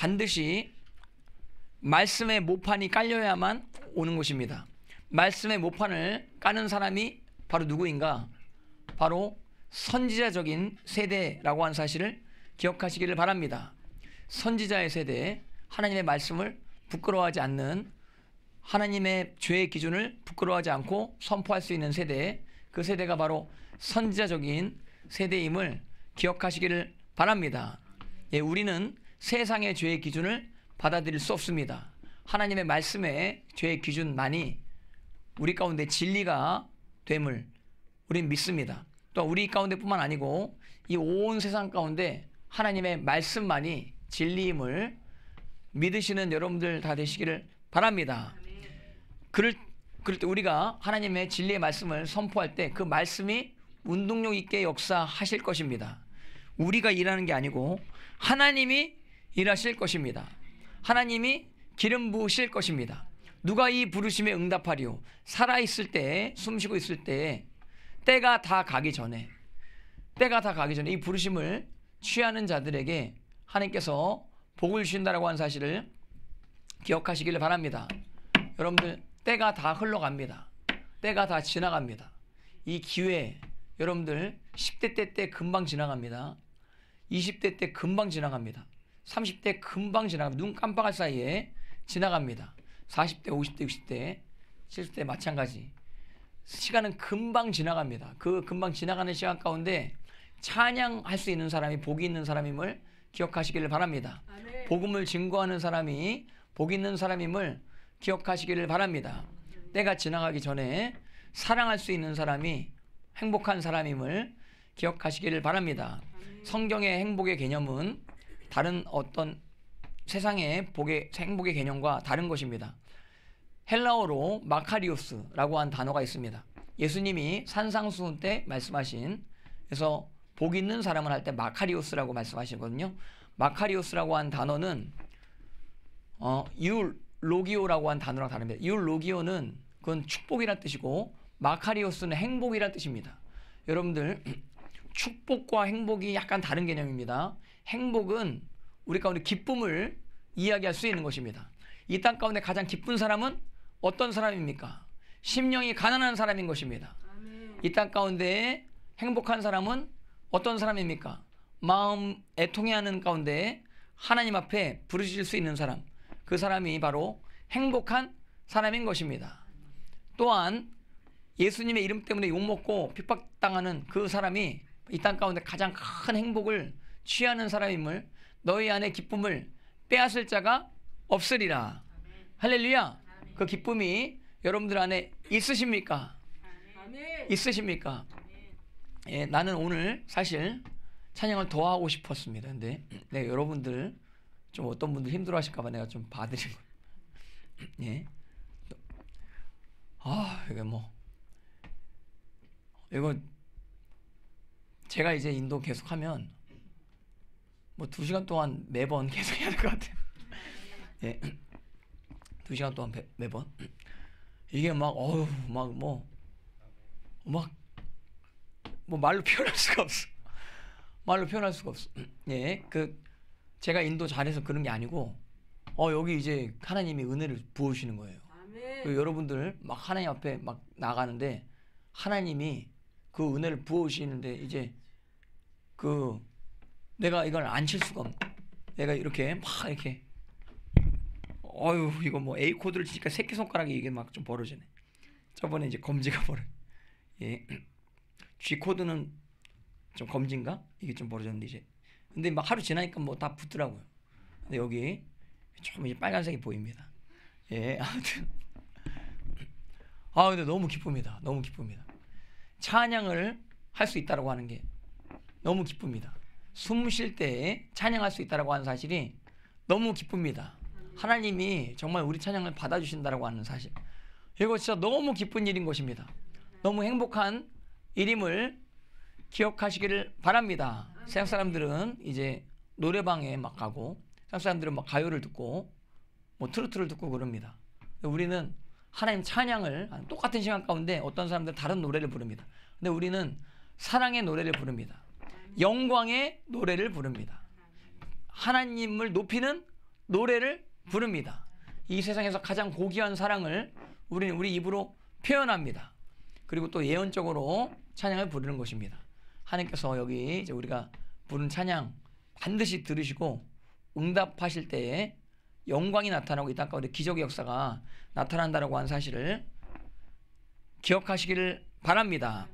반드시 말씀의 모판이 깔려야만 오는 것입니다. 말씀의 모판을 까는 사람이 바로 누구인가? 바로 선지자적인 세대라고 하 사실을 기억하시기를 바랍니다. 선지자의 세대 하나님의 말씀을 부끄러워하지 않는 하나님의 죄의 기준을 부끄러워하지 않고 선포할 수 있는 세대그 세대가 바로 선지자적인 세대임을 기억하시기를 바랍니다. 예, 우리는 세상의 죄의 기준을 받아들일 수 없습니다. 하나님의 말씀의 죄의 기준만이 우리 가운데 진리가 됨을 우린 믿습니다. 또 우리 가운데뿐만 아니고 이 온 세상 가운데 하나님의 말씀만이 진리임을 믿으시는 여러분들 다 되시기를 바랍니다. 그럴, 그럴 때 우리가 하나님의 진리의 말씀을 선포할 때 그 말씀이 운동력 있게 역사하실 것입니다. 우리가 일하는 게 아니고 하나님이 일하실 것입니다. 하나님이 기름 부으실 것입니다. 누가 이 부르심에 응답하리요? 살아있을 때, 숨쉬고 있을 때, 때가 다 가기 전에, 때가 다 가기 전에 이 부르심을 취하는 자들에게 하나님께서 복을 주신다라고 하 사실을 기억하시기를 바랍니다. 여러분들, 때가 다 흘러갑니다. 때가 다 지나갑니다. 이 기회, 여러분들, 10대 때 때 금방 지나갑니다. 20대 때 금방 지나갑니다. 30대 금방 지나갑니다. 눈 깜빡할 사이에 지나갑니다. 40대, 50대, 60대, 70대 마찬가지. 시간은 금방 지나갑니다. 그 금방 지나가는 시간 가운데 찬양할 수 있는 사람이 복이 있는 사람임을 기억하시기를 바랍니다. 아, 네. 복음을 증거하는 사람이 복 있는 사람임을 기억하시기를 바랍니다. 때가 지나가기 전에 사랑할 수 있는 사람이 행복한 사람임을 기억하시기를 바랍니다. 성경의 행복의 개념은 다른 어떤 세상의 복의 행복의 개념과 다른 것입니다. 헬라어로 마카리우스라고 한 단어가 있습니다. 예수님이 산상수훈 때 말씀하신 그래서 복 있는 사람을 할 때 마카리우스라고 말씀하시거든요. 마카리우스라고 한 단어는 어, 유로기오라고 한 단어랑 다릅니다. 유로기오는 그건 축복이란 뜻이고 마카리우스는 행복이란 뜻입니다. 여러분들 축복과 행복이 약간 다른 개념입니다. 행복은 우리 가운데 기쁨을 이야기할 수 있는 것입니다. 이 땅 가운데 가장 기쁜 사람은 어떤 사람입니까? 심령이 가난한 사람인 것입니다. 이 땅 가운데 행복한 사람은 어떤 사람입니까? 마음 애통해하는 가운데 하나님 앞에 부르짖수 있는 사람, 그 사람이 바로 행복한 사람인 것입니다. 또한 예수님의 이름 때문에 욕먹고 핍박당하는 그 사람이 이 땅 가운데 가장 큰 행복을 취하는 사람임을 너희 안에 기쁨을 빼앗을 자가 없으리라. 할렐루야. 그 기쁨이 여러분들 안에 있으십니까? 있으십니까? 예, 나는 오늘 사실 찬양을 더 하고 싶었습니다. 근데 네, 여러분들 좀 어떤 분들 힘들어 하실까봐 내가 좀 봐드린 거 예. 아, 이게 뭐. 이거 제가 이제 인도 계속 하면 뭐두 시간 동안 매번 계속 해야 될 것 같아요. 예, 두 시간 동안 배, 매번 이게 막 어우 막뭐막뭐 뭐 말로 표현할 수가 없어. 말로 표현할 수가 없어. 예, 그 제가 인도 잘해서 그런 게 아니고 어 여기 이제 하나님이 은혜를 부으시는 거예요. 여러분들 막 하나님 앞에 막 나가는데 하나님이 그 은혜를 부으시는데 이제 그 내가 이걸 안 칠 수가 없. 내가 이렇게 막 이렇게 어유 이거 뭐 A 코드를 치니까 새끼 손가락이 이게 막 좀 벌어지네. 저번에 이제 검지가 벌어. 예. G 코드는 좀 검진가? 이게 좀 벌어졌는데 이제. 근데 막 하루 지나니까 뭐 다 붙더라고요. 근데 여기 조금 이제 빨간색이 보입니다. 예, 아무튼 아 근데 너무 기쁩니다. 너무 기쁩니다. 찬양을 할 수 있다라고 하는 게 너무 기쁩니다. 숨쉴때 찬양할 수 있다라고 하는 사실이 너무 기쁩니다. 하나님이 정말 우리 찬양을 받아주신다라고 하는 사실. 이거 진짜 너무 기쁜 일인 것입니다. 너무 행복한 일임을 기억하시기를 바랍니다. 세상 사람들은 이제 노래방에 막 가고 세상 사람들은 막 가요를 듣고 뭐 트로트를 듣고 그럽니다. 우리는 하나님 찬양을 똑같은 시간 가운데 어떤 사람들은 다른 노래를 부릅니다. 근데 우리는 사랑의 노래를 부릅니다. 영광의 노래를 부릅니다. 하나님을 높이는 노래를 부릅니다. 이 세상에서 가장 고귀한 사랑을 우리는 우리 입으로 표현합니다. 그리고 또 예언적으로 찬양을 부르는 것입니다. 하나님께서 여기 이제 우리가 부른 찬양 반드시 들으시고 응답하실 때에 영광이 나타나고 있다. 아 우리 기적의 역사가 나타난다라고 한 사실을 기억하시기를 바랍니다.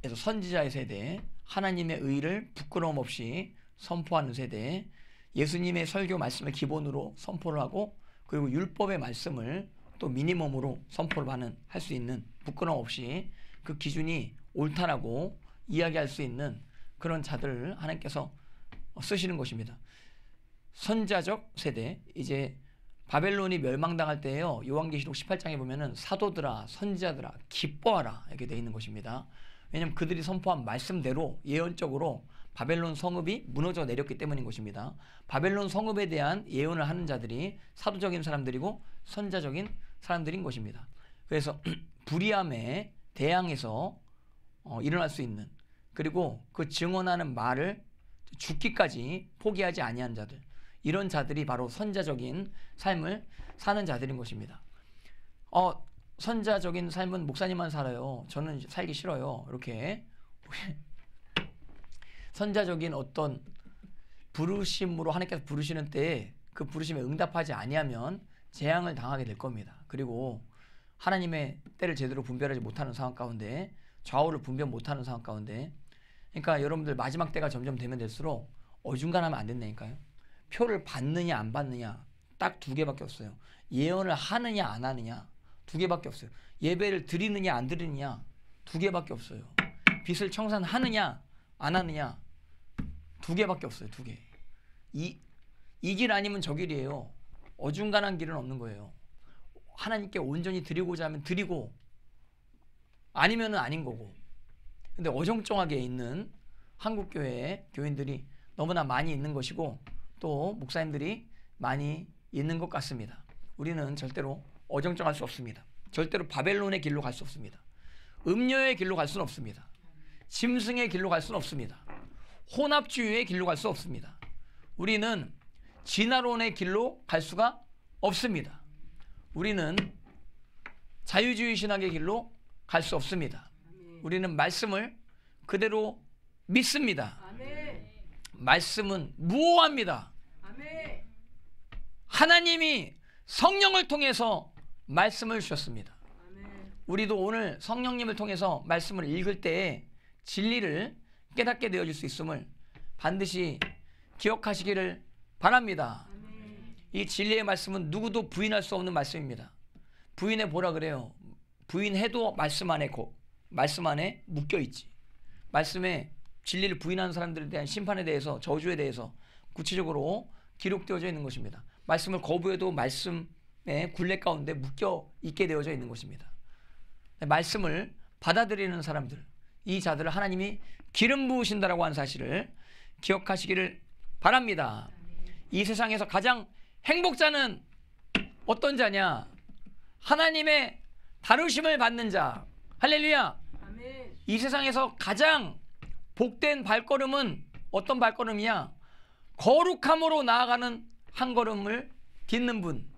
그래서 선지자의 세대 하나님의 의를 부끄러움 없이 선포하는 세대 예수님의 설교 말씀을 기본으로 선포를 하고 그리고 율법의 말씀을 또 미니멈으로 선포를 하는 할 수 있는 부끄러움 없이 그 기준이 옳다라고 이야기할 수 있는 그런 자들을 하나님께서 쓰시는 것입니다. 선자적 세대 이제 바벨론이 멸망당할 때에요. 요한계시록 18장에 보면은 사도들아 선자들아 기뻐하라 이렇게 돼 있는 것입니다. 왜냐하면 그들이 선포한 말씀대로 예언적으로 바벨론 성읍이 무너져 내렸기 때문인 것입니다. 바벨론 성읍에 대한 예언을 하는 자들이 사도적인 사람들이고 선자적인 사람들인 것입니다. 그래서 불의함에 대항해서 어, 일어날 수 있는 그리고 그 증언하는 말을 죽기까지 포기하지 아니한 자들 이런 자들이 바로 선자적인 삶을 사는 자들인 것입니다. 어, 선자적인 삶은 목사님만 살아요. 저는 살기 싫어요. 이렇게 선자적인 어떤 부르심으로 하나님께서 부르시는 때에 그 부르심에 응답하지 아니하면 재앙을 당하게 될 겁니다. 그리고 하나님의 때를 제대로 분별하지 못하는 상황 가운데 좌우를 분별 못하는 상황 가운데 그러니까 여러분들 마지막 때가 점점 되면 될수록 어중간하면 안 된다니까요. 표를 받느냐 안 받느냐 딱 두 개밖에 없어요. 예언을 하느냐 안 하느냐 두 개밖에 없어요. 예배를 드리느냐 안 드리느냐 두 개밖에 없어요. 빚을 청산하느냐 안 하느냐 두 개밖에 없어요. 두 개. 이이길 아니면 저 길이에요. 어중간한 길은 없는 거예요. 하나님께 온전히 드리고자 하면 드리고 아니면은 아닌 거고. 근데 어정쩡하게 있는 한국 교회 교인들이 너무나 많이 있는 것이고 또 목사님들이 많이 있는 것 같습니다. 우리는 절대로 어정쩡할 수 없습니다. 절대로 바벨론의 길로 갈 수 없습니다. 음료의 길로 갈 수는 없습니다. 짐승의 길로 갈 수는 없습니다. 혼합주의의 길로 갈 수 없습니다. 우리는 진화론의 길로 갈 수가 없습니다. 우리는 자유주의 신학의 길로 갈 수 없습니다. 우리는 말씀을 그대로 믿습니다. 말씀은 무호합니다. 하나님이 성령을 통해서 말씀을 주셨습니다. 우리도 오늘 성령님을 통해서 말씀을 읽을 때에 진리를 깨닫게 되어질 수 있음을 반드시 기억하시기를 바랍니다. 이 진리의 말씀은 누구도 부인할 수 없는 말씀입니다. 부인해 보라 그래요. 부인해도 말씀 안에 고, 말씀 안에 묶여 있지. 말씀에 진리를 부인하는 사람들에 대한 심판에 대해서 저주에 대해서 구체적으로 기록되어져 있는 것입니다. 말씀을 거부해도 말씀 네, 굴레 가운데 묶여 있게 되어져 있는 것입니다. 네, 말씀을 받아들이는 사람들, 이 자들을 하나님이 기름 부으신다라고 한 사실을 기억하시기를 바랍니다. 이 세상에서 가장 행복자는 어떤 자냐? 하나님의 다루심을 받는 자. 할렐루야. 이 세상에서 가장 복된 발걸음은 어떤 발걸음이야? 거룩함으로 나아가는 한 걸음을 딛는 분.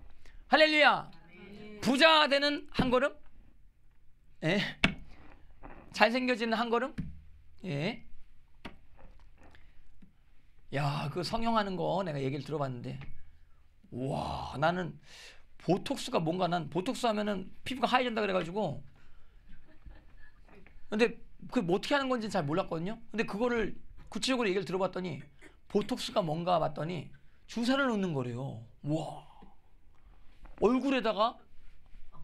할렐루야. 부자 되는 한 걸음? 예. 잘생겨지는 한 걸음? 예. 야, 그 성형하는 거 내가 얘기를 들어봤는데, 와, 나는 보톡스가 뭔가 난 보톡스 하면은 피부가 하얘진다 그래가지고, 근데 그뭐 어떻게 하는 건지 잘 몰랐거든요. 근데 그거를 구체적으로 얘기를 들어봤더니 보톡스가 뭔가 봤더니 주사를 놓는 거래요. 와, 얼굴에다가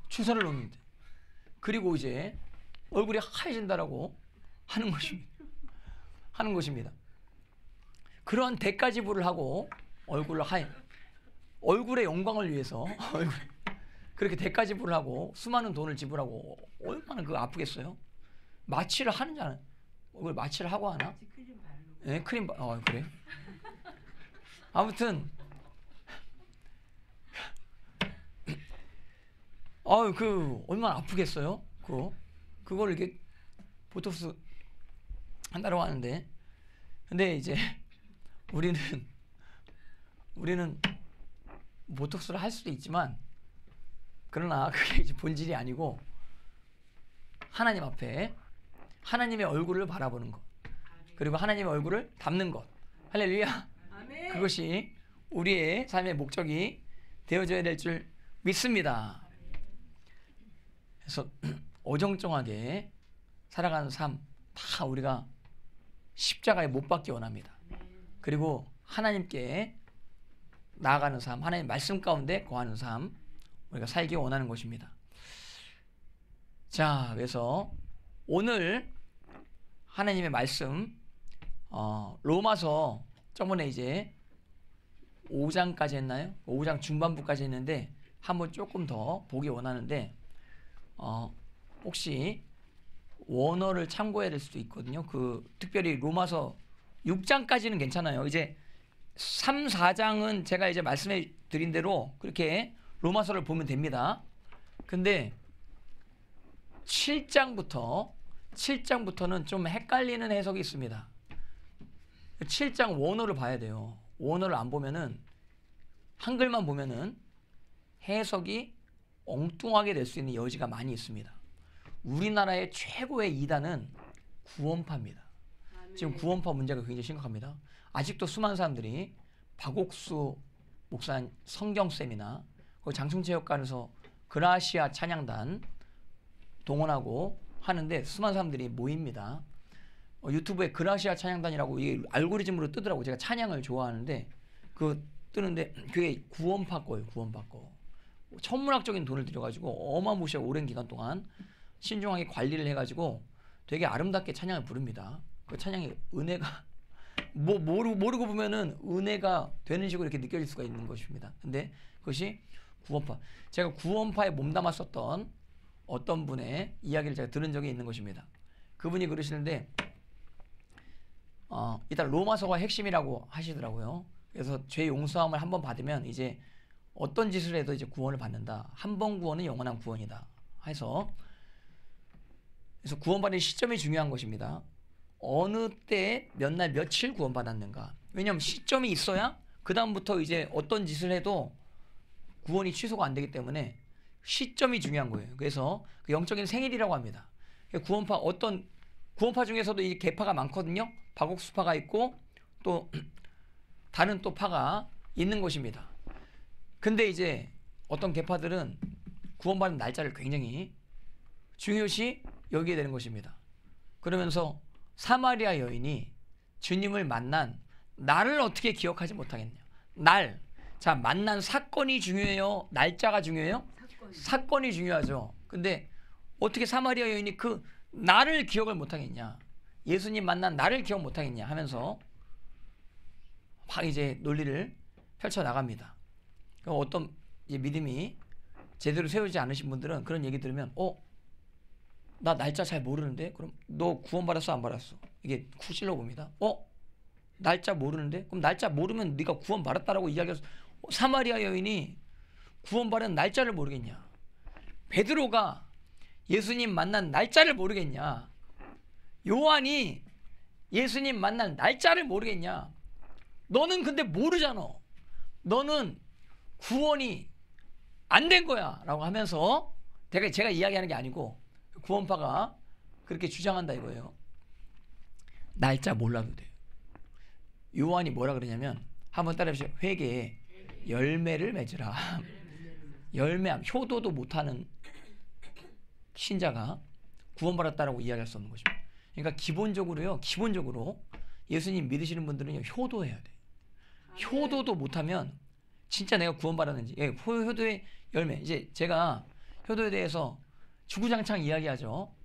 주사를 넣는데 그리고 이제 얼굴이 하얘진다라고 하는 것입니다. 하는 것입니다. 그러한 대가 지불을 하고 얼굴을 하얘 얼굴의 영광을 위해서 얼굴에 그렇게 대가 지불을 하고 수많은 돈을 지불하고 얼마나 그 아프겠어요? 마취를 하는 자는 얼굴 마취를 하고 하나? 예, 네, 크림 바 어, 그래. 아무튼 아유 그 얼마나 아프겠어요? 그 그걸 이렇게 보톡스 한다고 하는데 근데 이제 우리는 우리는 보톡스를 할 수도 있지만 그러나 그게 이제 본질이 아니고 하나님 앞에 하나님의 얼굴을 바라보는 것 그리고 하나님의 얼굴을 담는 것 할렐루야 그것이 우리의 삶의 목적이 되어져야 될 줄 믿습니다. 그래서 어정쩡하게 살아가는 삶 다 우리가 십자가에 못 박기 원합니다. 그리고 하나님께 나아가는 삶, 하나님 말씀 가운데 거하는 삶 우리가 살기 원하는 것입니다. 자, 그래서 오늘 하나님의 말씀 어, 로마서 저번에 이제 5장까지 했나요? 5장 중반부까지 했는데 한번 조금 더 보기 원하는데 어, 혹시 원어를 참고해야 될 수도 있거든요. 그 특별히 로마서 6장까지는 괜찮아요. 이제 3, 4장은 제가 이제 말씀해 드린 대로 그렇게 로마서를 보면 됩니다. 근데 7장부터 7장부터는 좀 헷갈리는 해석이 있습니다. 7장 원어를 봐야 돼요. 원어를 안 보면은 한글만 보면은 해석이 엉뚱하게 될 수 있는 여지가 많이 있습니다. 우리나라의 최고의 이단은 구원파입니다. 아, 네. 지금 구원파 문제가 굉장히 심각합니다. 아직도 수많은 사람들이 박옥수 목사 성경 세미나 장충체육관에서 그라시아 찬양단 동원하고 하는데 수많은 사람들이 모입니다. 어, 유튜브에 그라시아 찬양단이라고 이 알고리즘으로 뜨더라고 제가 찬양을 좋아하는데 그 뜨는데 그게 구원파 거예요. 구원파 거. 천문학적인 돈을 들여가지고 어마무시하게 오랜 기간 동안 신중하게 관리를 해가지고 되게 아름답게 찬양을 부릅니다. 그찬양의 은혜가 뭐 모르, 모르고 보면은 은혜가 되는 식으로 이렇게 느껴질 수가 있는 것입니다. 근데 그것이 구원파. 제가 구원파에 몸담았었던 어떤 분의 이야기를 제가 들은 적이 있는 것입니다. 그분이 그러시는데 어, 일단 로마서가 핵심이라고 하시더라고요. 그래서 죄 용서함을 한번 받으면 이제 어떤 짓을 해도 이제 구원을 받는다. 한 번 구원은 영원한 구원이다. 해서 그래서 구원받는 시점이 중요한 것입니다. 어느 때 몇 날 며칠 구원받았는가. 왜냐하면 시점이 있어야 그 다음부터 이제 어떤 짓을 해도 구원이 취소가 안 되기 때문에 시점이 중요한 거예요. 그래서 그 영적인 생일이라고 합니다. 구원파 어떤 구원파 중에서도 이 개파가 많거든요. 박옥수파가 있고 또 다른 또 파가 있는 것입니다. 근데 이제 어떤 개파들은 구원받은 날짜를 굉장히 중요시 여기게 되는 것입니다. 그러면서 사마리아 여인이 주님을 만난 날을 어떻게 기억하지 못하겠냐. 날. 자, 만난 사건이 중요해요. 날짜가 중요해요. 사건. 사건이 중요하죠. 근데 어떻게 사마리아 여인이 그 날을 기억을 못하겠냐. 예수님 만난 날을 기억 못하겠냐 하면서 막 이제 논리를 펼쳐나갑니다. 그러니까 어떤 믿음이 제대로 세우지 않으신 분들은 그런 얘기 들으면 어? 나 날짜 잘 모르는데? 그럼 너 구원받았어 안 받았어? 이게 후실로 봅니다. 어? 날짜 모르는데? 그럼 날짜 모르면 네가 구원받았다라고 이야기해서 어, 사마리아 여인이 구원받은 날짜를 모르겠냐? 베드로가 예수님 만난 날짜를 모르겠냐? 요한이 예수님 만난 날짜를 모르겠냐? 너는 근데 모르잖아. 너는 구원이 안 된 거야 라고 하면서 제가, 제가 이야기하는 게 아니고 구원파가 그렇게 주장한다 이거예요. 날짜 몰라도 돼요. 요한이 뭐라 그러냐면 한번 따라해보세요. 회개에 열매를 맺으라. 열매, 효도도 못하는 신자가 구원받았다라고 이야기할 수 없는 것입니다. 그러니까 기본적으로요, 기본적으로 예수님 믿으시는 분들은 효도해야 돼. 효도도 못하면 진짜 내가 구원받았는지. 예, 효도의 열매. 이제 제가 효도에 대해서 주구장창 이야기하죠.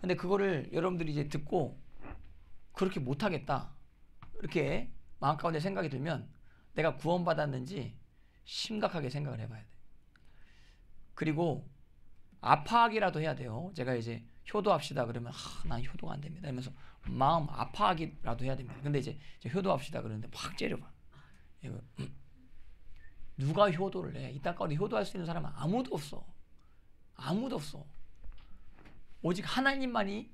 근데 그거를 여러분들이 이제 듣고 그렇게 못하겠다. 이렇게 마음 가운데 생각이 들면 내가 구원받았는지 심각하게 생각을 해봐야 돼. 그리고 아파하기라도 해야 돼요. 제가 이제 효도합시다 그러면 아, 난 효도가 안 됩니다. 이러면서 마음 아파하기라도 해야 됩니다. 근데 이제 효도합시다 그러는데 확 째려봐. 이거 음. 누가 효도를 해? 이따 가운데 효도할 수 있는 사람은 아무도 없어. 아무도 없어. 오직 하나님만이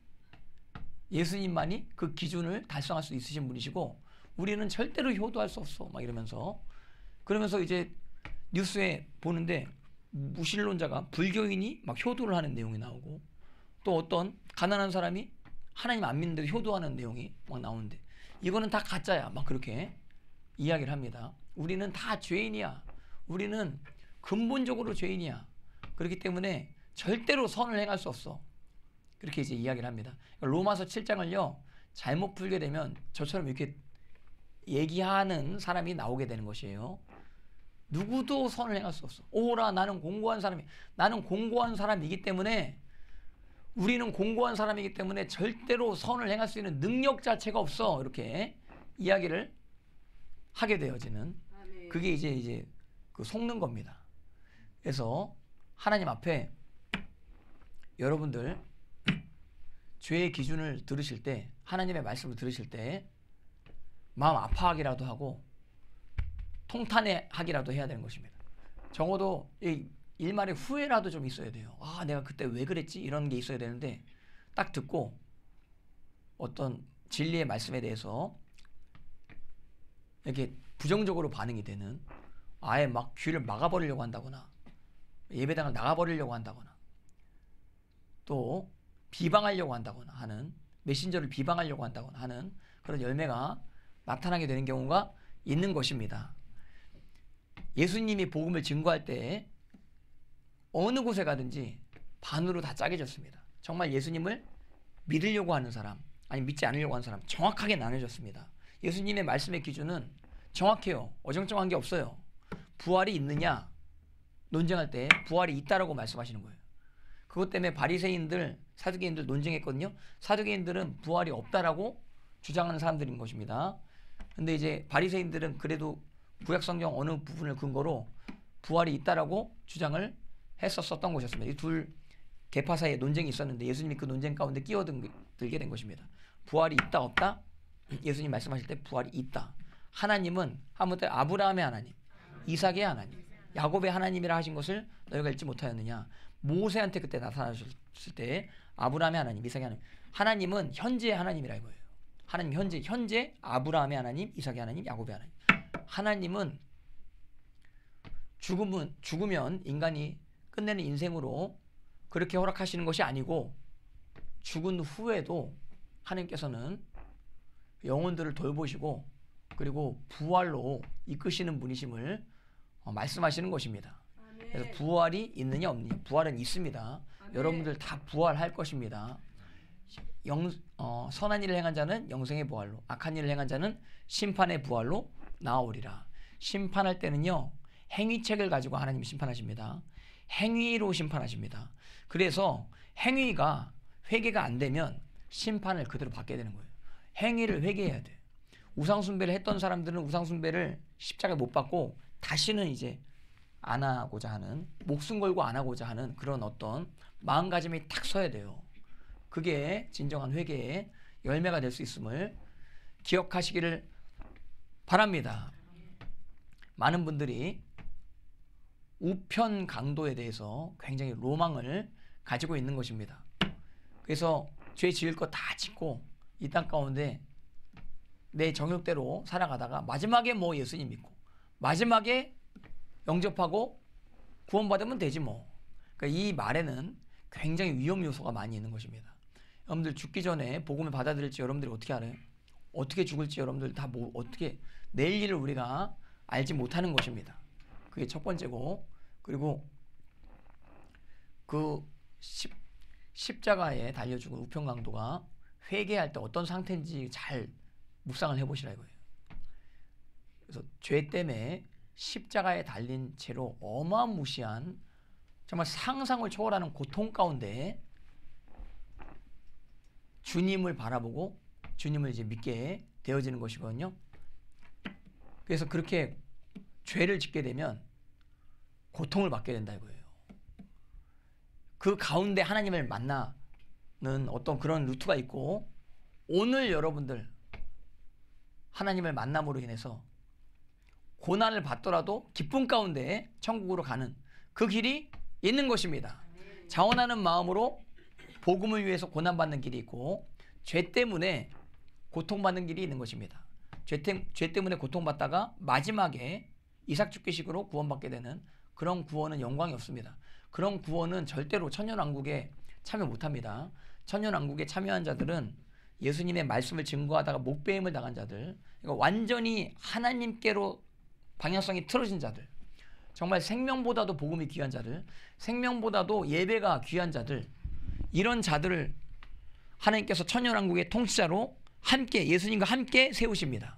예수님만이 그 기준을 달성할 수 있으신 분이시고 우리는 절대로 효도할 수 없어. 막 이러면서 그러면서 이제 뉴스에 보는데 무신론자가 불교인이 막 효도를 하는 내용이 나오고 또 어떤 가난한 사람이 하나님 안 믿는데 효도하는 내용이 막 나오는데 이거는 다 가짜야. 막 그렇게 이야기를 합니다. 우리는 다 죄인이야. 우리는 근본적으로 죄인이야. 그렇기 때문에 절대로 선을 행할 수 없어. 그렇게 이제 이야기를 합니다. 그러니까 로마서 7장을요, 잘못 풀게 되면 저처럼 이렇게 얘기하는 사람이 나오게 되는 것이에요. 누구도 선을 행할 수 없어. 오라, 나는 공고한 사람이, 나는 공고한 사람이기 때문에 우리는 공고한 사람이기 때문에 절대로 선을 행할 수 있는 능력 자체가 없어. 이렇게 이야기를 하게 되어지는. 아, 네. 그게 이제 이제 그 속는 겁니다. 그래서 하나님 앞에 여러분들 죄의 기준을 들으실 때 하나님의 말씀을 들으실 때 마음 아파하기라도 하고 통탄해 하기라도 해야 되는 것입니다. 적어도 이 일말의 후회라도 좀 있어야 돼요. 아, 내가 그때 왜 그랬지? 이런 게 있어야 되는데 딱 듣고 어떤 진리의 말씀에 대해서 이렇게 부정적으로 반응이 되는 아예 막 귀를 막아버리려고 한다거나 예배당을 나가버리려고 한다거나 또 비방하려고 한다거나 하는 메신저를 비방하려고 한다거나 하는 그런 열매가 나타나게 되는 경우가 있는 것입니다. 예수님이 복음을 증거할 때 어느 곳에 가든지 반으로 다 짜게졌습니다. 정말 예수님을 믿으려고 하는 사람, 아니 믿지 않으려고 하는 사람 정확하게 나눠졌습니다. 예수님의 말씀의 기준은 정확해요. 어정쩡한 게 없어요. 부활이 있느냐 논쟁할 때 부활이 있다라고 말씀하시는 거예요. 그것 때문에 바리새인들 사두개인들 논쟁했거든요. 사두개인들은 부활이 없다라고 주장하는 사람들인 것입니다. 근데 이제 바리새인들은 그래도 구약 성경 어느 부분을 근거로 부활이 있다라고 주장을 했었었던 것이었습니다. 이 둘 개파 사이에 논쟁이 있었는데 예수님이 그 논쟁 가운데 끼어들게 된 것입니다. 부활이 있다 없다 예수님 말씀하실 때 부활이 있다. 하나님은 아무튼 아브라함의 하나님, 이삭의 하나님, 야곱의 하나님이라 하신 것을 너희가 읽지 못하였느냐? 모세한테 그때 나타나셨을 때 아브라함의 하나님, 이삭의 하나님. 하나님은 현재의 하나님이라 고해요 하나님 현재 현재 아브라함의 하나님, 이삭의 하나님, 야곱의 하나님. 하나님은 죽음은 죽으면 인간이 끝내는 인생으로 그렇게 허락하시는 것이 아니고 죽은 후에도 하나님께서는 영혼들을 돌보시고 그리고 부활로 이끄시는 분이심을 어, 말씀하시는 것입니다. 아, 네. 그래서 부활이 있느냐 없느냐 부활은 있습니다. 아, 네. 여러분들 다 부활할 것입니다. 영, 어, 선한 일을 행한 자는 영생의 부활로 악한 일을 행한 자는 심판의 부활로 나오리라. 심판할 때는요. 행위책을 가지고 하나님 심판하십니다. 행위로 심판하십니다. 그래서 행위가 회개가 안 되면 심판을 그대로 받게 되는 거예요. 행위를 회개해야 돼. 우상숭배를 했던 사람들은 우상숭배를 십자가에 못 받고 다시는 이제 안 하고자 하는 목숨 걸고 안 하고자 하는 그런 어떤 마음가짐이 탁 서야 돼요. 그게 진정한 회개의 열매가 될 수 있음을 기억하시기를 바랍니다. 많은 분들이 우편 강도에 대해서 굉장히 로망을 가지고 있는 것입니다. 그래서 죄 지을 거 다 짓고 이 땅 가운데 내 정욕대로 살아가다가 마지막에 뭐 예수님 믿고 마지막에 영접하고 구원받으면 되지 뭐. 그러니까 이 말에는 굉장히 위험 요소가 많이 있는 것입니다. 여러분들 죽기 전에 복음을 받아들일지 여러분들이 어떻게 알아요? 어떻게 죽을지 여러분들 다 뭐 어떻게 내일 일을 우리가 알지 못하는 것입니다. 그게 첫 번째고 그리고 그 십, 십자가에 달려 죽은 우편강도가 회개할 때 어떤 상태인지 잘 묵상을 해보시라 이거예요. 그래서 죄 때문에 십자가에 달린 채로 어마무시한 정말 상상을 초월하는 고통 가운데 주님을 바라보고 주님을 이제 믿게 되어지는 것이거든요. 그래서 그렇게 죄를 짓게 되면 고통을 받게 된다 이거예요. 그 가운데 하나님을 만나는 어떤 그런 루트가 있고 오늘 여러분들 하나님을 만남으로 인해서 고난을 받더라도 기쁨 가운데 천국으로 가는 그 길이 있는 것입니다. 자원하는 마음으로 복음을 위해서 고난받는 길이 있고 죄 때문에 고통받는 길이 있는 것입니다. 죄, 때, 죄 때문에 고통받다가 마지막에 이삭 죽기식으로 구원받게 되는 그런 구원은 영광이 없습니다. 그런 구원은 절대로 천년왕국에 참여 못합니다. 천년왕국에 참여한 자들은 예수님의 말씀을 증거하다가 목배임을 당한 자들, 그러니까 완전히 하나님께로 방향성이 틀어진 자들, 정말 생명보다도 복음이 귀한 자들, 생명보다도 예배가 귀한 자들, 이런 자들을 하나님께서 천연왕국의 통치자로 함께 예수님과 함께 세우십니다.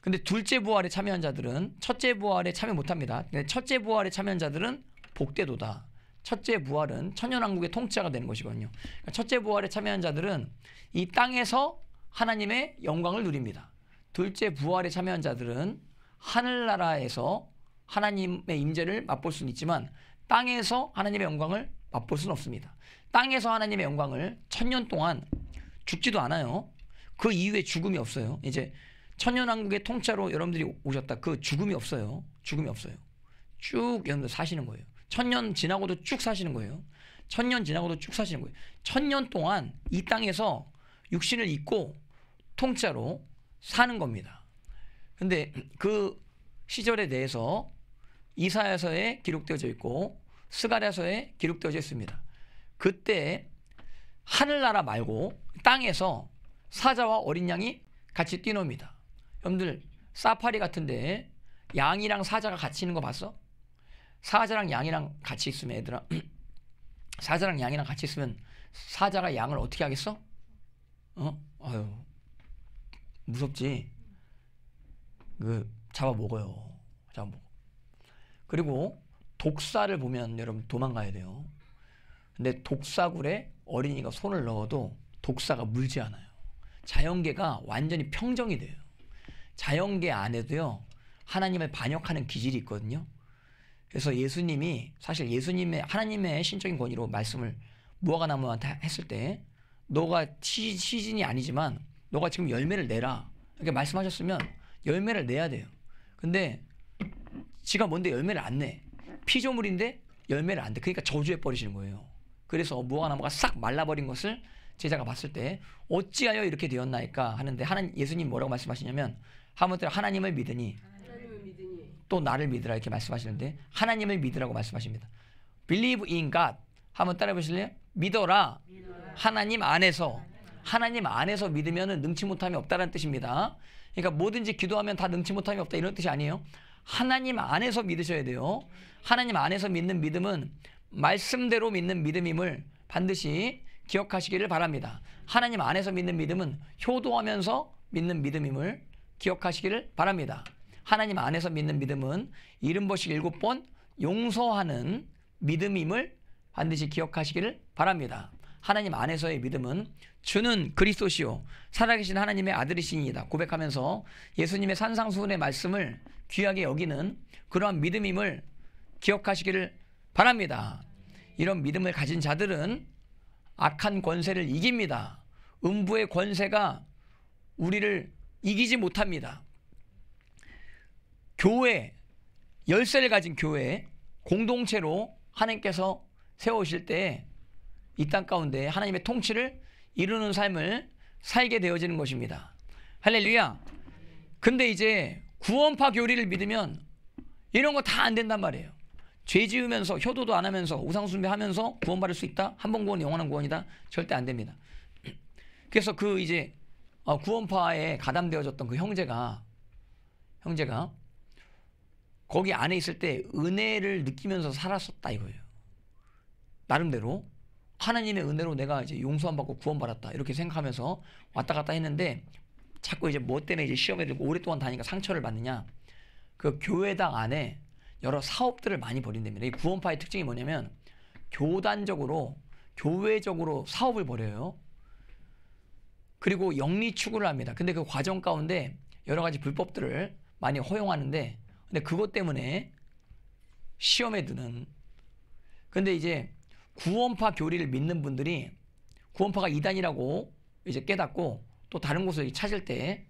근데 둘째 부활에 참여한 자들은 첫째 부활에 참여 못합니다. 근데 첫째 부활에 참여한 자들은 복대도다. 첫째 부활은 천연왕국의 통치자가 되는 것이거든요. 그러니까 첫째 부활에 참여한 자들은 이 땅에서 하나님의 영광을 누립니다. 둘째 부활에 참여한 자들은 하늘나라에서 하나님의 임재를 맛볼 수는 있지만 땅에서 하나님의 영광을 맛볼 수는 없습니다. 땅에서 하나님의 영광을 천년 동안 죽지도 않아요. 그 이후에 죽음이 없어요. 이제 천년왕국의 통째로 여러분들이 오셨다. 그 죽음이 없어요. 죽음이 없어요. 쭉 여러분들 사시는 거예요. 천년 지나고도 쭉 사시는 거예요. 천년 지나고도 쭉 사시는 거예요. 천년 동안 이 땅에서 육신을 입고 통째로 사는 겁니다. 근데 그 시절에 대해서 이사야서에 기록되어져 있고 스가랴서에 기록되어져 있습니다. 그때 하늘나라 말고 땅에서 사자와 어린 양이 같이 뛰놉니다. 여러분들 사파리 같은데 양이랑 사자가 같이 있는 거 봤어? 사자랑 양이랑 같이 있으면 얘들아 사자랑 양이랑 같이 있으면 사자가 양을 어떻게 하겠어? 어? 아유 무섭지. 그 잡아 먹어요. 잡아 먹 그리고 독사를 보면 여러분 도망가야 돼요. 근데 독사굴에 어린이가 손을 넣어도 독사가 물지 않아요. 자연계가 완전히 평정이 돼요. 자연계 안에도요. 하나님을 반역하는 기질이 있거든요. 그래서 예수님이 사실 예수님의 하나님의 신적인 권위로 말씀을 무화과 나무한테 했을 때 너가 시, 시즌이 아니지만 너가 지금 열매를 내라 이렇게 말씀하셨으면 열매를 내야 돼요. 근데 지가 뭔데 열매를 안 내. 피조물인데 열매를 안 내. 그러니까 저주해 버리시는 거예요. 그래서 무화과나무가 싹 말라버린 것을 제자가 봤을 때 어찌하여 이렇게 되었나이까 하는데 하나님 예수님 뭐라고 말씀하시냐면 하모터 하나님을 믿으니 또 나를 믿으라 이렇게 말씀하시는데 하나님을 믿으라고 말씀하십니다. Believe in God 한번 따라해 보실래요? 믿어라. 믿어라. 하나님 안에서 하나님 안에서 믿으면 능치 못함이 없다는 뜻입니다. 그러니까 뭐든지 기도하면 다 능치 못함이 없다 이런 뜻이 아니에요. 하나님 안에서 믿으셔야 돼요. 하나님 안에서 믿는 믿음은 말씀대로 믿는 믿음임을 반드시 기억하시기를 바랍니다. 하나님 안에서 믿는 믿음은 효도하면서 믿는 믿음임을 기억하시기를 바랍니다. 하나님 안에서 믿는 믿음은 이른보식 일곱 번 용서하는 믿음임을 반드시 기억하시기를 바랍니다. 하나님 안에서의 믿음은 주는 그리스도시요 살아계신 하나님의 아들이시니이다 고백하면서 예수님의 산상수훈의 말씀을 귀하게 여기는 그러한 믿음임을 기억하시기를 바랍니다. 이런 믿음을 가진 자들은 악한 권세를 이깁니다. 음부의 권세가 우리를 이기지 못합니다. 교회 열쇠를 가진 교회 공동체로 하나님께서 세우실 때 이땅 가운데 하나님의 통치를 이루는 삶을 살게 되어지는 것입니다. 할렐루야. 근데 이제 구원파 교리를 믿으면 이런 거 다 안 된단 말이에요. 죄 지으면서 효도도 안 하면서 우상숭배 하면서 구원받을 수 있다? 한 번 구원 영원한 구원이다? 절대 안 됩니다. 그래서 그 이제 어, 구원파에 가담되어졌던 그 형제가 형제가 거기 안에 있을 때 은혜를 느끼면서 살았었다 이거예요. 나름대로 하나님의 은혜로 내가 이제 용서받고 구원받았다 이렇게 생각하면서 왔다 갔다 했는데 자꾸 이제 뭐 때문에 이제 시험에 들고 오랫동안 다니니까 상처를 받느냐 그 교회당 안에 여러 사업들을 많이 벌인답니다. 이 구원파의 특징이 뭐냐면 교단적으로 교회적으로 사업을 벌여요. 그리고 영리 추구를 합니다. 근데 그 과정 가운데 여러 가지 불법들을 많이 허용하는데 근데 그것 때문에 시험에 드는 근데 이제 구원파 교리를 믿는 분들이 구원파가 이단이라고 이제 깨닫고 또 다른 곳을 찾을 때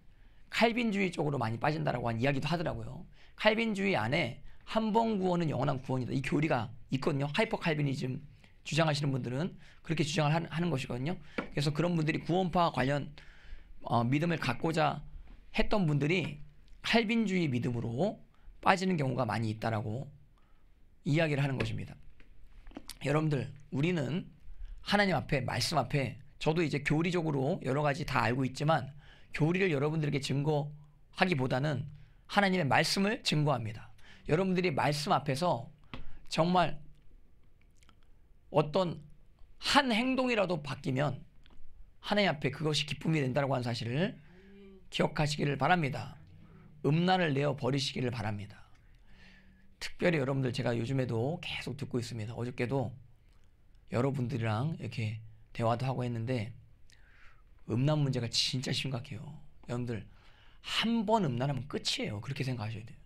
칼빈주의 쪽으로 많이 빠진다라고 한 이야기도 하더라고요. 칼빈주의 안에 한 번 구원은 영원한 구원이다. 이 교리가 있거든요. 하이퍼 칼빈이즘 주장하시는 분들은 그렇게 주장을 하는 것이거든요. 그래서 그런 분들이 구원파 관련 어, 믿음을 갖고자 했던 분들이 칼빈주의 믿음으로 빠지는 경우가 많이 있다라고 이야기를 하는 것입니다. 여러분들 우리는 하나님 앞에 말씀 앞에 저도 이제 교리적으로 여러 가지 다 알고 있지만 교리를 여러분들에게 증거하기보다는 하나님의 말씀을 증거합니다. 여러분들이 말씀 앞에서 정말 어떤 한 행동이라도 바뀌면 하나님 앞에 그것이 기쁨이 된다고 하는 사실을 기억하시기를 바랍니다. 음란을 내어 버리시기를 바랍니다. 특별히 여러분들 제가 요즘에도 계속 듣고 있습니다. 어저께도 여러분들이랑 이렇게 대화도 하고 했는데 음란 문제가 진짜 심각해요. 여러분들 한 번 음란하면 끝이에요. 그렇게 생각하셔야 돼요.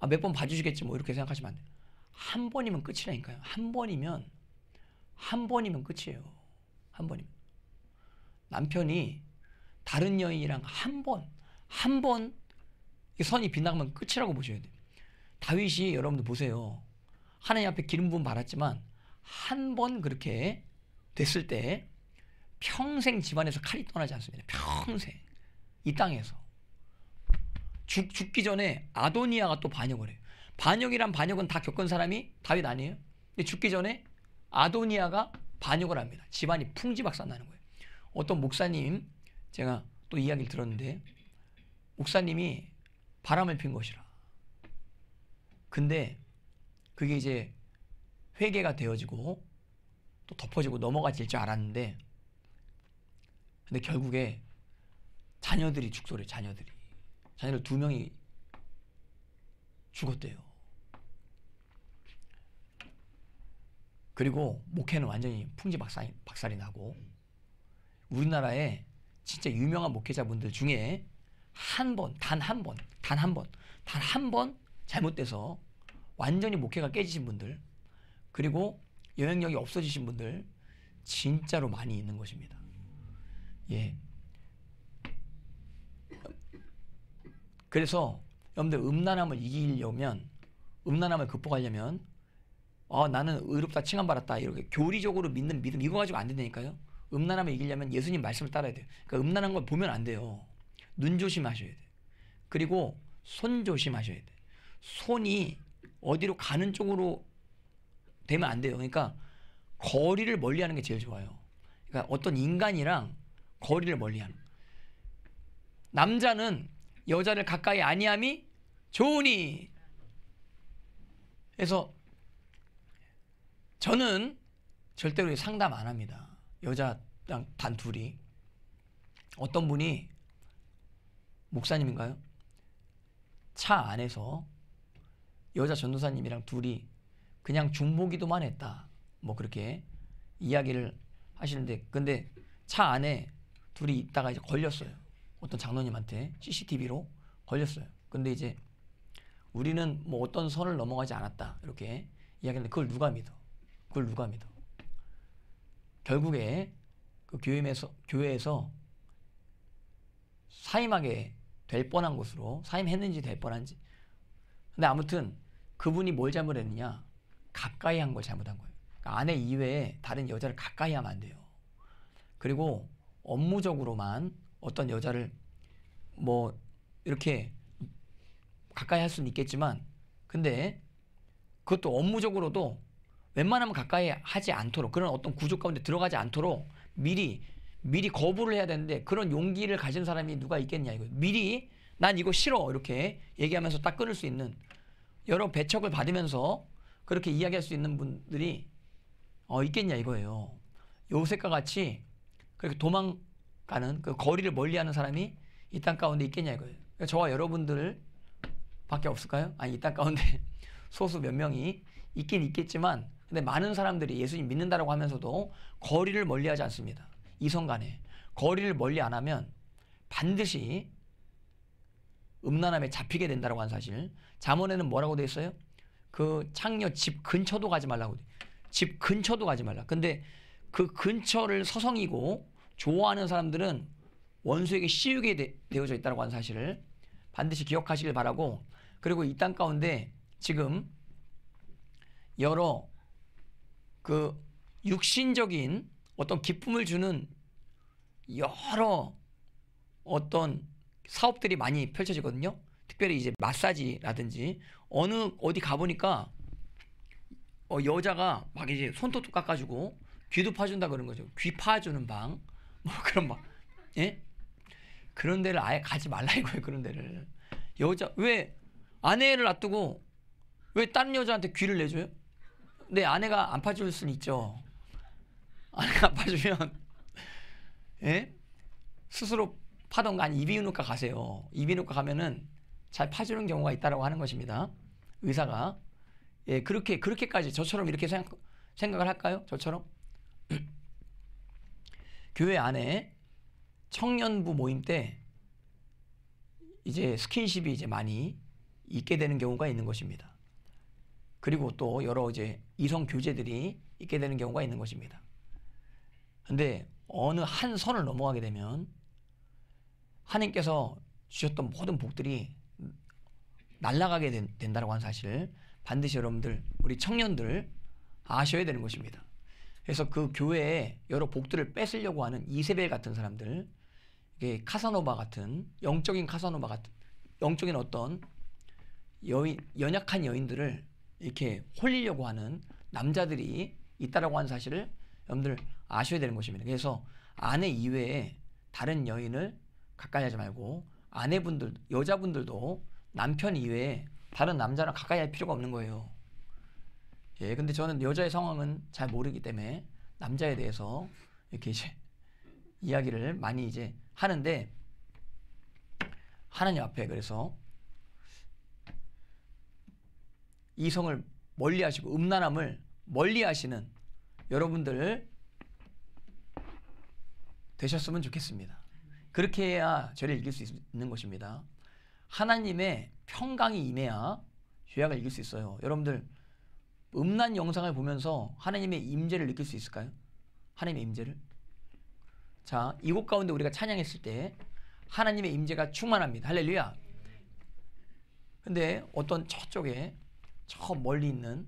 아, 몇 번 봐주시겠지 뭐 이렇게 생각하시면 안 돼요. 한 번이면 끝이라니까요. 한 번이면 한 번이면 끝이에요. 한 번이면 남편이 다른 여인이랑 한 번, 한 번 선이 빗나가면 끝이라고 보셔야 돼요. 다윗이 여러분들 보세요. 하나님 앞에 기름 부음 받았지만 한번 그렇게 됐을 때 평생 집안에서 칼이 떠나지 않습니다. 평생 이 땅에서 죽, 죽기 전에 아도니아가 또 반역을 해요. 반역이란 반역은 다 겪은 사람이 다윗 아니에요? 근데 죽기 전에 아도니아가 반역을 합니다. 집안이 풍지박산 나는 거예요. 어떤 목사님 제가 또 이야기를 들었는데 목사님이 바람을 핀 것이라. 근데 그게 이제 회개가 되어지고 또 덮어지고 넘어가질 줄 알았는데 근데 결국에 자녀들이 죽소리 자녀들이 자녀들 두 명이 죽었대요. 그리고 목회는 완전히 풍지 박살, 박살이 나고 우리나라에 진짜 유명한 목회자분들 중에 한 번, 단 한 번, 단 한 번, 단 한 번 잘못돼서 완전히 목회가 깨지신 분들 그리고 영향력이 없어지신 분들 진짜로 많이 있는 것입니다. 예. 그래서 여러분들 음란함을 이기려면 음란함을 극복하려면 어, 나는 의롭다 칭함받았다 이렇게 교리적으로 믿는 믿음 이거 가지고 안 된다니까요. 음란함을 이기려면 예수님 말씀을 따라야 돼요. 그러니까 음란한 걸 보면 안 돼요. 눈 조심하셔야 돼. 그리고 손 조심하셔야 돼. 손이 어디로 가는 쪽으로 되면 안 돼요. 그러니까 거리를 멀리 하는 게 제일 좋아요. 그러니까 어떤 인간이랑 거리를 멀리 하는. 남자는 여자를 가까이 아니함이 좋으니. 그래서 저는 절대로 상담 안 합니다. 여자랑 단 둘이. 어떤 분이 목사님인가요? 차 안에서 여자 전도사님이랑 둘이 그냥 중보기도만 했다. 뭐 그렇게 이야기를 하시는데 근데 차 안에 둘이 있다가 이제 걸렸어요. 어떤 장로님한테 CCTV로 걸렸어요. 근데 이제 우리는 뭐 어떤 선을 넘어가지 않았다. 이렇게 이야기하는데 그걸 누가 믿어? 그걸 누가 믿어? 결국에 그 교회에서 교회에서 사임하게 될 뻔한 것으로 사임했는지 될 뻔한지 근데 아무튼 그분이 뭘 잘못했느냐 가까이 한 걸 잘못한 거예요. 그러니까 아내 이외에 다른 여자를 가까이 하면 안 돼요. 그리고 업무적으로만 어떤 여자를 뭐 이렇게 가까이 할 수는 있겠지만 근데 그것도 업무적으로도 웬만하면 가까이 하지 않도록 그런 어떤 구조 가운데 들어가지 않도록 미리 미리 거부를 해야 되는데 그런 용기를 가진 사람이 누가 있겠냐 이거 미리 난 이거 싫어 이렇게 얘기하면서 딱 끊을 수 있는 여러 배척을 받으면서 그렇게 이야기할 수 있는 분들이 어, 있겠냐 이거예요. 요셉과 같이 그렇게 도망가는 그 거리를 멀리하는 사람이 이 땅 가운데 있겠냐 이거예요. 그러니까 저와 여러분들 밖에 없을까요? 아니 이 땅 가운데 소수 몇 명이 있긴 있겠지만 근데 많은 사람들이 예수님 믿는다라고 하면서도 거리를 멀리하지 않습니다. 이성 간에 거리를 멀리 안 하면 반드시 음란함에 잡히게 된다라고 한 사실. 잠언에는 뭐라고 돼 있어요? 그 창녀 집 근처도 가지 말라고 집 근처도 가지 말라. 근데 그 근처를 서성이고 좋아하는 사람들은 원수에게 씌우게 되, 어져 있다고 하는 사실을 반드시 기억하시길 바라고 그리고 이 땅 가운데 지금 여러 그 육신적인 어떤 기쁨을 주는 여러 어떤 사업들이 많이 펼쳐지거든요. 특별히 이제 마사지라든지 어느 어디 가보니까 어, 여자가 막 이제 손톱도 깎아주고 귀도 파준다 그런 거죠. 귀 파주는 방. 뭐 그런 막 예? 그런 데를 아예 가지 말라 이거예요. 그런 데를. 여자 왜 아내를 놔두고 왜 다른 여자한테 귀를 내줘요? 내 아내가 안 파줄 순 있죠. 아내가 안 파주면 예? 스스로 파던가 아니 이비인후과 가세요. 이비인후과 가면은 잘 파주는 경우가 있다라고 하는 것입니다. 의사가 예, 그렇게 그렇게까지 저처럼 이렇게 생각, 생각을 할까요? 저처럼 교회 안에 청년부 모임 때 이제 스킨십이 이제 많이 있게 되는 경우가 있는 것입니다. 그리고 또 여러 이제 이성 교제들이 있게 되는 경우가 있는 것입니다. 근데 어느 한 선을 넘어가게 되면 하나님께서 주셨던 모든 복들이 날아가게 된, 된다라고 하는 사실 반드시 여러분들 우리 청년들 아셔야 되는 것입니다. 그래서 그 교회에 여러 복들을 뺏으려고 하는 이세벨 같은 사람들, 이게 카사노바 같은 영적인 카사노바 같은 영적인 어떤 여인, 연약한 여인들을 이렇게 홀리려고 하는 남자들이 있다라고 하는 사실을 여러분들 아셔야 되는 것입니다. 그래서 아내 이외에 다른 여인을 가까이 하지 말고 아내분들 여자분들도 남편 이외에 다른 남자랑 가까이 할 필요가 없는 거예요. 예, 근데 저는 여자의 상황은 잘 모르기 때문에 남자에 대해서 이렇게 이제 이야기를 많이 이제 하는데 하나님 앞에 그래서 이성을 멀리 하시고 음란함을 멀리 하시는 여러분들 되셨으면 좋겠습니다. 그렇게 해야 죄를 이길 수 있는 것입니다. 하나님의 평강이 임해야 죄악을 이길 수 있어요. 여러분들 음란 영상을 보면서 하나님의 임재를 느낄 수 있을까요? 하나님의 임재를. 자, 이곳 가운데 우리가 찬양했을 때 하나님의 임재가 충만합니다. 할렐루야. 근데 어떤 저쪽에 저 멀리 있는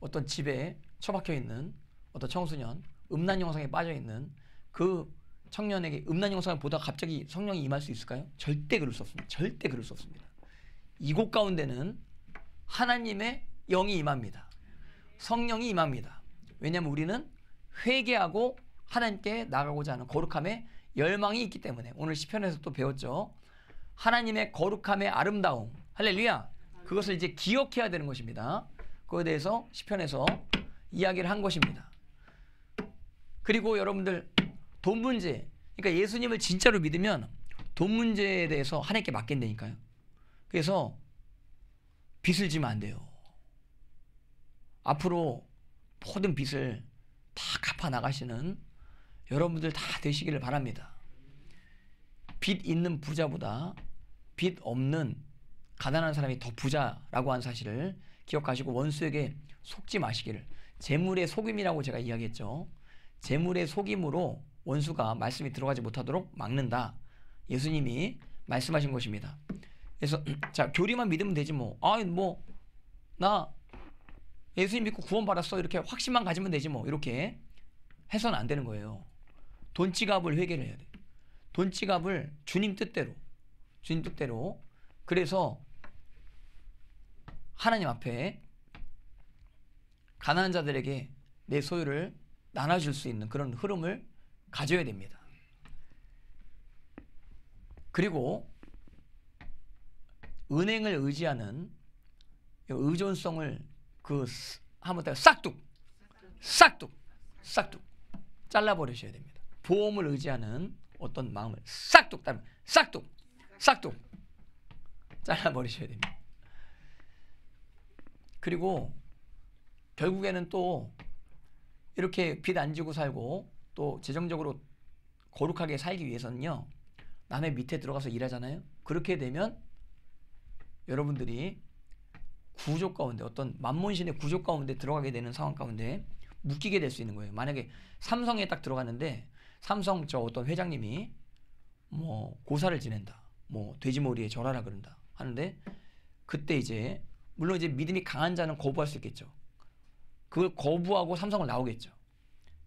어떤 집에 처박혀 있는 어떤 청소년 음란 영상에 빠져 있는 그 청년에게 음란 영상을 보다가 갑자기 성령이 임할 수 있을까요? 절대 그럴 수 없습니다. 절대 그럴 수 없습니다. 이곳 가운데는 하나님의 영이 임합니다. 성령이 임합니다. 왜냐하면 우리는 회개하고 하나님께 나가고자 하는 거룩함의 열망이 있기 때문에 오늘 시편에서 또 배웠죠. 하나님의 거룩함의 아름다움 할렐루야 그것을 이제 기억해야 되는 것입니다. 그거에 대해서 시편에서 이야기를 한 것입니다. 그리고 여러분들 돈 문제. 그러니까 예수님을 진짜로 믿으면 돈 문제에 대해서 하나님께 맡긴다니까요. 그래서 빚을 지면 안 돼요. 앞으로 모든 빚을 다 갚아 나가시는 여러분들 다 되시기를 바랍니다. 빚 있는 부자보다 빚 없는 가난한 사람이 더 부자라고 한 사실을 기억하시고 원수에게 속지 마시기를 재물의 속임이라고 제가 이야기했죠. 재물의 속임으로 원수가 말씀이 들어가지 못하도록 막는다. 예수님이 말씀하신 것입니다. 그래서 자 교리만 믿으면 되지 뭐. 아 뭐나 예수님 믿고 구원 받았어 이렇게 확신만 가지면 되지 뭐 이렇게 해서는 안 되는 거예요. 돈지갑을 회개를 해야 돼. 돈지갑을 주님 뜻대로 주님 뜻대로 그래서 하나님 앞에 가난한 자들에게 내 소유를 나눠줄 수 있는 그런 흐름을 가져야 됩니다. 그리고 은행을 의지하는 의존성을 그 한번따 싹둑 싹둑 싹둑 잘라버리셔야 됩니다. 보험을 의지하는 어떤 마음을 싹둑 따면 싹둑 싹둑 잘라버리셔야 됩니다. 그리고 결국에는 또 이렇게 빚 안 지고 살고 또 재정적으로 거룩하게 살기 위해서는요. 남의 밑에 들어가서 일하잖아요. 그렇게 되면 여러분들이 구조 가운데 어떤 만문신의 구조 가운데 들어가게 되는 상황 가운데 묶이게 될 수 있는 거예요. 만약에 삼성에 딱 들어갔는데 삼성 저 어떤 회장님이 뭐 고사를 지낸다. 뭐 돼지머리에 절하라 그런다. 하는데 그때 이제 물론 이제 믿음이 강한 자는 거부할 수 있겠죠. 그걸 거부하고 삼성을 나오겠죠.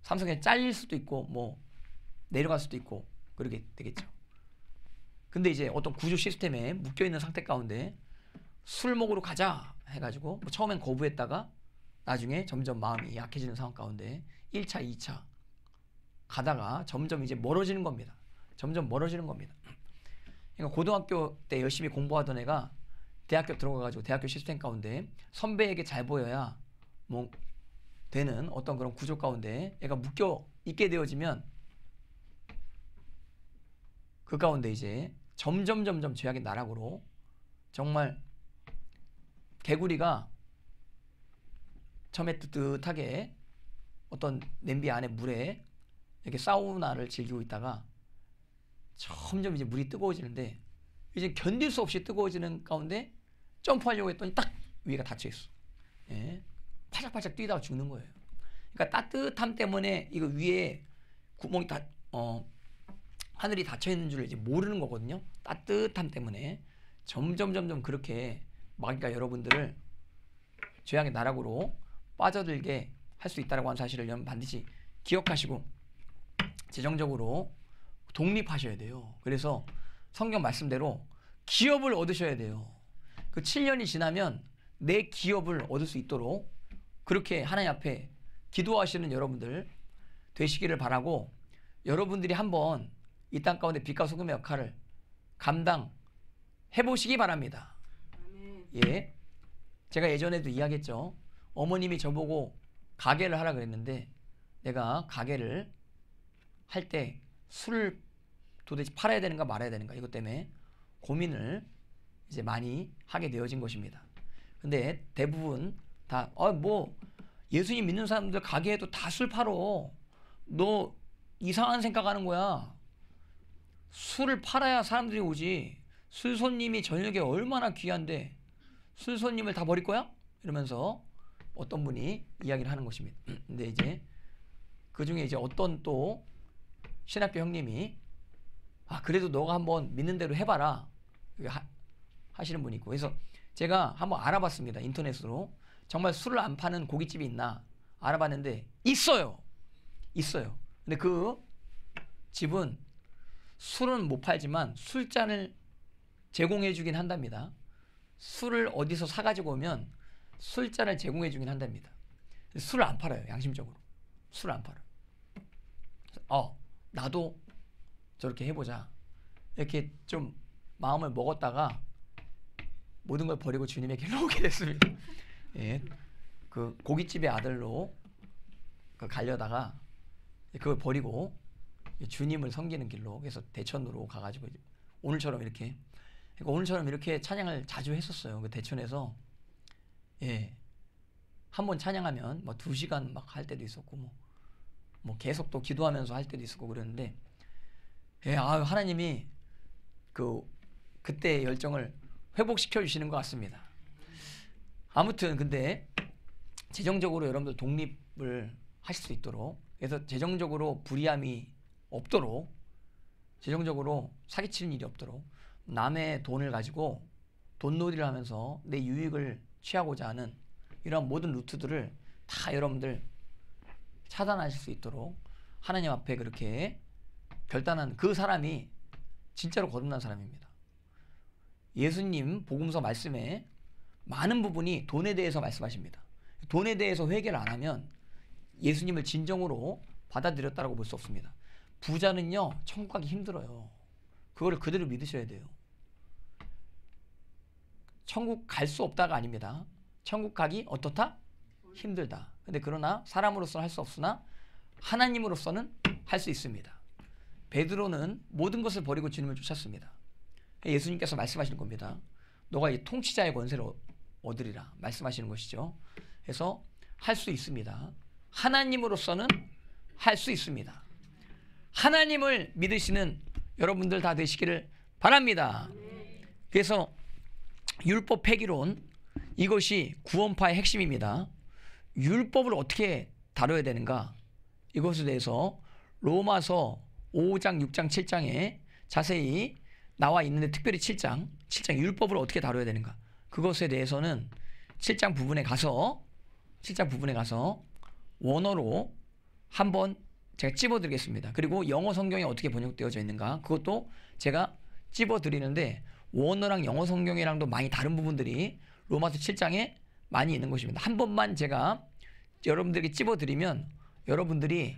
삼성에 잘릴 수도 있고 뭐 내려갈 수도 있고 그렇게 되겠죠. 근데 이제 어떤 구조 시스템에 묶여 있는 상태 가운데 술 먹으러 가자 해가지고 뭐 처음엔 거부했다가 나중에 점점 마음이 약해지는 상황 가운데 1차, 2차 가다가 점점 이제 멀어지는 겁니다. 점점 멀어지는 겁니다. 그러니까 고등학교 때 열심히 공부하던 애가 대학교 들어가가지고 대학교 시스템 가운데 선배에게 잘 보여야 뭐 되는 어떤 그런 구조 가운데 애가 묶여 있게 되어지면 그 가운데 이제 점점 점점 죄악의 나락으로 정말 개구리가 처음에 뜨뜻하게 어떤 냄비 안에 물에 이렇게 사우나를 즐기고 있다가 점점 이제 물이 뜨거워지는데 이제 견딜 수 없이 뜨거워지는 가운데 점프하려고 했더니 딱 위에가 닫혀 있어. 예. 파짝파짝 뛰다가 죽는 거예요. 그러니까 따뜻함 때문에 이거 위에 구멍이 다, 어, 하늘이 닫혀 있는 줄 이제 모르는 거거든요. 따뜻함 때문에 점점 점점 그렇게 마귀가 여러분들을 죄악의 나락으로 빠져들게 할 수 있다라고 하는 사실을 여러분 반드시 기억하시고 재정적으로 독립하셔야 돼요. 그래서 성경 말씀대로 기업을 얻으셔야 돼요. 그 7년이 지나면 내 기업을 얻을 수 있도록 그렇게 하나님 앞에 기도하시는 여러분들 되시기를 바라고 여러분들이 한번 이 땅 가운데 빛과 소금의 역할을 감당해 보시기 바랍니다. 예. 제가 예전에도 이야기했죠. 어머님이 저보고 가게를 하라 그랬는데 내가 가게를 할 때 술을 도대체 팔아야 되는가 말아야 되는가 이것 때문에 고민을 이제 많이 하게 되어진 것입니다. 근데 대부분 다, 어, 뭐, 예수님 믿는 사람들 가게에도 다 술 팔어. 너 이상한 생각하는 거야. 술을 팔아야 사람들이 오지. 술 손님이 저녁에 얼마나 귀한데 술 손님을 다 버릴 거야? 이러면서 어떤 분이 이야기를 하는 것입니다. 음, 근데 이제 그 중에 이제 어떤 또 신학교 형님이 아 그래도 너가 한번 믿는 대로 해봐라 하, 하시는 분이 있고 그래서 제가 한번 알아봤습니다 인터넷으로 정말 술을 안 파는 고깃집이 있나 알아봤는데 있어요. 있어요. 근데 그 집은 술은 못 팔지만 술잔을 제공해 주긴 한답니다. 술을 어디서 사가지고 오면 술잔을 제공해 주긴 한답니다. 술을 안 팔아요, 양심적으로. 술을 안 팔아요. 어, 나도 저렇게 해보자. 이렇게 좀 마음을 먹었다가 모든 걸 버리고 주님의 길로 오게 됐습니다. 예, 그 고깃집의 아들로 그 갈려다가 그걸 버리고 주님을 섬기는 길로 그래서 대천으로 가가지고 오늘처럼 이렇게 그러니까 오늘처럼 이렇게 찬양을 자주 했었어요. 그 대천에서 예, 한 번 찬양하면 뭐두 시간 막 할 때도 있었고 뭐, 뭐 계속 또 기도하면서 할 때도 있었고 그랬는데 예, 아 하나님이 그 그때 열정을 회복시켜 주시는 것 같습니다. 아무튼 근데 재정적으로 여러분들 독립을 하실 수 있도록 그래서 재정적으로 불이함이 없도록 재정적으로 사기치는 일이 없도록 남의 돈을 가지고 돈놀이를 하면서 내 유익을 취하고자 하는 이러한 모든 루트들을 다 여러분들 차단하실 수 있도록 하나님 앞에 그렇게 결단한 그 사람이 진짜로 거듭난 사람입니다. 예수님 복음서 말씀에 많은 부분이 돈에 대해서 말씀하십니다. 돈에 대해서 회개를 안 하면 예수님을 진정으로 받아들였다라고 볼 수 없습니다. 부자는요, 천국 가기 힘들어요. 그거를 그대로 믿으셔야 돼요. 천국 갈 수 없다가 아닙니다. 천국 가기 어떻다? 힘들다. 근데 그러나 사람으로서는 할 수 없으나 하나님으로서는 할 수 있습니다. 베드로는 모든 것을 버리고 주님을 쫓았습니다. 예수님께서 말씀하시는 겁니다. 너가 이 통치자의 권세를 얻으리라 말씀하시는 것이죠. 그래서 할 수 있습니다. 하나님으로서는 할 수 있습니다. 하나님을 믿으시는 여러분들 다 되시기를 바랍니다. 그래서 율법 폐기론 이것이 구원파의 핵심입니다. 율법을 어떻게 다뤄야 되는가? 이것에 대해서 로마서 5장, 6장, 7장에 자세히 나와 있는데 특별히 7장, 7장 율법을 어떻게 다뤄야 되는가? 그것에 대해서는 7장 부분에 가서 7장 부분에 가서 원어로 한번 제가 찝어드리겠습니다. 그리고 영어 성경이 어떻게 번역되어져 있는가 그것도 제가 찝어드리는데 원어랑 영어 성경이랑도 많이 다른 부분들이 로마서 7장에 많이 있는 것입니다. 한 번만 제가 여러분들에게 찝어드리면 여러분들이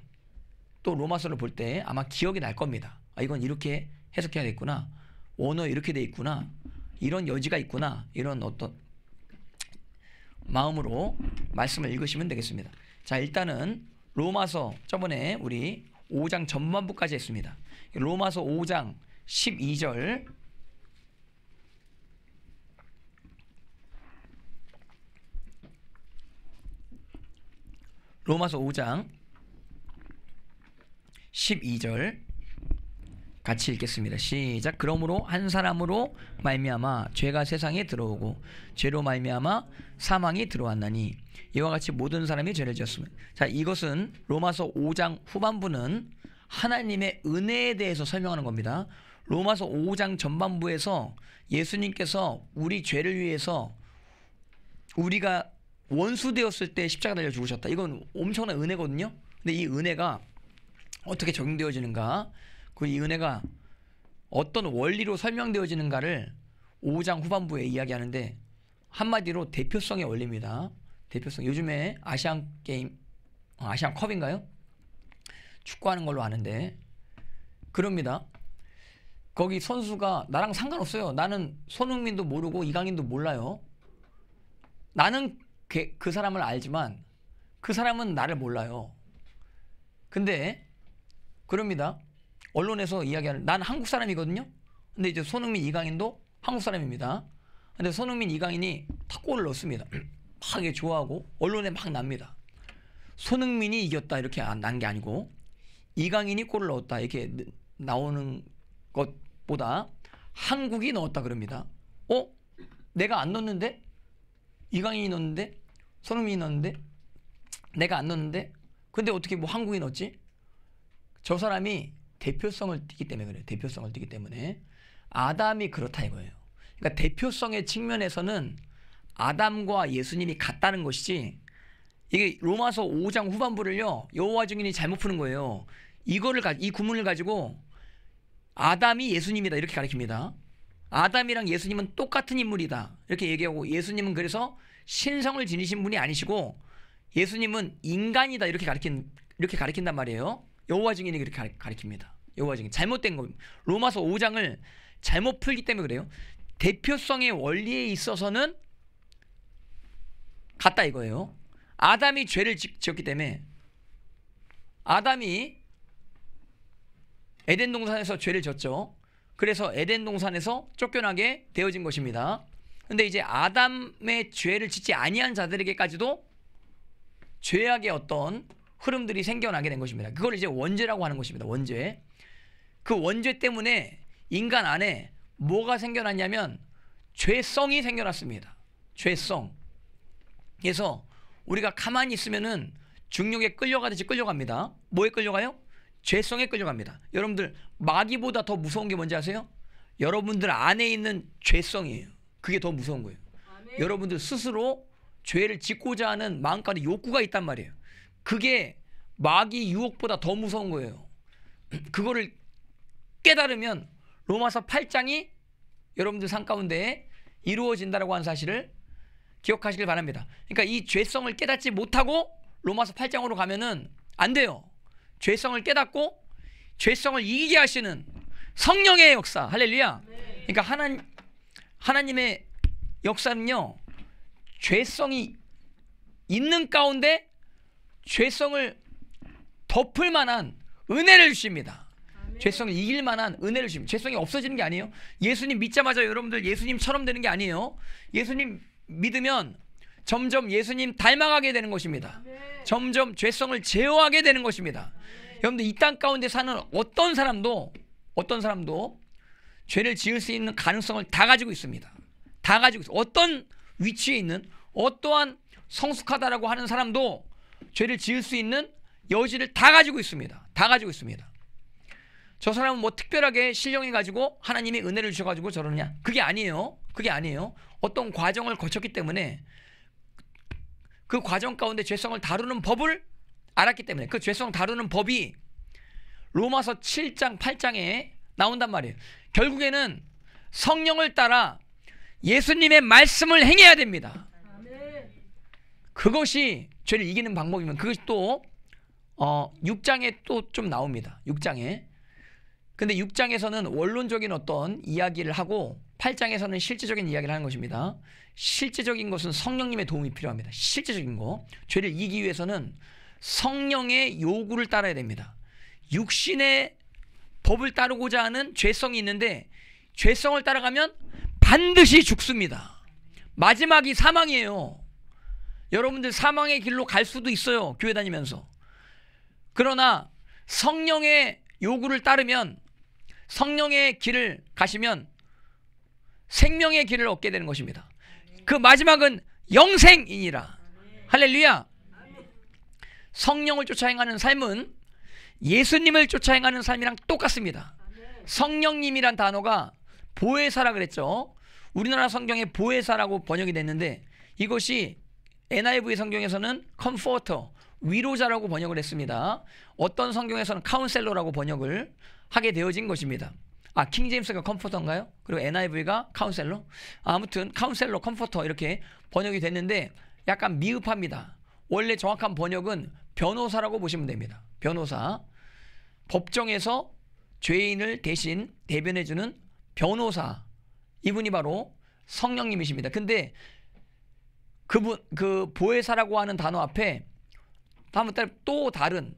또 로마서를 볼 때 아마 기억이 날 겁니다. 아, 이건 이렇게 해석해야 됐구나. 원어 이렇게 돼 있구나. 이런 여지가 있구나 이런 어떤 마음으로 말씀을 읽으시면 되겠습니다. 자 일단은 로마서 저번에 우리 5장 전반부까지 했습니다. 로마서 5장 12절 로마서 5장 12절 같이 읽겠습니다. 시작. 그러므로 한 사람으로 말미암아 죄가 세상에 들어오고 죄로 말미암아 사망이 들어왔나니 이와 같이 모든 사람이 죄를 지었습니다. 자, 이것은 로마서 5장 후반부는 하나님의 은혜에 대해서 설명하는 겁니다. 로마서 5장 전반부에서 예수님께서 우리 죄를 위해서 우리가 원수 되었을 때 십자가 달려 죽으셨다. 이건 엄청난 은혜거든요. 근데 이 은혜가 어떻게 적용되어지는가? 그이 은혜가 어떤 원리로 설명되어지는가를 5장 후반부에 이야기하는데 한마디로 대표성의 원리입니다. 대표성. 요즘에 아시안 게임, 어, 아시안 컵인가요? 축구하는 걸로 아는데 그럽니다. 거기 선수가 나랑 상관없어요. 나는 손흥민도 모르고 이강인도 몰라요. 나는 그, 그 사람을 알지만 그 사람은 나를 몰라요. 근데 그럽니다. 언론에서 이야기하는 난 한국 사람이거든요. 근데 이제 손흥민 이강인도 한국 사람입니다. 근데 손흥민 이강인이 탁골을 넣습니다. 막게 좋아하고 언론에 막 납니다. 손흥민이 이겼다 이렇게 난 게 아니고 이강인이 골을 넣었다 이렇게 나오는 것보다 한국이 넣었다 그럽니다. 어? 내가 안 넣었는데? 이강인이 넣었는데? 손흥민이 넣었는데? 내가 안 넣었는데? 근데 어떻게 뭐 한국이 넣었지? 저 사람이 대표성을 띠기 때문에 그래요. 대표성을 띠기 때문에 아담이 그렇다 이거예요. 그러니까 대표성의 측면에서는 아담과 예수님이 같다는 것이지 이게 로마서 5장 후반부를요. 여호와 증인이 잘못 푸는 거예요. 이거를 이 구문을 가지고 아담이 예수님이다 이렇게 가리킵니다. 아담이랑 예수님은 똑같은 인물이다 이렇게 얘기하고 예수님은 그래서 신성을 지니신 분이 아니시고 예수님은 인간이다 이렇게 가리킨 이렇게 가리킨단 말이에요. 여호와 증인이 그렇게 가리킵니다. 여호와 증인 잘못된 겁 로마서 5장을 잘못 풀기 때문에 그래요. 대표성의 원리에 있어서는 같다 이거예요. 아담이 죄를 지었기 때문에 아담이 에덴 동산에서 죄를 졌죠. 그래서 에덴 동산에서 쫓겨나게 되어진 것입니다. 근데 이제 아담의 죄를 짓지 아니한 자들에게까지도 죄악의 어떤 흐름들이 생겨나게 된 것입니다. 그걸 이제 원죄라고 하는 것입니다. 원죄. 그 원죄 때문에 인간 안에 뭐가 생겨났냐면 죄성이 생겨났습니다. 죄성. 그래서 우리가 가만히 있으면은 중력에 끌려가듯이 끌려갑니다. 뭐에 끌려가요? 죄성에 끌려갑니다. 여러분들 마귀보다 더 무서운 게 뭔지 아세요? 여러분들 안에 있는 죄성이에요. 그게 더 무서운 거예요. 아, 네. 여러분들 스스로 죄를 짓고자 하는 마음까지 욕구가 있단 말이에요. 그게 마귀 유혹보다 더 무서운 거예요. 그거를 깨달으면 로마서 8장이 여러분들 삶 가운데 이루어진다라고 하는 사실을 기억하시길 바랍니다. 그러니까 이 죄성을 깨닫지 못하고 로마서 8장으로 가면은 안 돼요. 죄성을 깨닫고 죄성을 이기게 하시는 성령의 역사. 할렐루야. 그러니까 하나 하나님의 역사는요. 죄성이 있는 가운데 죄성을 덮을 만한 은혜를 주십니다. 죄성을 이길 만한 은혜를 주십니다. 죄성이 없어지는 게 아니에요. 예수님 믿자마자 여러분들 예수님처럼 되는 게 아니에요. 예수님 믿으면 점점 예수님 닮아가게 되는 것입니다. 점점 죄성을 제어하게 되는 것입니다. 여러분들 이 땅 가운데 사는 어떤 사람도 어떤 사람도 죄를 지을 수 있는 가능성을 다 가지고 있습니다. 다 가지고 있어요. 어떤 위치에 있는 어떠한 성숙하다라고 하는 사람도 죄를 지을 수 있는 여지를 다 가지고 있습니다. 다 가지고 있습니다. 저 사람은 뭐 특별하게 실력이 가지고 하나님이 은혜를 주셔가지고 저러느냐? 그게 아니에요. 그게 아니에요. 어떤 과정을 거쳤기 때문에 그 과정 가운데 죄성을 다루는 법을 알았기 때문에 그 죄성 다루는 법이 로마서 7장 8장에 나온단 말이에요. 결국에는 성령을 따라 예수님의 말씀을 행해야 됩니다. 그것이 죄를 이기는 방법이면 그것이 또 어, 6장에 또 좀 나옵니다. 6장에. 근데 6장에서는 원론적인 어떤 이야기를 하고 8장에서는 실제적인 이야기를 하는 것입니다. 실제적인 것은 성령님의 도움이 필요합니다. 실제적인 거. 죄를 이기기 위해서는 성령의 요구를 따라야 됩니다. 육신의 법을 따르고자 하는 죄성이 있는데 죄성을 따라가면 반드시 죽습니다. 마지막이 사망이에요. 여러분들 사망의 길로 갈 수도 있어요. 교회 다니면서. 그러나 성령의 요구를 따르면 성령의 길을 가시면 생명의 길을 얻게 되는 것입니다. 그 마지막은 영생이니라. 할렐루야. 성령을 쫓아 행하는 삶은 예수님을 쫓아 행하는 삶이랑 똑같습니다. 성령님이란 단어가 보혜사라 그랬죠. 우리나라 성경에 보혜사라고 번역이 됐는데 이것이 NIV 성경에서는 컴포터, 위로자라고 번역을 했습니다. 어떤 성경에서는 카운셀러라고 번역을 하게 되어진 것입니다. 아, 킹제임스가 컴포터인가요? 그리고 NIV가 카운셀러? 아무튼 카운셀러, 컴포터 이렇게 번역이 됐는데 약간 미흡합니다. 원래 정확한 번역은 변호사라고 보시면 됩니다. 변호사. 법정에서 죄인을 대신 대변해주는 변호사. 이분이 바로 성령님이십니다. 근데 그분 그 보혜사라고 하는 단어 앞에 다음 달또 다른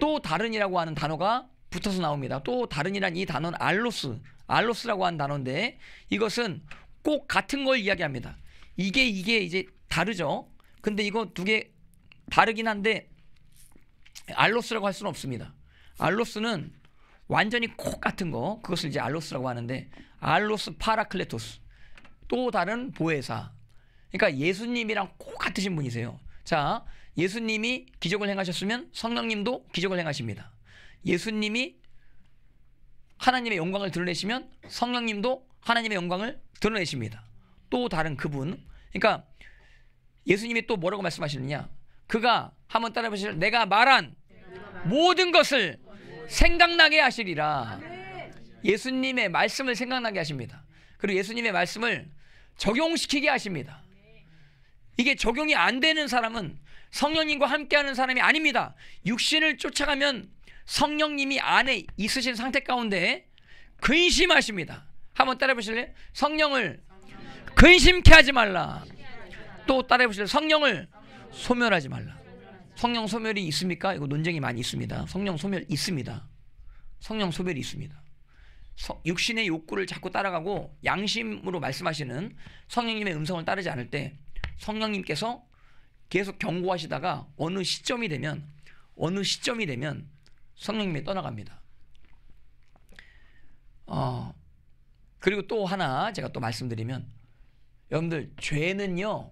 또 다른이라고 하는 단어가 붙어서 나옵니다. 또 다른이란 이 단어는 알로스, 알로스라고 하는 단어인데 이것은 꼭 같은 걸 이야기합니다. 이게 이게 이제 다르죠. 근데 이거 두 개 다르긴 한데 알로스라고 할 수는 없습니다. 알로스는 완전히 콕 같은 거 그것을 이제 알로스라고 하는데 알로스 파라클레토스 또 다른 보혜사 그러니까 예수님이랑 꼭 같으신 분이세요. 자, 예수님이 기적을 행하셨으면 성령님도 기적을 행하십니다. 예수님이 하나님의 영광을 드러내시면 성령님도 하나님의 영광을 드러내십니다. 또 다른 그분. 그러니까 예수님이 또 뭐라고 말씀하시느냐? 그가 한번 따라 보실 내가 말한 모든 것을 생각나게 하시리라. 예수님의 말씀을 생각나게 하십니다. 그리고 예수님의 말씀을 적용시키게 하십니다. 이게 적용이 안 되는 사람은 성령님과 함께하는 사람이 아닙니다. 육신을 쫓아가면 성령님이 안에 있으신 상태 가운데 근심하십니다. 한번 따라해 보실래요? 성령을 근심케 하지 말라. 또 따라해 보실래요? 성령을 소멸하지 말라. 성령 소멸이 있습니까? 이거 논쟁이 많이 있습니다. 성령 소멸 있습니다. 성령 소멸이 있습니다. 육신의 욕구를 자꾸 따라가고 양심으로 말씀하시는 성령님의 음성을 따르지 않을 때 성령님께서 계속 경고하시다가 어느 시점이 되면 어느 시점이 되면 성령님이 떠나갑니다. 어, 그리고 또 하나 제가 또 말씀드리면 여러분들 죄는요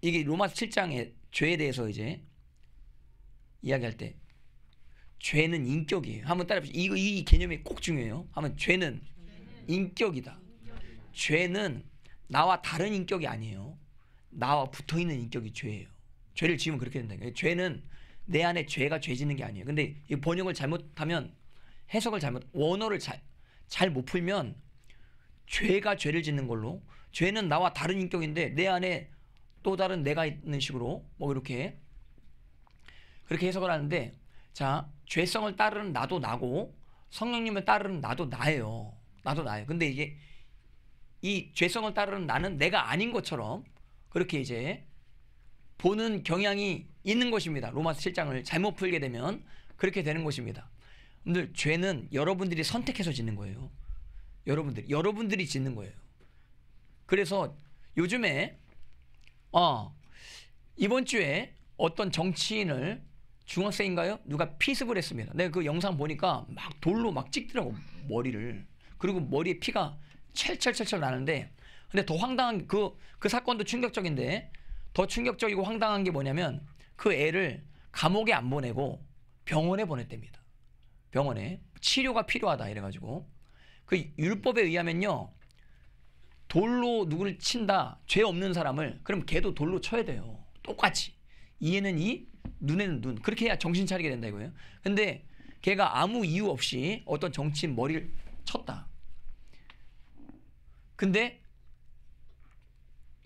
이게 로마서 7장에 죄에 대해서 이제 이야기할 때 죄는 인격이에요. 한번 따라해보시 이, 이 개념이 꼭 중요해요. 한번 죄는 인격이다. 죄는 나와 다른 인격이 아니에요. 나와 붙어 있는 인격이 죄예요. 죄를 지으면 그렇게 된다. 죄는 내 안에 죄가 죄 짓는 게 아니에요. 근데 이 번역을 잘못하면 해석을 잘못 원어를 잘 잘 못 풀면 죄가 죄를 짓는 걸로 죄는 나와 다른 인격인데 내 안에 또 다른 내가 있는 식으로 뭐 이렇게 그렇게 해석을 하는데 자 죄성을 따르는 나도 나고 성령님을 따르는 나도 나예요. 나도 나예요. 근데 이게 이 죄성을 따르는 나는 내가 아닌 것처럼 그렇게 이제 보는 경향이 있는 것입니다. 로마서 7장을 잘못 풀게 되면 그렇게 되는 것입니다. 여러 죄는 여러분들이 선택해서 짓는 거예요. 여러분들 여러분들이 짓는 거예요. 그래서 요즘에 아 이번 주에 어떤 정치인을 중학생인가요? 누가 피습을 했습니다. 내가 그 영상 보니까 막 돌로 막 찍더라고 머리를. 그리고 머리에 피가 찰찰찰찰 나는데 근데 더 황당한 그, 그 사건도 충격적인데 더 충격적이고 황당한 게 뭐냐면 그 애를 감옥에 안 보내고 병원에 보냈답니다. 병원에 치료가 필요하다 이래가지고 그 율법에 의하면요 돌로 누구를 친다 죄 없는 사람을 그럼 걔도 돌로 쳐야 돼요 똑같이 이에는 이 눈에는 눈 그렇게 해야 정신 차리게 된다 이거예요 근데 걔가 아무 이유 없이 어떤 정치인 머리를 쳤다 근데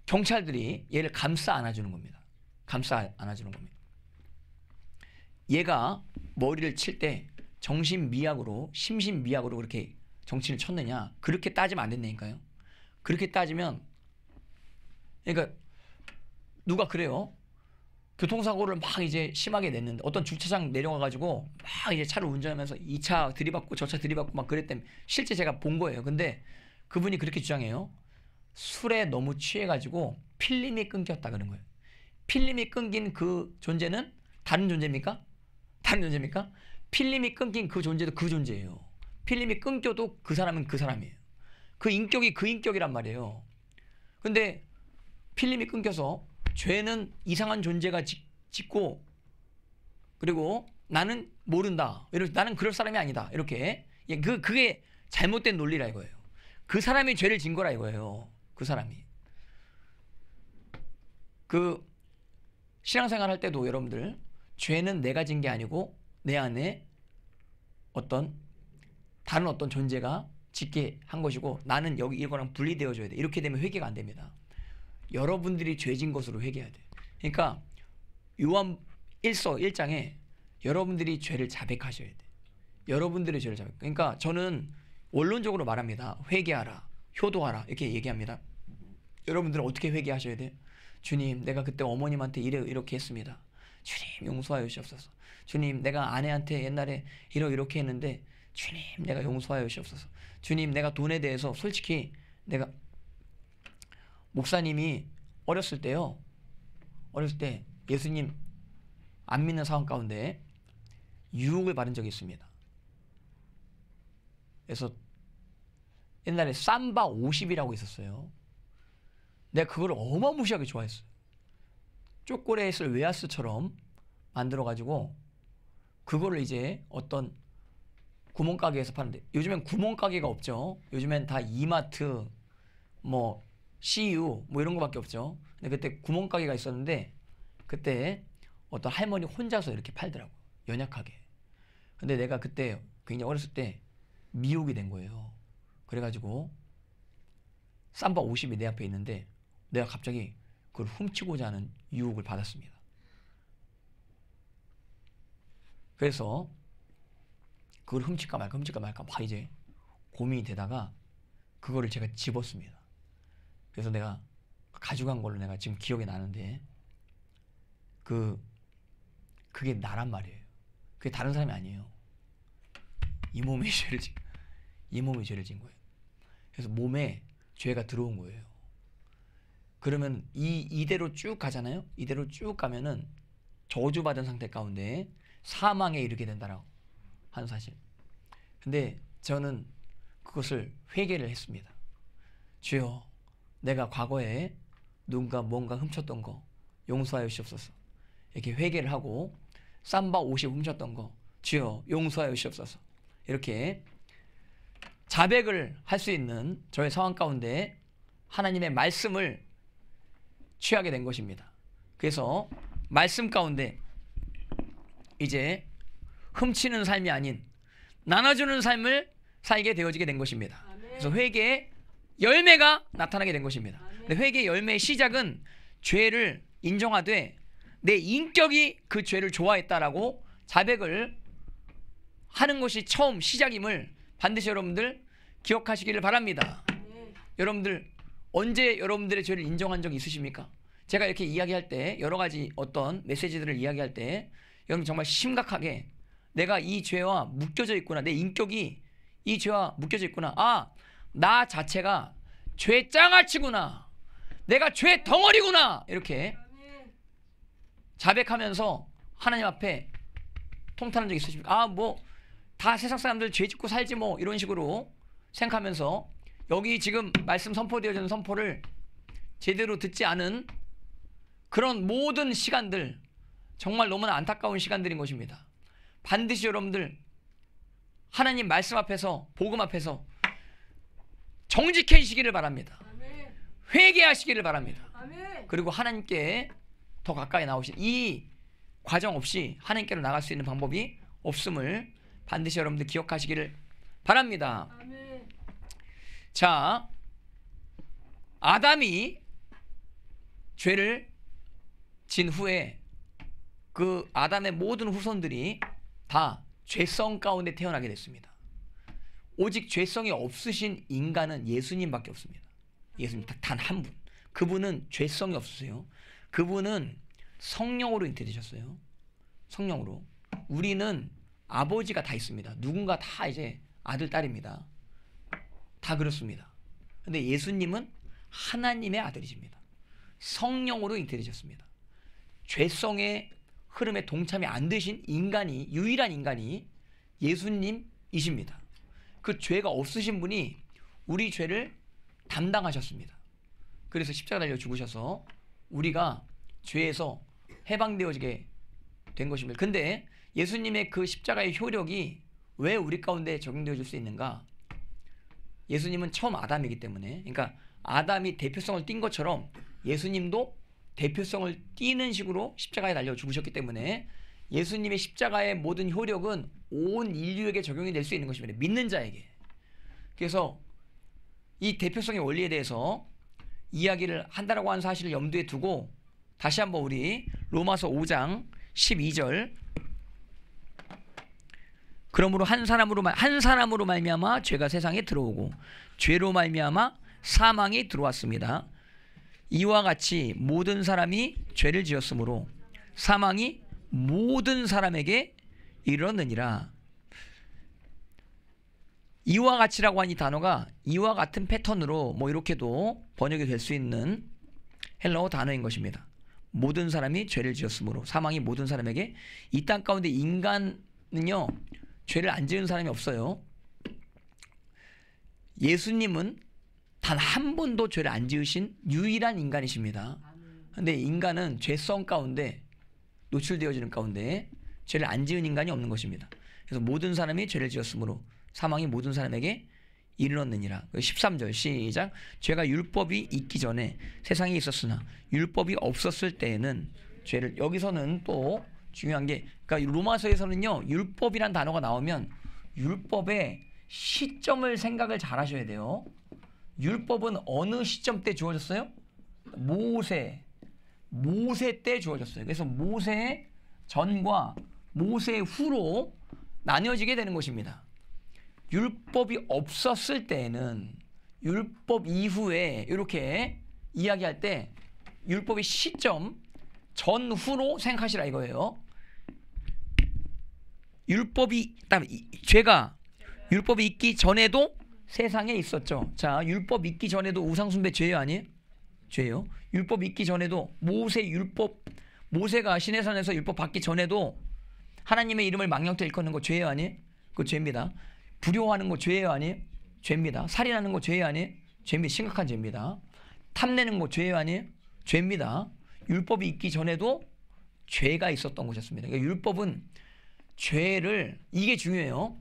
경찰들이 얘를 감싸 안아주는 겁니다. 감싸 안아주는 겁니다. 얘가 머리를 칠 때 정신미약으로 심신미약으로 그렇게 정치를 쳤느냐 그렇게 따지면 안 된다니까요. 그렇게 따지면 그러니까 누가 그래요? 교통사고를 막 이제 심하게 냈는데 어떤 주차장 내려가가지고 막 이제 차를 운전하면서 이 차 들이받고 저 차 들이받고 막 그랬다면 실제 제가 본 거예요. 근데 그분이 그렇게 주장해요. 술에 너무 취해가지고 필름이 끊겼다 그런 거예요. 필름이 끊긴 그 존재는 다른 존재입니까? 다른 존재입니까? 필름이 끊긴 그 존재도 그 존재예요. 필름이 끊겨도 그 사람은 그 사람이에요. 그 인격이 그 인격이란 말이에요. 근데 필름이 끊겨서 죄는 이상한 존재가 짓고 그리고 나는 모른다. 이러 나는 그럴 사람이 아니다. 이렇게 예, 그 그게 잘못된 논리라 이거예요. 그 사람이 죄를 진 거라 이거예요. 그 사람이. 그 신앙생활 할 때도 여러분들 죄는 내가 진 게 아니고 내 안에 어떤 다른 어떤 존재가 짓게 한 것이고 나는 여기 이거랑 분리되어줘야 돼. 이렇게 되면 회개가 안 됩니다. 여러분들이 죄진 것으로 회개해야 돼. 그러니까 요한 1서 1장에 여러분들이 죄를 자백하셔야 돼. 여러분들의 죄를 자백. 그러니까 저는 원론적으로 말합니다. 회개하라, 효도하라 이렇게 얘기합니다. 여러분들은 어떻게 회개하셔야 돼요? 주님, 내가 그때 어머님한테 이래, 이렇게 했습니다. 주님, 용서하여 주시옵소서. 주님, 내가 아내한테 옛날에 이러 이렇게 했는데 주님, 내가 용서하여 주시옵소서. 주님, 내가 돈에 대해서 솔직히 내가 목사님이 어렸을 때요. 어렸을 때 예수님 안 믿는 상황 가운데 유혹을 받은 적이 있습니다. 그래서 옛날에 쌈바 50이라고 있었어요. 내가 그걸 어마무시하게 좋아했어요. 초콜릿을 웨하스처럼 만들어가지고 그거를 이제 어떤 구멍가게에서 파는데 요즘엔 구멍가게가 없죠. 요즘엔 다 이마트 뭐 CU 뭐 이런 거밖에 없죠. 근데 그때 구멍가게가 있었는데 그때 어떤 할머니 혼자서 이렇게 팔더라고 요 연약하게. 근데 내가 그때 굉장히 어렸을 때 미혹이 된 거예요. 그래가지고 쌈바 50이 내 앞에 있는데 내가 갑자기 그걸 훔치고자 하는 유혹을 받았습니다. 그래서 그걸 훔칠까 말까 훔칠까 말까 막 이제 고민이 되다가 그거를 제가 집었습니다. 그래서 내가 가져간 걸로 내가 지금 기억이 나는데 그 그게 나란 말이에요. 그게 다른 사람이 아니에요. 이 몸에 죄를 진, 이 몸에 죄를 진 거예요. 그래서 몸에 죄가 들어온 거예요. 그러면 이 이대로 쭉 가잖아요. 이대로 쭉 가면은 저주받은 상태 가운데 사망에 이르게 된다라고 하는 사실. 근데 저는 그것을 회개를 했습니다. 주여, 내가 과거에 누군가 뭔가 훔쳤던 거 용서하여 주시옵소서. 이렇게 회개를 하고 쌈바 옷이 훔쳤던 거 주여 용서하여 주시옵소서. 이렇게 자백을 할 수 있는 저의 상황 가운데 하나님의 말씀을 취하게 된 것입니다. 그래서 말씀 가운데 이제 훔치는 삶이 아닌 나눠주는 삶을 살게 되어지게 된 것입니다. 그래서 회개의 열매가 나타나게 된 것입니다. 회개의 열매의 시작은 죄를 인정하되 내 인격이 그 죄를 좋아했다라고 자백을 하는 것이 처음 시작임을 반드시 여러분들 기억하시기를 바랍니다. 네. 여러분들 언제 여러분들의 죄를 인정한 적 있으십니까? 제가 이렇게 이야기할 때 여러 가지 어떤 메시지들을 이야기할 때 여러분 정말 심각하게 내가 이 죄와 묶여져 있구나. 내 인격이 이 죄와 묶여져 있구나. 아, 나 자체가 죄 장아치구나. 내가 죄 덩어리구나. 이렇게 자백하면서 하나님 앞에 통탄한 적 있으십니까? 아, 뭐다 세상 사람들 죄 짓고 살지 뭐 이런 식으로 생각하면서 여기 지금 말씀 선포되어지는 선포를 제대로 듣지 않은 그런 모든 시간들 정말 너무나 안타까운 시간들인 것입니다. 반드시 여러분들 하나님 말씀 앞에서 복음 앞에서 정직해지시기를 바랍니다. 회개하시기를 바랍니다. 그리고 하나님께 더 가까이 나오신 이 과정 없이 하나님께로 나갈 수 있는 방법이 없음을 반드시 여러분들 기억하시기를 바랍니다. 자, 아담이 죄를 진 후에 그 아담의 모든 후손들이 다 죄성 가운데 태어나게 됐습니다. 오직 죄성이 없으신 인간은 예수님밖에 없습니다. 예수님 단 한 분. 그분은 죄성이 없으세요. 그분은 성령으로 인태되셨어요. 성령으로. 우리는 아버지가 다 있습니다. 누군가 다 이제 아들, 딸입니다. 다 그렇습니다. 근데 예수님은 하나님의 아들이십니다. 성령으로 잉태되셨습니다. 죄성의 흐름에 동참이 안 되신 인간이, 유일한 인간이 예수님이십니다. 그 죄가 없으신 분이 우리 죄를 담당하셨습니다. 그래서 십자가 달려 죽으셔서 우리가 죄에서 해방되어지게 된 것입니다. 근데 예수님의 그 십자가의 효력이 왜 우리 가운데 적용되어 줄 수 있는가? 예수님은 처음 아담이기 때문에 그러니까 아담이 대표성을 띈 것처럼 예수님도 대표성을 띄는 식으로 십자가에 달려 죽으셨기 때문에 예수님의 십자가의 모든 효력은 온 인류에게 적용이 될 수 있는 것입니다. 믿는 자에게. 그래서 이 대표성의 원리에 대해서 이야기를 한다라고 하는 사실을 염두에 두고 다시 한번 우리 로마서 5장 12절 그러므로 한 사람으로 말, 한 사람으로 말미암아 죄가 세상에 들어오고 죄로 말미암아 사망이 들어왔습니다. 이와 같이 모든 사람이 죄를 지었으므로 사망이 모든 사람에게 이르렀느니라. 이와 같이라고 하는 이 단어가 이와 같은 패턴으로 뭐 이렇게도 번역이 될 수 있는 헬라어 단어인 것입니다. 모든 사람이 죄를 지었으므로 사망이 모든 사람에게 이 땅 가운데 인간은요 죄를 안 지은 사람이 없어요. 예수님은 단 한 번도 죄를 안 지으신 유일한 인간이십니다. 근데 인간은 죄성 가운데 노출되어지는 가운데 죄를 안 지은 인간이 없는 것입니다. 그래서 모든 사람이 죄를 지었으므로 사망이 모든 사람에게 일렀느니라. 13절 그 시작. 죄가 율법이 있기 전에 세상에 있었으나 율법이 없었을 때에는 죄를 여기서는 또 중요한 게 그러니까 로마서에서는요 율법이란 단어가 나오면 율법의 시점을 생각을 잘 하셔야 돼요. 율법은 어느 시점 때 주어졌어요? 모세 모세 때 주어졌어요. 그래서 모세 전과 모세 후로 나뉘어지게 되는 것입니다. 율법이 없었을 때에는 율법 이후에 이렇게 이야기할 때 율법의 시점 전후로 생각하시라 이거예요. 율법이 그다음 죄가 율법이 있기 전에도 세상에 있었죠. 자, 율법 있기 전에도 우상 숭배 죄요 아니에요? 죄요. 율법 있기 전에도 모세 율법 모세가 시내산에서 율법 받기 전에도 하나님의 이름을 망령되 일컫는 거 죄요 아니에요? 그 죄입니다. 불효하는 거 죄요 아니에요? 죄입니다. 살인하는 거 죄요 아니에요? 죄입니다. 심각한 죄입니다. 탐내는 거 죄요 아니에요? 죄입니다. 율법이 있기 전에도 죄가 있었던 것이었습니다. 그러니까 율법은 죄를 이게 중요해요.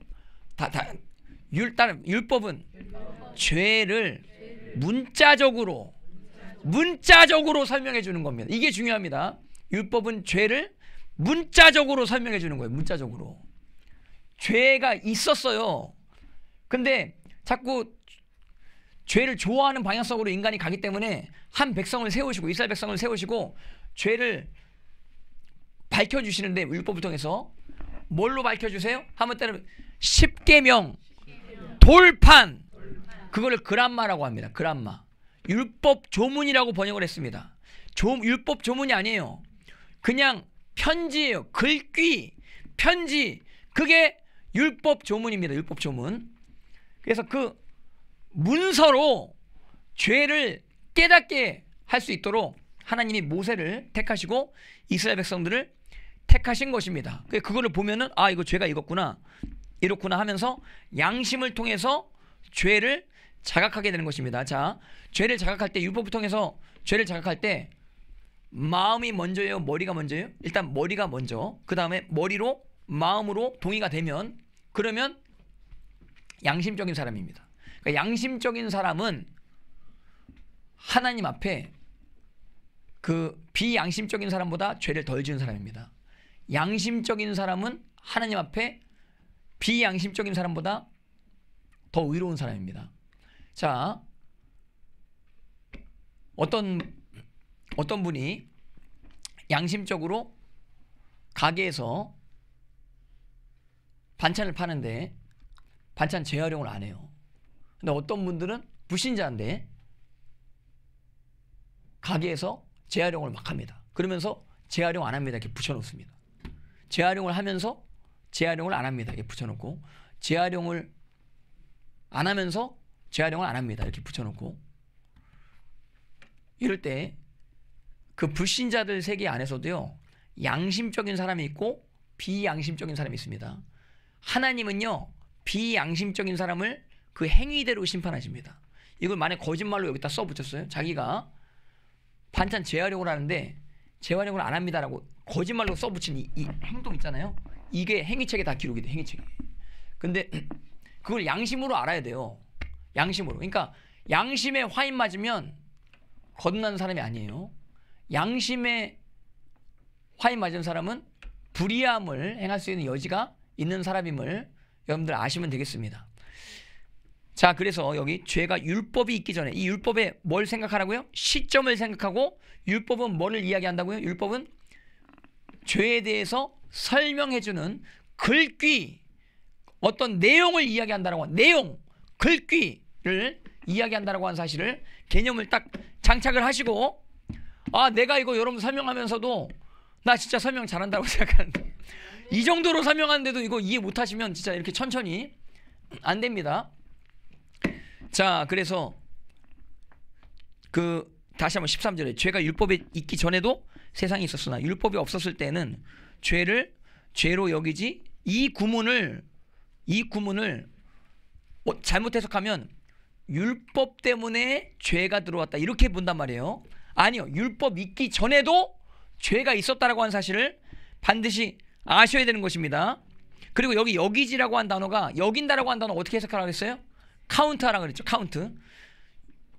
다, 다, 율, 따른, 율법은 죄를, 문자적으로 문자적으로 설명해 주는 겁니다. 이게 중요합니다. 율법은 죄를 문자적으로 설명해 주는 거예요. 문자적으로. 죄가 있었어요. 근데 자꾸 죄를 좋아하는 방향성으로 인간이 가기 때문에 한 백성을 세우시고 이스라엘 백성을 세우시고 죄를 밝혀 주시는데 율법을 통해서 뭘로 밝혀 주세요? 하면 따르 십계명 돌판 그거를 그람마라고 합니다. 그람마. 율법 조문이라고 번역을 했습니다. 조, 율법 조문이 아니에요. 그냥 편지예요. 글귀, 편지. 그게 율법 조문입니다. 율법 조문. 그래서 그 문서로 죄를 깨닫게 할 수 있도록 하나님이 모세를 택하시고 이스라엘 백성들을 택하신 것입니다. 그거를 보면은 아 이거 죄가 이렇구나 이렇구나 하면서 양심을 통해서 죄를 자각하게 되는 것입니다. 자, 죄를 자각할 때 율법을 통해서 죄를 자각할 때 마음이 먼저예요, 머리가 먼저예요? 일단 머리가 먼저. 그다음에 머리로 마음으로 동의가 되면 그러면 양심적인 사람입니다. 그러니까 양심적인 사람은 하나님 앞에 그 비양심적인 사람보다 죄를 덜 지은 사람입니다. 양심적인 사람은 하나님 앞에 비양심적인 사람보다 더 의로운 사람입니다. 자, 어떤 어떤 분이 양심적으로 가게에서 반찬을 파는데 반찬 재활용을 안 해요. 근데 어떤 분들은 불신자인데 가게에서 재활용을 막 합니다. 그러면서 재활용 안 합니다. 이렇게 붙여놓습니다. 재활용을 하면서 재활용을 안 합니다. 이렇게 붙여놓고 재활용을 안 하면서 재활용을 안 합니다. 이렇게 붙여놓고 이럴 때 그 불신자들 세계 안에서도요 양심적인 사람이 있고 비양심적인 사람이 있습니다. 하나님은요 비양심적인 사람을 그 행위대로 심판하십니다. 이걸 만약 거짓말로 여기다 써 붙였어요. 자기가 반찬 재활용을 하는데 재활용을 안 합니다라고 거짓말로 써 붙인 이, 이, 행동 있잖아요. 이게 행위책에 다 기록이 돼. 행위책에. 근데 그걸 양심으로 알아야 돼요. 양심으로. 그러니까 양심에 화인 맞으면 거듭나는 사람이 아니에요. 양심에 화인 맞은 사람은 불의함을 행할 수 있는 여지가 있는 사람임을 여러분들 아시면 되겠습니다. 자, 그래서 여기 죄가 율법이 있기 전에 이 율법에 뭘 생각하라고요? 시점을 생각하고 율법은 뭐를 이야기한다고요? 율법은 죄에 대해서 설명해주는 글귀 어떤 내용을 이야기한다라고 내용 글귀를 이야기한다라고 한 사실을 개념을 딱 장착을 하시고 아 내가 이거 여러분 설명하면서도 나 진짜 설명 잘한다고 생각하는데 이 정도로 설명하는데도 이거 이해 못하시면 진짜 이렇게 천천히 안 됩니다. 자, 그래서 그 다시 한번 13절에 죄가 율법에 있기 전에도 세상에 있었으나 율법이 없었을 때는 죄를 죄로 여기지 이 구문을 이 구문을 어, 잘못 해석하면 율법 때문에 죄가 들어왔다 이렇게 본단 말이에요. 아니요. 율법 있기 전에도 죄가 있었다라고 한 사실을 반드시 아셔야 되는 것입니다. 그리고 여기 여기지라고 한 단어가 여긴다라고 한 단어 어떻게 해석하라고 했어요? 카운트하라 그랬죠. 카운트.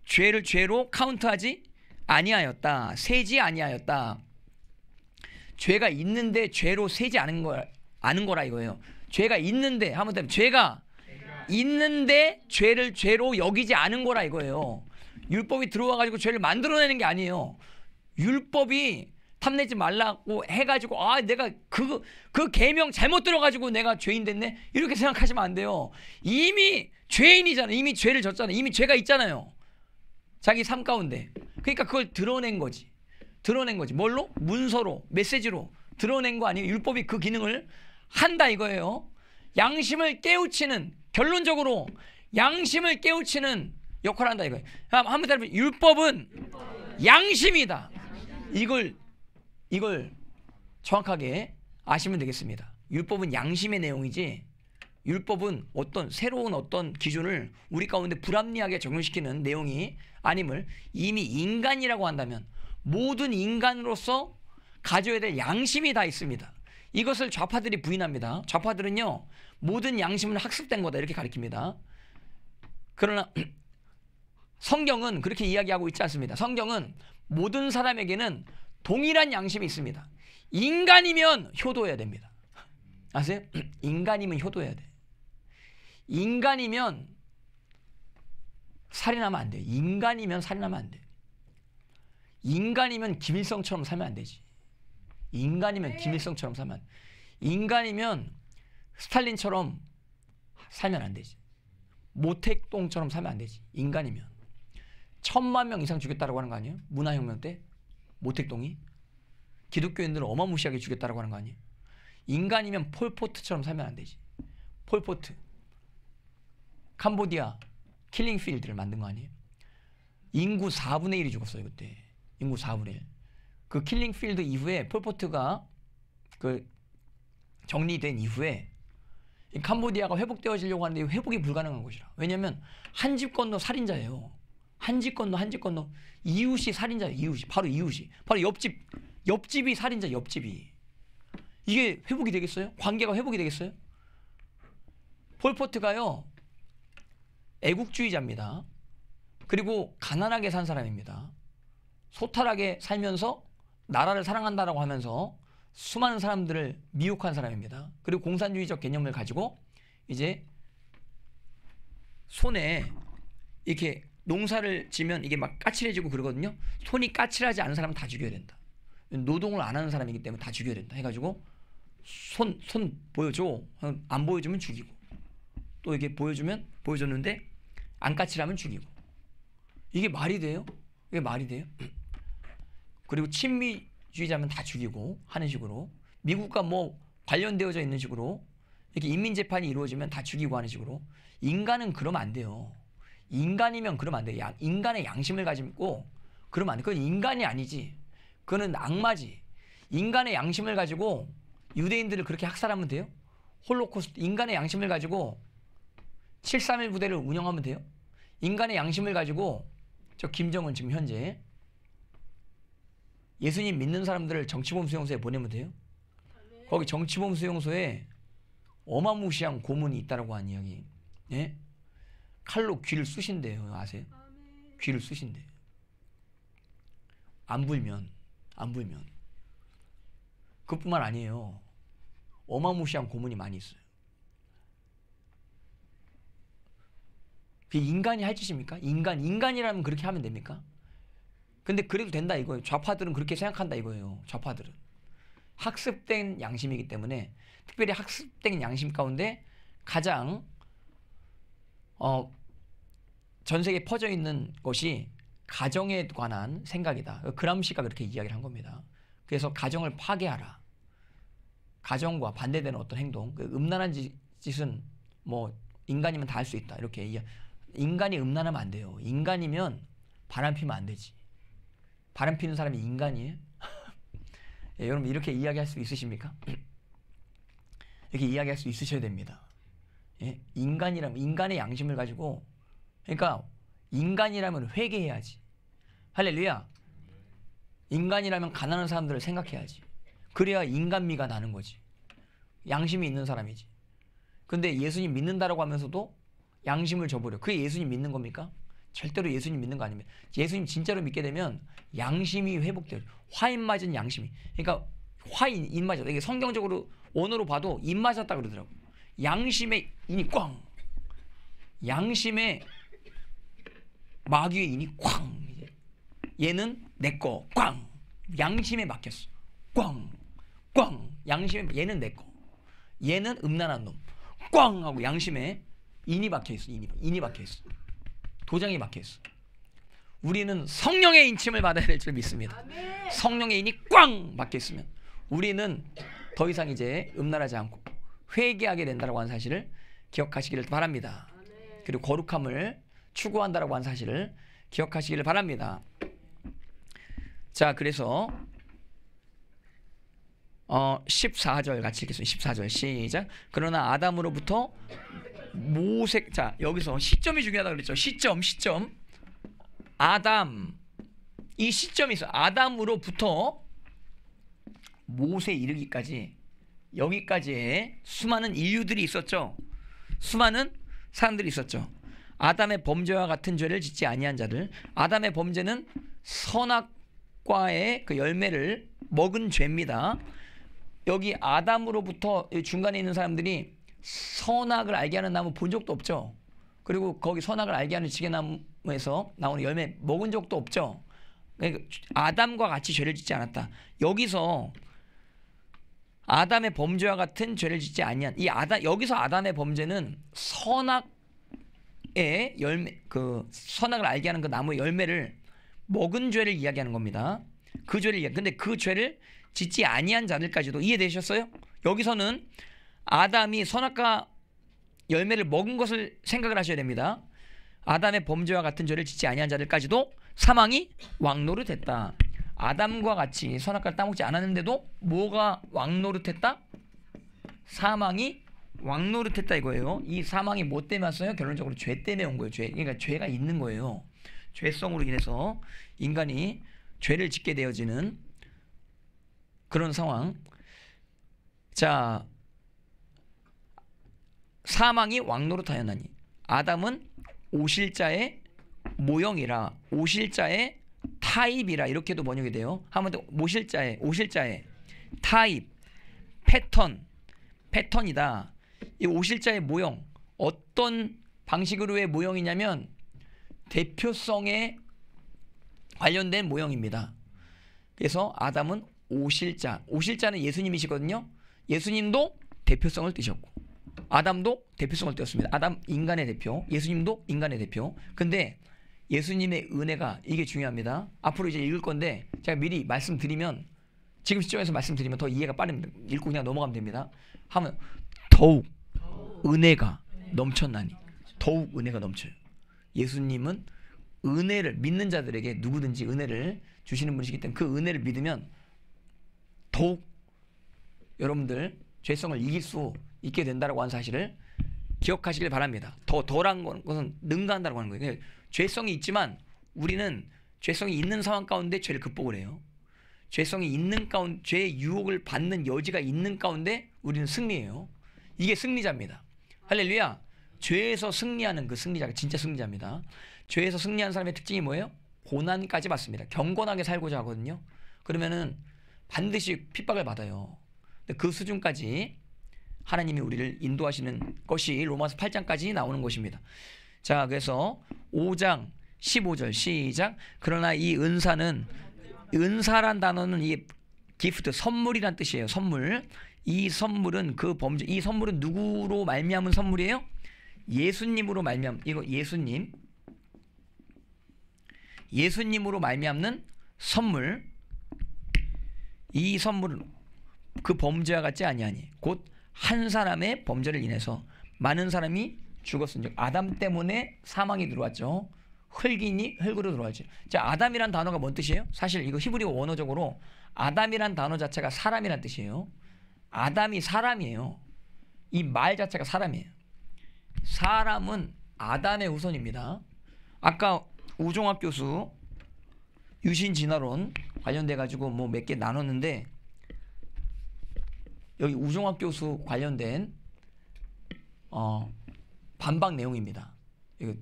죄를 죄로 카운트하지 아니하였다. 세지 아니하였다. 죄가 있는데 죄로 세지 않은 거 아는 거라 이거예요. 죄가 있는데 하면되면 죄가 있는데 죄를 죄로 여기지 않은 거라 이거예요. 율법이 들어와 가지고 죄를 만들어내는 게 아니에요. 율법이 탐내지 말라고 해가지고 아 내가 그그 그 계명 그 잘못 들어가지고 내가 죄인 됐네 이렇게 생각하시면 안 돼요. 이미 죄인이잖아. 이미 죄를 졌잖아. 이미 죄가 있잖아요. 자기 삶 가운데. 그러니까 그걸 드러낸 거지. 드러낸 거지. 뭘로? 문서로, 메시지로 드러낸 거 아니에요. 율법이 그 기능을 한다 이거예요. 양심을 깨우치는 결론적으로 양심을 깨우치는 역할을 한다 이거예요. 한번 따라 율법은 양심이다. 이걸 이걸 정확하게 아시면 되겠습니다. 율법은 양심의 내용이지 율법은 어떤 새로운 어떤 기준을 우리 가운데 불합리하게 적용시키는 내용이 아님을 이미 인간이라고 한다면 모든 인간으로서 가져야 될 양심이 다 있습니다. 이것을 좌파들이 부인합니다. 좌파들은요, 모든 양심은 학습된 거다. 이렇게 가리킵니다. 그러나 성경은 그렇게 이야기하고 있지 않습니다. 성경은 모든 사람에게는 동일한 양심이 있습니다. 인간이면 효도해야 됩니다. 아세요? 인간이면 효도해야 돼. 인간이면 살인하면 안 돼. 인간이면 살인하면 안 돼. 인간이면 김일성처럼 살면 안 되지. 인간이면 네. 김일성처럼 살면 인간이면 스탈린처럼 살면 안 되지. 모택동처럼 살면 안 되지. 인간이면. 천만 명 이상 죽였다라고 하는 거 아니에요? 문화혁명 때 모택동이 기독교인들을 어마무시하게 죽였다라고 하는 거 아니에요? 인간이면 폴포트처럼 살면 안 되지. 폴포트. 캄보디아 킬링필드를 만든 거 아니에요? 인구 4분의 1이 죽었어요 그때 인구 4분의 1. 그 킬링필드 이후에 폴포트가 그 정리된 이후에 캄보디아가 회복되어지려고 하는데 회복이 불가능한 것이라. 왜냐면한 집 건너 살인자예요. 한 집 건너 한 집 건너 이웃이 살인자예요. 이웃이 바로 이웃이 바로 옆집 옆집이 살인자 옆집이 이게 회복이 되겠어요? 관계가 회복이 되겠어요? 폴포트가요 애국주의자입니다. 그리고 가난하게 산 사람입니다. 소탈하게 살면서 나라를 사랑한다라고 하면서 수많은 사람들을 미혹한 사람입니다. 그리고 공산주의적 개념을 가지고 이제 손에 이렇게 농사를 지면 이게 막 까칠해지고 그러거든요. 손이 까칠하지 않은 사람 은다 죽여야 된다. 노동을 안 하는 사람이기 때문에 다 죽여야 된다. 해가지고 손, 손 보여줘. 안 보여주면 죽이고. 또 이게 보여주면 보여줬는데 안 까칠하면 죽이고. 이게 말이 돼요? 이게 말이 돼요? 그리고 친미주의자면 다 죽이고 하는 식으로 미국과 뭐 관련되어져 있는 식으로 이렇게 인민 재판이 이루어지면 다 죽이고 하는 식으로 인간은 그러면 안 돼요. 인간이면 그러면 안 돼요. 인간의 양심을 가지고 그러면 안 돼. 그건 인간이 아니지. 그거는 악마지. 인간의 양심을 가지고 유대인들을 그렇게 학살하면 돼요? 홀로코스트 인간의 양심을 가지고 731 부대를 운영하면 돼요. 인간의 양심을 가지고 저 김정은 지금 현재 예수님 믿는 사람들을 정치범 수용소에 보내면 돼요. 거기 정치범 수용소에 어마무시한 고문이 있다라고 한 이야기. 예? 칼로 귀를 쑤신대요. 아세요? 귀를 쑤신대. 요안 불면 안 불면. 그뿐만 아니에요. 어마무시한 고문이 많이 있어요. 인간이 할 짓입니까? 인간, 인간이라면 그렇게 하면 됩니까? 근데 그래도 된다 이거예요. 좌파들은 그렇게 생각한다 이거예요. 좌파들은. 학습된 양심이기 때문에 특별히 학습된 양심 가운데 가장 어, 전 세계에 퍼져 있는 것이 가정에 관한 생각이다. 그람시가 그렇게 이야기를 한 겁니다. 그래서 가정을 파괴하라. 가정과 반대되는 어떤 행동, 그 음란한 짓은 뭐 인간이면 다 할 수 있다. 이렇게 인간이 음란하면 안 돼요. 인간이면 바람 피면 안 되지. 바람 피는 사람이 인간이에요? 예, 여러분 이렇게 이야기할 수 있으십니까? 이렇게 이야기할 수 있으셔야 됩니다. 예? 인간이라면 인간의 양심을 가지고 그러니까 인간이라면 회개해야지. 할렐루야. 인간이라면 가난한 사람들을 생각해야지. 그래야 인간미가 나는 거지. 양심이 있는 사람이지. 근데 예수님 믿는다라고 하면서도 양심을 줘버려 그게 예수님 믿는 겁니까? 절대로 예수님 믿는 거 아닙니다. 예수님 진짜로 믿게 되면 양심이 회복돼요. 화인 맞은 양심이. 그러니까 화인 입 맞아. 이게 성경적으로 원어로 봐도 입 맞았다 그러더라고. 양심의 인이 꽝. 양심의 마귀의 인이 꽝. 얘는 내거 꽝. 양심에 맡겼어. 꽝. 꽝. 양심에 얘는 내 거. 얘는 음란한 놈. 꽝 하고 양심에 인이 박혀 있어. 인이, 인이 박혀 있어. 도장이 박혀 있어. 우리는 성령의 인침을 받아야 될 줄 믿습니다. 성령의 인이 꽝 박혀 있으면 우리는 더 이상 이제 음란하지 않고 회개하게 된다라고 하는 사실을 기억하시기를 바랍니다. 그리고 거룩함을 추구한다라고 하는 사실을 기억하시기를 바랍니다. 자, 그래서 어, 14절 같이 읽겠습니다. 14절 시작. 그러나 아담으로부터 모색 자 여기서 시점이 중요하다 그랬죠. 시점 시점 아담 이 시점이 있어. 아담으로부터 모세 이르기까지 여기까지의 수많은 인류들이 있었죠. 수많은 사람들이 있었죠. 아담의 범죄와 같은 죄를 짓지 아니한 자들. 아담의 범죄는 선악과의 그 열매를 먹은 죄입니다. 여기 아담으로부터 중간에 있는 사람들이 선악을 알게 하는 나무 본 적도 없죠. 그리고 거기 선악을 알게 하는 지게나무에서 나오는 열매 먹은 적도 없죠. 그러니까 아담과 같이 죄를 짓지 않았다. 여기서 아담의 범죄와 같은 죄를 짓지 아니한 이 아담 여기서 아담의 범죄는 선악의 열매 그 선악을 알게 하는 그 나무의 열매를 먹은 죄를 이야기하는 겁니다. 그 죄를 이야기. 근데 그 죄를 짓지 아니한 자들까지도 이해되셨어요? 여기서는 아담이 선악과 열매를 먹은 것을 생각을 하셔야 됩니다. 아담의 범죄와 같은 죄를 짓지 아니한 자들까지도 사망이 왕노릇했다. 아담과 같이 선악과를 따먹지 않았는데도 뭐가 왕노릇했다? 사망이 왕노릇했다 이거예요. 이 사망이 뭐 때문에 왔어요? 결론적으로 죄 때문에 온 거예요. 죄. 그러니까 죄가 있는 거예요. 죄성으로 인해서 인간이 죄를 짓게 되어지는 그런 상황. 자, 사망이 왕노로 타연나니 아담은 오실자의 모형이라 오실자의 타입이라 이렇게도 번역이 돼요. 한번더 모실자의 오실자의 타입 패턴 패턴이다. 이 오실자의 모형 어떤 방식으로의 모형이냐면 대표성에 관련된 모형입니다. 그래서 아담은 오실자 오실자는 예수님이시거든요. 예수님도 대표성을 띠셨고 아담도 대표성을 띄었습니다. 아담 인간의 대표, 예수님도 인간의 대표. 근데 예수님의 은혜가 이게 중요합니다. 앞으로 이제 읽을 건데 제가 미리 말씀드리면 지금 시점에서 말씀드리면 더 이해가 빠릅니다. 읽고 그냥 넘어가면 됩니다. 하면 더욱 은혜가 넘쳤나니 더욱 은혜가 넘쳐요. 예수님은 은혜를 믿는 자들에게 누구든지 은혜를 주시는 분이시기 때문에 그 은혜를 믿으면 더욱 여러분들 죄성을 이길 수 있게 된다라고 하는 사실을 기억하시길 바랍니다. 더 덜한 것은 능가한다고 라 하는 거예요. 그러니까 죄성이 있지만 우리는 죄성이 있는 상황 가운데 죄를 극복을 해요. 죄성이 있는 가운데 죄의 유혹을 받는 여지가 있는 가운데 우리는 승리해요. 이게 승리자입니다. 할렐루야. 죄에서 승리하는 그 승리자가 진짜 승리자입니다. 죄에서 승리한 사람의 특징이 뭐예요? 고난까지 받습니다. 경건하게 살고자 하거든요. 그러면은 반드시 핍박을 받아요. 근데 그 수준까지 하나님이 우리를 인도하시는 것이 로마서 8장까지 나오는 것입니다. 자, 그래서 5장 15절 시작. 그러나 이 은사는 은사란 단어는 이 기프트 선물이란 뜻이에요. 선물. 이 선물은 그 범죄 이 선물은 누구로 말미암은 선물이에요? 예수님으로 말미암 이거 예수님. 예수님으로 말미암는 선물. 이 선물은 그 범죄와 같지 아니하니 곧한 사람의 범죄를 인해서 많은 사람이 죽었은즉 아담 때문에 사망이 들어왔죠. 흙이니 흙으로 들어왔죠. 자, 아담이란 단어가 뭔 뜻이에요? 사실 이거 히브리어 원어적으로 아담이란 단어 자체가 사람이란 뜻이에요. 아담이 사람이에요. 이 말 자체가 사람이에요. 사람은 아담의 후손입니다. 아까 우종학 교수 유신 진화론 관련돼 가지고 뭐 몇 개 나눴는데 여기 우종학 교수 관련된 어, 반박 내용입니다.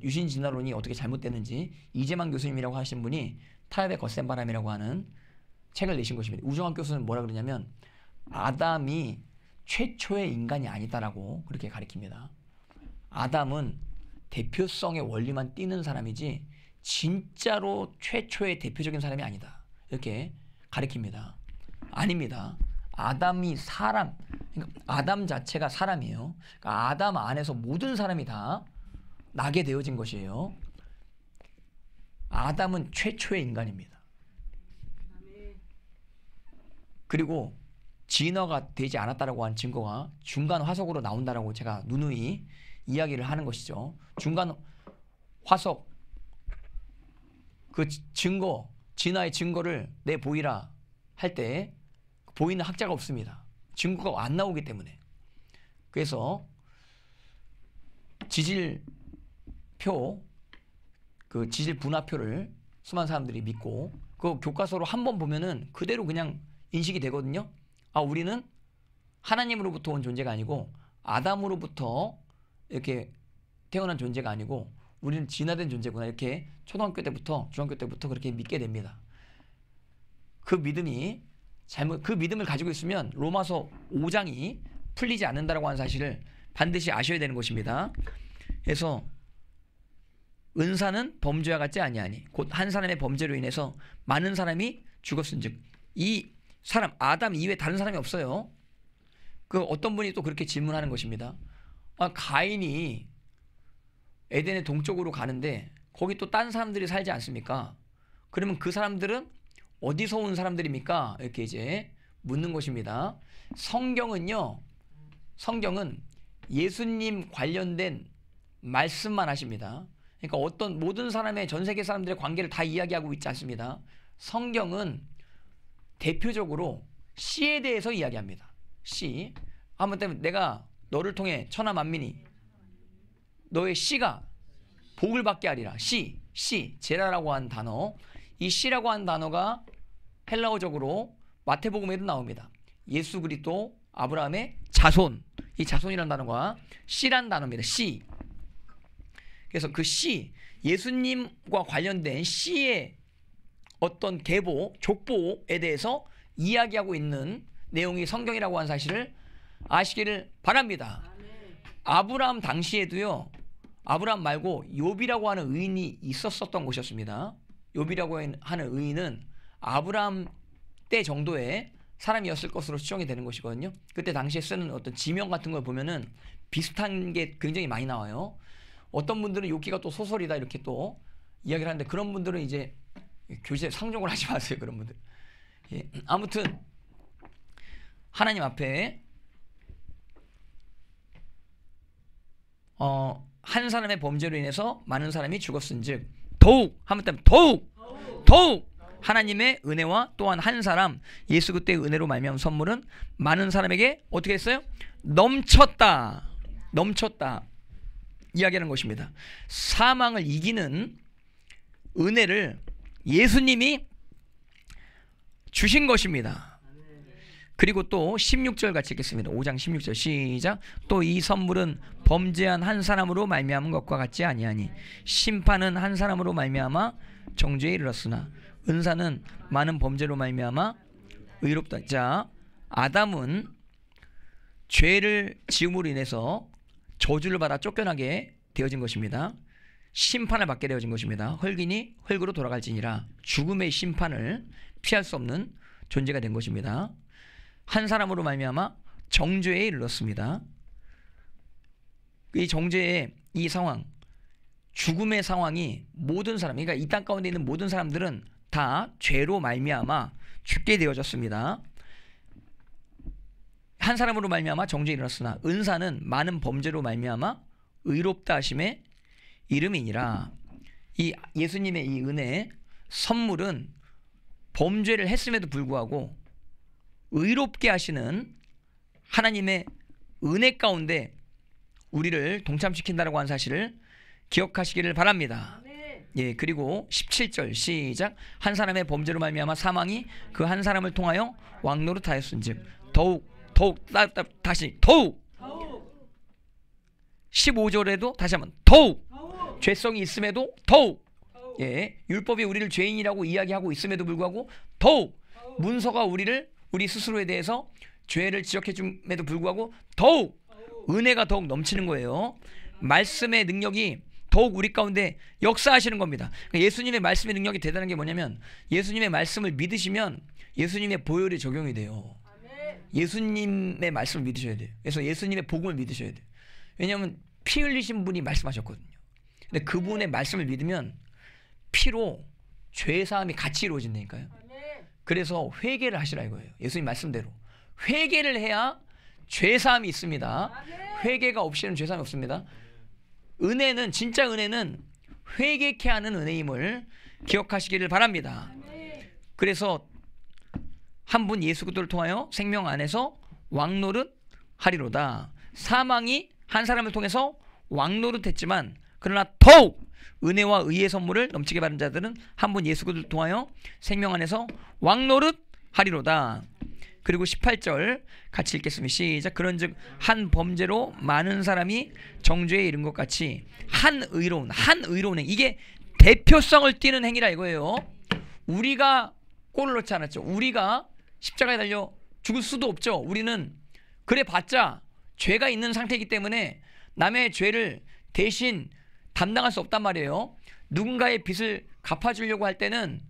유신 진화론이 어떻게 잘못됐는지 이재만 교수님이라고 하신 분이 타협의 거센 바람이라고 하는 책을 내신 것입니다. 우정학 교수는 뭐라 그러냐면 아담이 최초의 인간이 아니다라고 그렇게 가리킵니다. 아담은 대표성의 원리만 띄는 사람이지 진짜로 최초의 대표적인 사람이 아니다. 이렇게 가리킵니다. 아닙니다. 아담이 사람, 그러니까 아담 자체가 사람이에요. 그러니까 아담 안에서 모든 사람이 다 나게 되어진 것이에요. 아담은 최초의 인간입니다. 그리고 진화가 되지 않았다라고 한 증거가 중간 화석으로 나온다라고 제가 누누이 이야기를 하는 것이죠. 중간 화석 그 증거 진화의 증거를 내보이라 할때 보이는 학자가 없습니다. 증거가 안 나오기 때문에. 그래서 지질표, 그 지질 분화표를 수많은 사람들이 믿고 그 교과서로 한 번 보면은 그대로 그냥 인식이 되거든요. 아, 우리는 하나님으로부터 온 존재가 아니고 아담으로부터 이렇게 태어난 존재가 아니고 우리는 진화된 존재구나 이렇게 초등학교 때부터 중학교 때부터 그렇게 믿게 됩니다. 그 믿음이 잘못 그 믿음을 가지고 있으면 로마서 5장이 풀리지 않는다라고 하는 사실을 반드시 아셔야 되는 것입니다. 그래서 은사는 범죄와 같지 아니하니 곧 한 사람의 범죄로 인해서 많은 사람이 죽었은즉 이 사람 아담 이외 다른 사람이 없어요. 그 어떤 분이 또 그렇게 질문하는 것입니다. 아, 가인이 에덴의 동쪽으로 가는데 거기 또 딴 사람들이 살지 않습니까? 그러면 그 사람들은 어디서 온 사람들입니까? 이렇게 이제 묻는 것입니다. 성경은요, 성경은 예수님 관련된 말씀만 하십니다. 그러니까 어떤 모든 사람의 전 세계 사람들의 관계를 다 이야기하고 있지 않습니다. 성경은 대표적으로 씨에 대해서 이야기합니다. 씨. 아무 때문 내가 너를 통해 천하 만민이 너의 씨가 복을 받게 하리라. 씨, 씨, 제라라고 한 단어. 이 씨라고 하는 단어가 헬라어적으로 마태복음에도 나옵니다. 예수 그리스도 아브라함의 자손 이 자손이라는 단어가 씨란 단어입니다. 씨 그래서 그 씨, 예수님과 관련된 씨의 어떤 계보, 족보에 대해서 이야기하고 있는 내용이 성경이라고 하 사실을 아시기를 바랍니다. 아브라함 당시에도요. 아브라함 말고 요비라고 하는 의인이 있었었던 곳이었습니다. 욥이라고 하는 의인은 아브라함때 정도의 사람이었을 것으로 추정이 되는 것이거든요. 그때 당시에 쓰는 어떤 지명 같은 걸 보면은 비슷한 게 굉장히 많이 나와요. 어떤 분들은 욕기가 또 소설이다 이렇게 또 이야기를 하는데 그런 분들은 이제 교실에 상종을 하지 마세요. 그런 분들. 예. 아무튼 하나님 앞에 어, 한 사람의 범죄로 인해서 많은 사람이 죽었은즉 더욱 하면 더욱 더욱 하나님의 은혜와 또한 한 사람 예수 그때의 은혜로 말미암은 선물은 많은 사람에게 어떻게 했어요? 넘쳤다. 넘쳤다. 이야기하는 것입니다. 사망을 이기는 은혜를 예수님이 주신 것입니다. 그리고 또 16절 같이 읽겠습니다. 5장 16절 시작. 또 이 선물은 범죄한 한 사람으로 말미암은 것과 같지 아니하니 심판은 한 사람으로 말미암아 정죄에 이르렀으나 은사는 많은 범죄로 말미암아 의롭다. 자, 아담은 죄를 지음으로 인해서 저주를 받아 쫓겨나게 되어진 것입니다. 심판을 받게 되어진 것입니다. 헐기니 헐그로 돌아갈지니라 죽음의 심판을 피할 수 없는 존재가 된 것입니다. 한 사람으로 말미암아 정죄에 이르렀습니다. 이 정죄의 이 상황, 죽음의 상황이 모든 사람, 그러니까 이 땅 가운데 있는 모든 사람들은 다 죄로 말미암아 죽게 되어졌습니다. 한 사람으로 말미암아 정죄에 이르렀으나 은사는 많은 범죄로 말미암아 의롭다 하심의 이름이니라. 이 예수님의 이 은혜의 선물은 범죄를 했음에도 불구하고 의롭게 하시는 하나님의 은혜 가운데 우리를 동참시킨다라고 한 사실을 기억하시기를 바랍니다. 예, 그리고 17절 시작 한 사람의 범죄로 말미암아 사망이 그 한 사람을 통하여 왕노릇하였은즉 더욱 더욱 따, 따, 다시 더욱 15절에도 다시 한번 더욱 죄성이 있음에도 더욱 예, 율법이 우리를 죄인이라고 이야기하고 있음에도 불구하고 더욱 문서가 우리를 우리 스스로에 대해서 죄를 지적해 줌에도 불구하고 더욱 은혜가 더욱 넘치는 거예요. 말씀의 능력이 더욱 우리 가운데 역사하시는 겁니다. 그러니까 예수님의 말씀의 능력이 대단한 게 뭐냐면 예수님의 말씀을 믿으시면 예수님의 보혈이 적용이 돼요. 예수님의 말씀을 믿으셔야 돼요. 그래서 예수님의 복음을 믿으셔야 돼요. 왜냐하면 피 흘리신 분이 말씀하셨거든요. 근데 그분의 말씀을 믿으면 피로 죄 사함이 같이 이루어진다니까요. 그래서 회개를 하시라 이거예요. 예수님 말씀대로. 회개를 해야 죄사함이 있습니다. 회개가 없이는 죄사함이 없습니다. 은혜는 진짜 은혜는 회개케 하는 은혜임을 기억하시기를 바랍니다. 그래서 한 분 예수 그리스도를 통하여 생명 안에서 왕노릇 하리로다. 사망이 한 사람을 통해서 왕노릇 했지만 그러나 더욱 은혜와 의의 선물을 넘치게 받은 자들은 한 분 예수를 그리스도 통하여 생명 안에서 왕노릇 하리로다. 그리고 18절 같이 읽겠습니다. 시작. 그런즉 한 범죄로 많은 사람이 정죄에 이른 것 같이 한 의로운 한 의로운 행 이게 대표성을 띠는 행위라 이거예요. 우리가 골을 넣지 않았죠. 우리가 십자가에 달려 죽을 수도 없죠. 우리는 그래 봤자 죄가 있는 상태이기 때문에 남의 죄를 대신 담당할 수 없단 말이에요. 누군가의 빚을 갚아주려고 할 때는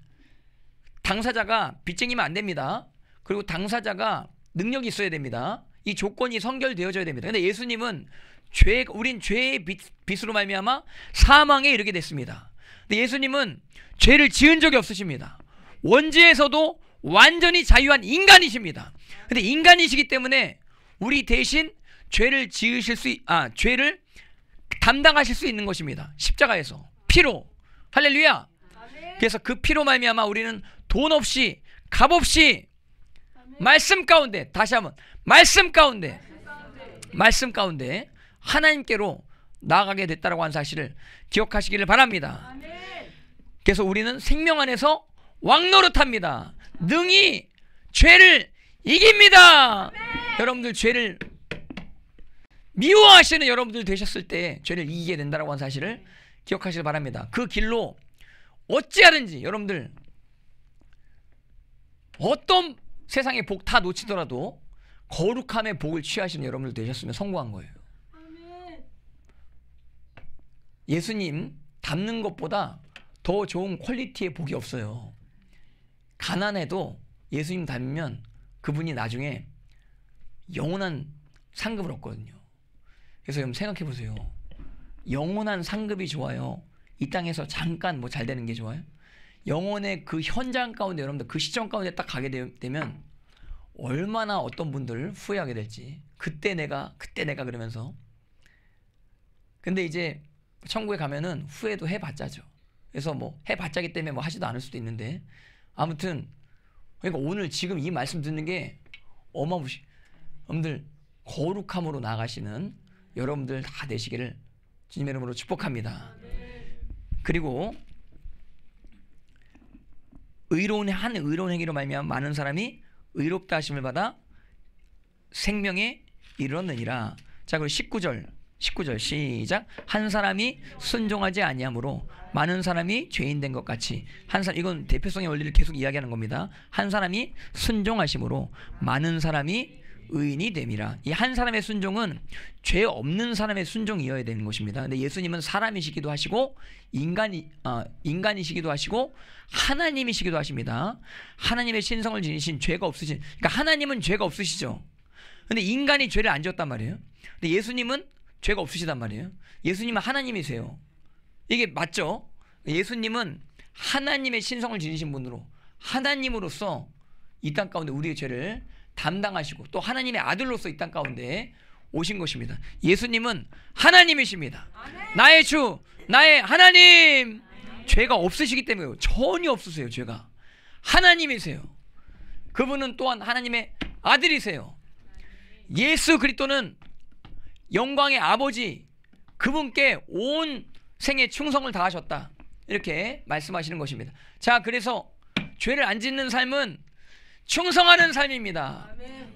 당사자가 빚쟁이면 안 됩니다. 그리고 당사자가 능력이 있어야 됩니다. 이 조건이 성결되어져야 됩니다. 근데 예수님은 죄, 우린 죄의 빚, 빚으로 말미암아 사망에 이르게 됐습니다. 근데 예수님은 죄를 지은 적이 없으십니다. 원죄에서도 완전히 자유한 인간이십니다. 근데 인간이시기 때문에 우리 대신 죄를 지으실 수, 아, 죄를 담당하실 수 있는 것입니다. 십자가에서 피로 할렐루야. 그래서 그 피로 말미암아 우리는 돈 없이 값 없이 말씀 가운데 다시 한번 말씀 가운데 말씀 가운데 하나님께로 나아가게 됐다라고 한 사실을 기억하시기를 바랍니다. 그래서 우리는 생명 안에서 왕노릇합니다. 능히 죄를 이깁니다. 여러분들 죄를 미워하시는 여러분들 되셨을 때 죄를 이기게 된다라고 하는 사실을 네. 기억하시길 바랍니다. 그 길로 어찌하든지 여러분들 어떤 세상의 복 다 놓치더라도 거룩함의 복을 취하시는 여러분들 되셨으면 성공한 거예요. 예수님 닮는 것보다 더 좋은 퀄리티의 복이 없어요. 가난해도 예수님 닮으면 그분이 나중에 영원한 상급을 얻거든요. 그래서 여러분 생각해 보세요. 영원한 상급이 좋아요. 이 땅에서 잠깐 뭐 잘 되는 게 좋아요? 영원의그 현장 가운데 여러분들 그 시점 가운데 딱 가게 되, 면 얼마나 어떤 분들 후회하게 될지 그때 내가 그때 내가 그러면서 근데 이제 천국에 가면은 후회도 해봤자죠 그래서 뭐 해봤자기 때문에 뭐 하지도 않을 수도 있는데 아무튼 그러니까 오늘 지금 이 말씀 듣는 게 어마무시 여러분들 거룩함으로 나가시는 여러분들 다 되시기를 주님의 이름으로 축복합니다. 그리고 의로운 한 의로운 행위로 말미암아 많은 사람이 의롭다 하심을 받아 생명에 이르렀느니라. 자, 그리고 19절. 19절 시작. 한 사람이 순종하지 아니하므로 많은 사람이 죄인 된 것 같이 한 사람 이건 대표성의 원리를 계속 이야기하는 겁니다. 한 사람이 순종하심으로 많은 사람이 의인이 됨이라. 이 한 사람의 순종은 죄 없는 사람의 순종이어야 되는 것입니다. 근데 예수님은 사람이시기도 하시고 인간이 어, 인간이시기도 하시고 하나님이시기도 하십니다. 하나님의 신성을 지니신 죄가 없으신. 그러니까 하나님은 죄가 없으시죠. 근데 인간이 죄를 안 지었단 말이에요. 근데 예수님은 죄가 없으시단 말이에요. 예수님은 하나님이세요. 이게 맞죠? 예수님은 하나님의 신성을 지니신 분으로 하나님으로서 이 땅 가운데 우리의 죄를 담당하시고 또 하나님의 아들로서 이 땅 가운데 오신 것입니다. 예수님은 하나님이십니다. 나의 주, 나의 하나님. 죄가 없으시기 때문에 전혀 없으세요. 죄가 하나님이세요. 그분은 또한 하나님의 아들이세요. 예수 그리스도는 영광의 아버지 그분께 온 생의 충성을 다하셨다. 이렇게 말씀하시는 것입니다. 자, 그래서 죄를 안 짓는 삶은 충성하는 삶입니다.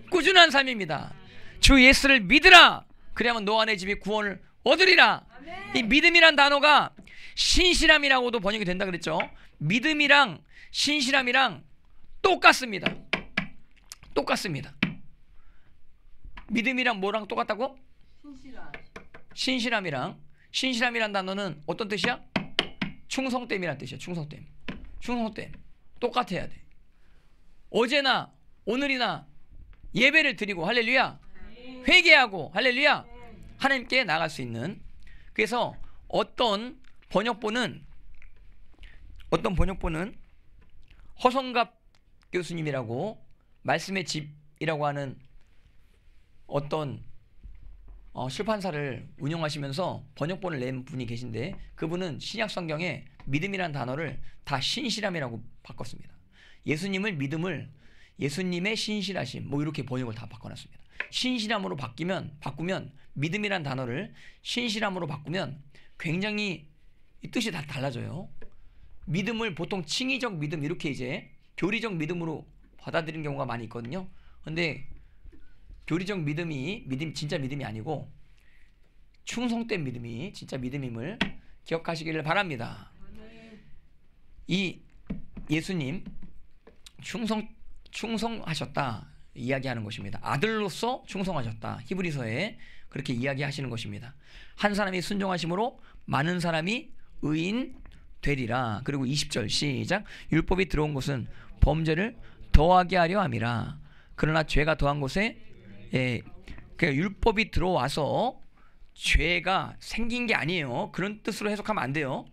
꾸준한 삶입니다. 주 예수를 믿으라. 그래야만 너 안의 집이 구원을 얻으리라. 이 믿음이란 단어가 신실함이라고도 번역이 된다 그랬죠. 믿음이랑 신실함이랑 똑같습니다. 똑같습니다. 믿음이랑 뭐랑 똑같다고? 신실함. 신실함이랑 신실함이란 단어는 어떤 뜻이야? 충성됨이란 뜻이야. 충성됨. 충성됨. 똑같아야 돼. 어제나 오늘이나 예배를 드리고 할렐루야 회개하고 할렐루야 하나님께 나갈 수 있는 그래서 어떤 번역본은 어떤 번역본은 허성갑 교수님이라고 말씀의 집이라고 하는 어떤 어, 출판사를 운영하시면서 번역본을 낸 분이 계신데 그분은 신약 성경에 믿음이라는 단어를 다 신실함이라고 바꿨습니다. 예수님을 믿음을 예수님의 신실하심 뭐 이렇게 번역을 다 바꿔놨습니다. 신실함으로 바뀌면 바꾸면 믿음이란 단어를 신실함으로 바꾸면 굉장히 뜻이 다 달라져요. 믿음을 보통 칭의적 믿음 이렇게 이제 교리적 믿음으로 받아들인 경우가 많이 있거든요. 근데 교리적 믿음이 믿음 진짜 믿음이 아니고 충성된 믿음이 진짜 믿음임을 기억하시기를 바랍니다. 이 예수님 충성 충성하셨다 이야기하는 것입니다. 아들로서 충성하셨다. 히브리서에 그렇게 이야기하시는 것입니다. 한 사람이 순종하심으로 많은 사람이 의인 되리라. 그리고 20절 시작. 율법이 들어온 것은 범죄를 더하게 하려 함이라. 그러나 죄가 더한 곳에 예, 그 율법이 들어와서 죄가 생긴 게 아니에요. 그런 뜻으로 해석하면 안 돼요.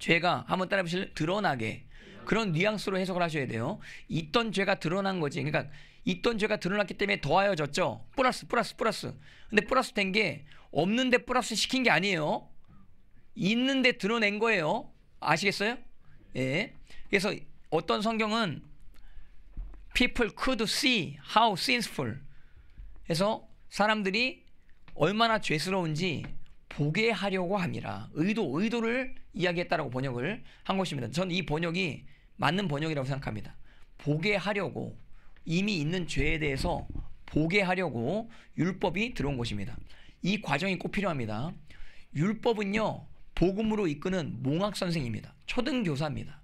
죄가 한번 따라보실 드러나게 그런 뉘앙스로 해석을 하셔야 돼요. 있던 죄가 드러난 거지. 그러니까 있던 죄가 드러났기 때문에 더하여졌죠. 플러스 플러스 플러스. 근데 플러스 된 게 없는데 플러스 시킨 게 아니에요. 있는데 드러낸 거예요. 아시겠어요? 예. 그래서 어떤 성경은 people could see how sinful 해서 사람들이 얼마나 죄스러운지 보게 하려고 합니다. 의도 의도를 이야기했다라고 번역을 한 것입니다. 전 이 번역이 맞는 번역이라고 생각합니다. 보게 하려고 이미 있는 죄에 대해서 보게 하려고 율법이 들어온 것입니다. 이 과정이 꼭 필요합니다. 율법은요, 복음으로 이끄는 몽학 선생입니다. 초등 교사입니다.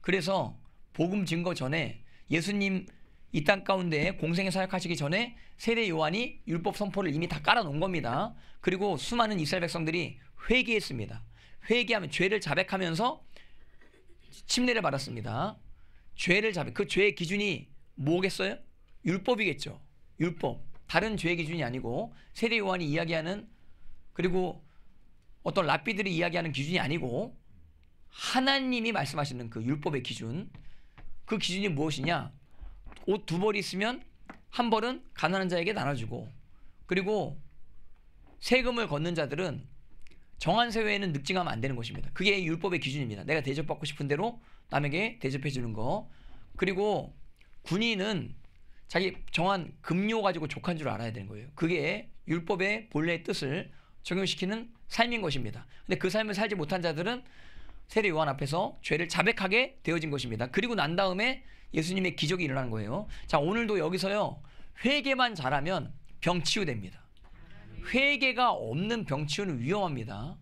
그래서 복음 증거 전에 예수님 이 땅 가운데 공생에 사역하시기 전에 세례 요한이 율법 선포를 이미 다 깔아 놓은 겁니다. 그리고 수많은 이스라엘 백성들이 회개했습니다. 회개하면 죄를 자백하면서 침례를 받았습니다. 죄를 잡아 그 죄의 기준이 뭐겠어요? 율법이겠죠. 율법. 다른 죄의 기준이 아니고 세례 요한이 이야기하는 그리고 어떤 랍비들이 이야기하는 기준이 아니고 하나님이 말씀하시는 그 율법의 기준 그 기준이 무엇이냐? 옷 두벌 있으면 한 벌은 가난한 자에게 나눠주고 그리고 세금을 걷는 자들은 정한세 외에는 늑징하면 안 되는 것입니다. 그게 율법의 기준입니다. 내가 대접받고 싶은 대로 남에게 대접해 주는 거. 그리고 군인은 자기 정한 급료 가지고 족한 줄 알아야 되는 거예요. 그게 율법의 본래의 뜻을 적용시키는 삶인 것입니다. 근데 그 삶을 살지 못한 자들은 세례 요한 앞에서 죄를 자백하게 되어진 것입니다. 그리고 난 다음에 예수님의 기적이 일어난 거예요. 자, 오늘도 여기서요. 회개만 잘하면 병 치유됩니다. 회개가 없는 병치우는 위험합니다.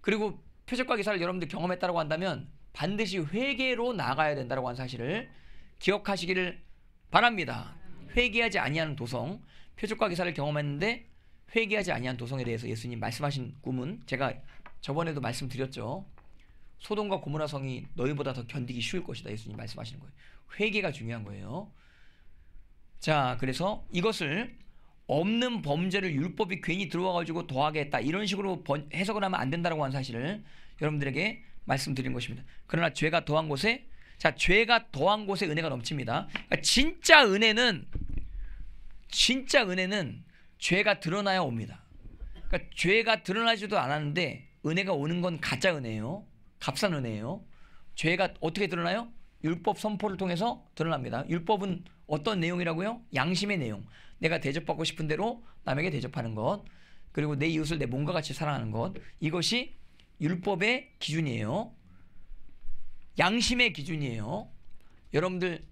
그리고 표적과 기사를 여러분들 경험했다고 한다면 반드시 회개로 나가야 된다고 하는 사실을 기억하시기를 바랍니다. 회개하지 아니하는 도성, 표적과 기사를 경험했는데 회개하지 아니한 도성에 대해서 예수님 말씀하신 꿈은 제가 저번에도 말씀드렸죠. 소돔과 고모라 성이 너희보다 더 견디기 쉬울 것이다. 예수님 말씀하시는 거예요. 회개가 중요한 거예요. 자, 그래서 이것을 없는 범죄를 율법이 괜히 들어와가지고 더하게 했다. 이런 식으로 번, 해석을 하면 안된다고 하는 사실을 여러분들에게 말씀드린 것입니다. 그러나 죄가 더한 곳에 자 죄가 더한 곳에 은혜가 넘칩니다. 그러니까 진짜 은혜는 진짜 은혜는 죄가 드러나야 옵니다. 그러니까 죄가 드러나지도 않았는데 은혜가 오는 건 가짜 은혜예요. 값싼 은혜예요. 죄가 어떻게 드러나요? 율법 선포를 통해서 드러납니다. 율법은 어떤 내용이라고요? 양심의 내용. 내가 대접받고 싶은 대로 남에게 대접하는 것. 그리고 내 이웃을 내 몸과 같이 사랑하는 것. 이것이 율법의 기준이에요. 양심의 기준이에요. 여러분들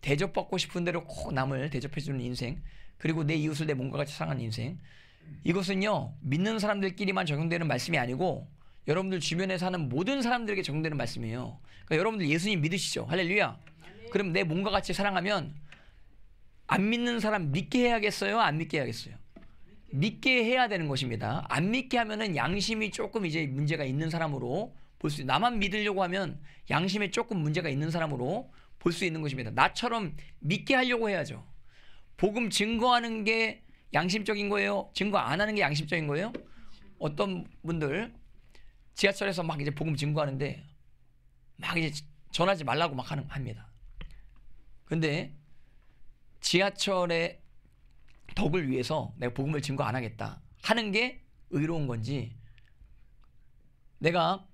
대접받고 싶은 대로 꼭 남을 대접해주는 인생. 그리고 내 이웃을 내 몸과 같이 사랑하는 인생. 이것은요 믿는 사람들끼리만 적용되는 말씀이 아니고 여러분들 주변에 사는 모든 사람들에게 적용되는 말씀이에요. 그러니까 여러분들 예수님 믿으시죠? 할렐루야. 그럼 내 몸과 같이 사랑하면 안 믿는 사람 믿게 해야겠어요? 안 믿게 해야겠어요? 믿게 해야 되는 것입니다. 안 믿게 하면은 양심이 조금 이제 문제가 있는 사람으로 볼 수, 나만 믿으려고 하면 양심에 조금 문제가 있는 사람으로 볼 수 있는 것입니다. 나처럼 믿게 하려고 해야죠. 복음 증거하는 게 양심적인 거예요? 증거 안 하는 게 양심적인 거예요? 어떤 분들 지하철에서 막 이제 복음 증거하는데 막 이제 전하지 말라고 막 하는 합니다. 근데 지하철의 덕을 위해서 내가 복음을 증거 안 하겠다 하는 게 의로운 건지 내가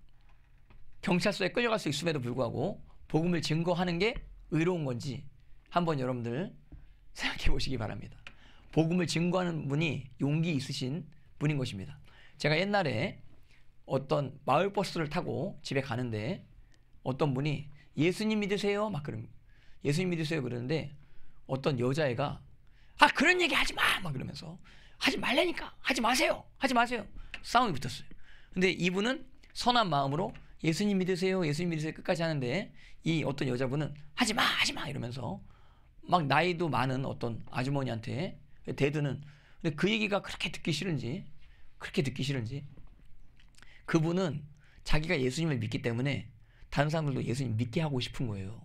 경찰서에 끌려갈 수 있음에도 불구하고 복음을 증거하는 게 의로운 건지 한번 여러분들 생각해 보시기 바랍니다. 복음을 증거하는 분이 용기 있으신 분인 것입니다. 제가 옛날에 어떤 마을 버스를 타고 집에 가는데 어떤 분이 예수님 믿으세요? 막 그럼 예수님 믿으세요 그러는데 어떤 여자애가 아 그런 얘기 하지 마! 막 그러면서 하지 말라니까 하지 마세요 하지 마세요 싸움이 붙었어요 근데 이분은 선한 마음으로 예수님 믿으세요 예수님 믿으세요 끝까지 하는데 이 어떤 여자분은 하지 마 하지 마 이러면서 막 나이도 많은 어떤 아주머니한테 대드는 근데 그 얘기가 그렇게 듣기 싫은지 그렇게 듣기 싫은지 그분은 자기가 예수님을 믿기 때문에 다른 사람들도 예수님 믿게 하고 싶은 거예요.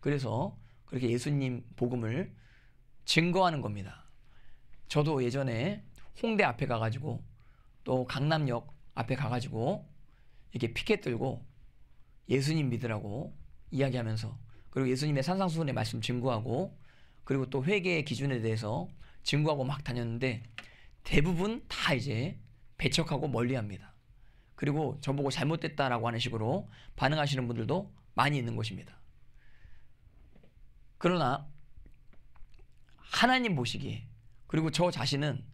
그래서 그렇게 예수님 복음을 증거하는 겁니다. 저도 예전에 홍대 앞에 가가지고 또 강남역 앞에 가가지고 이렇게 피켓 들고 예수님 믿으라고 이야기하면서 그리고 예수님의 산상수훈의 말씀 증거하고 그리고 또회계의 기준에 대해서 증거하고 막 다녔는데 대부분 다 이제 배척하고 멀리합니다. 그리고 저보고 잘못됐다라고 하는 식으로 반응하시는 분들도 많이 있는 것입니다. 그러나 하나님 보시기에 그리고 저 자신은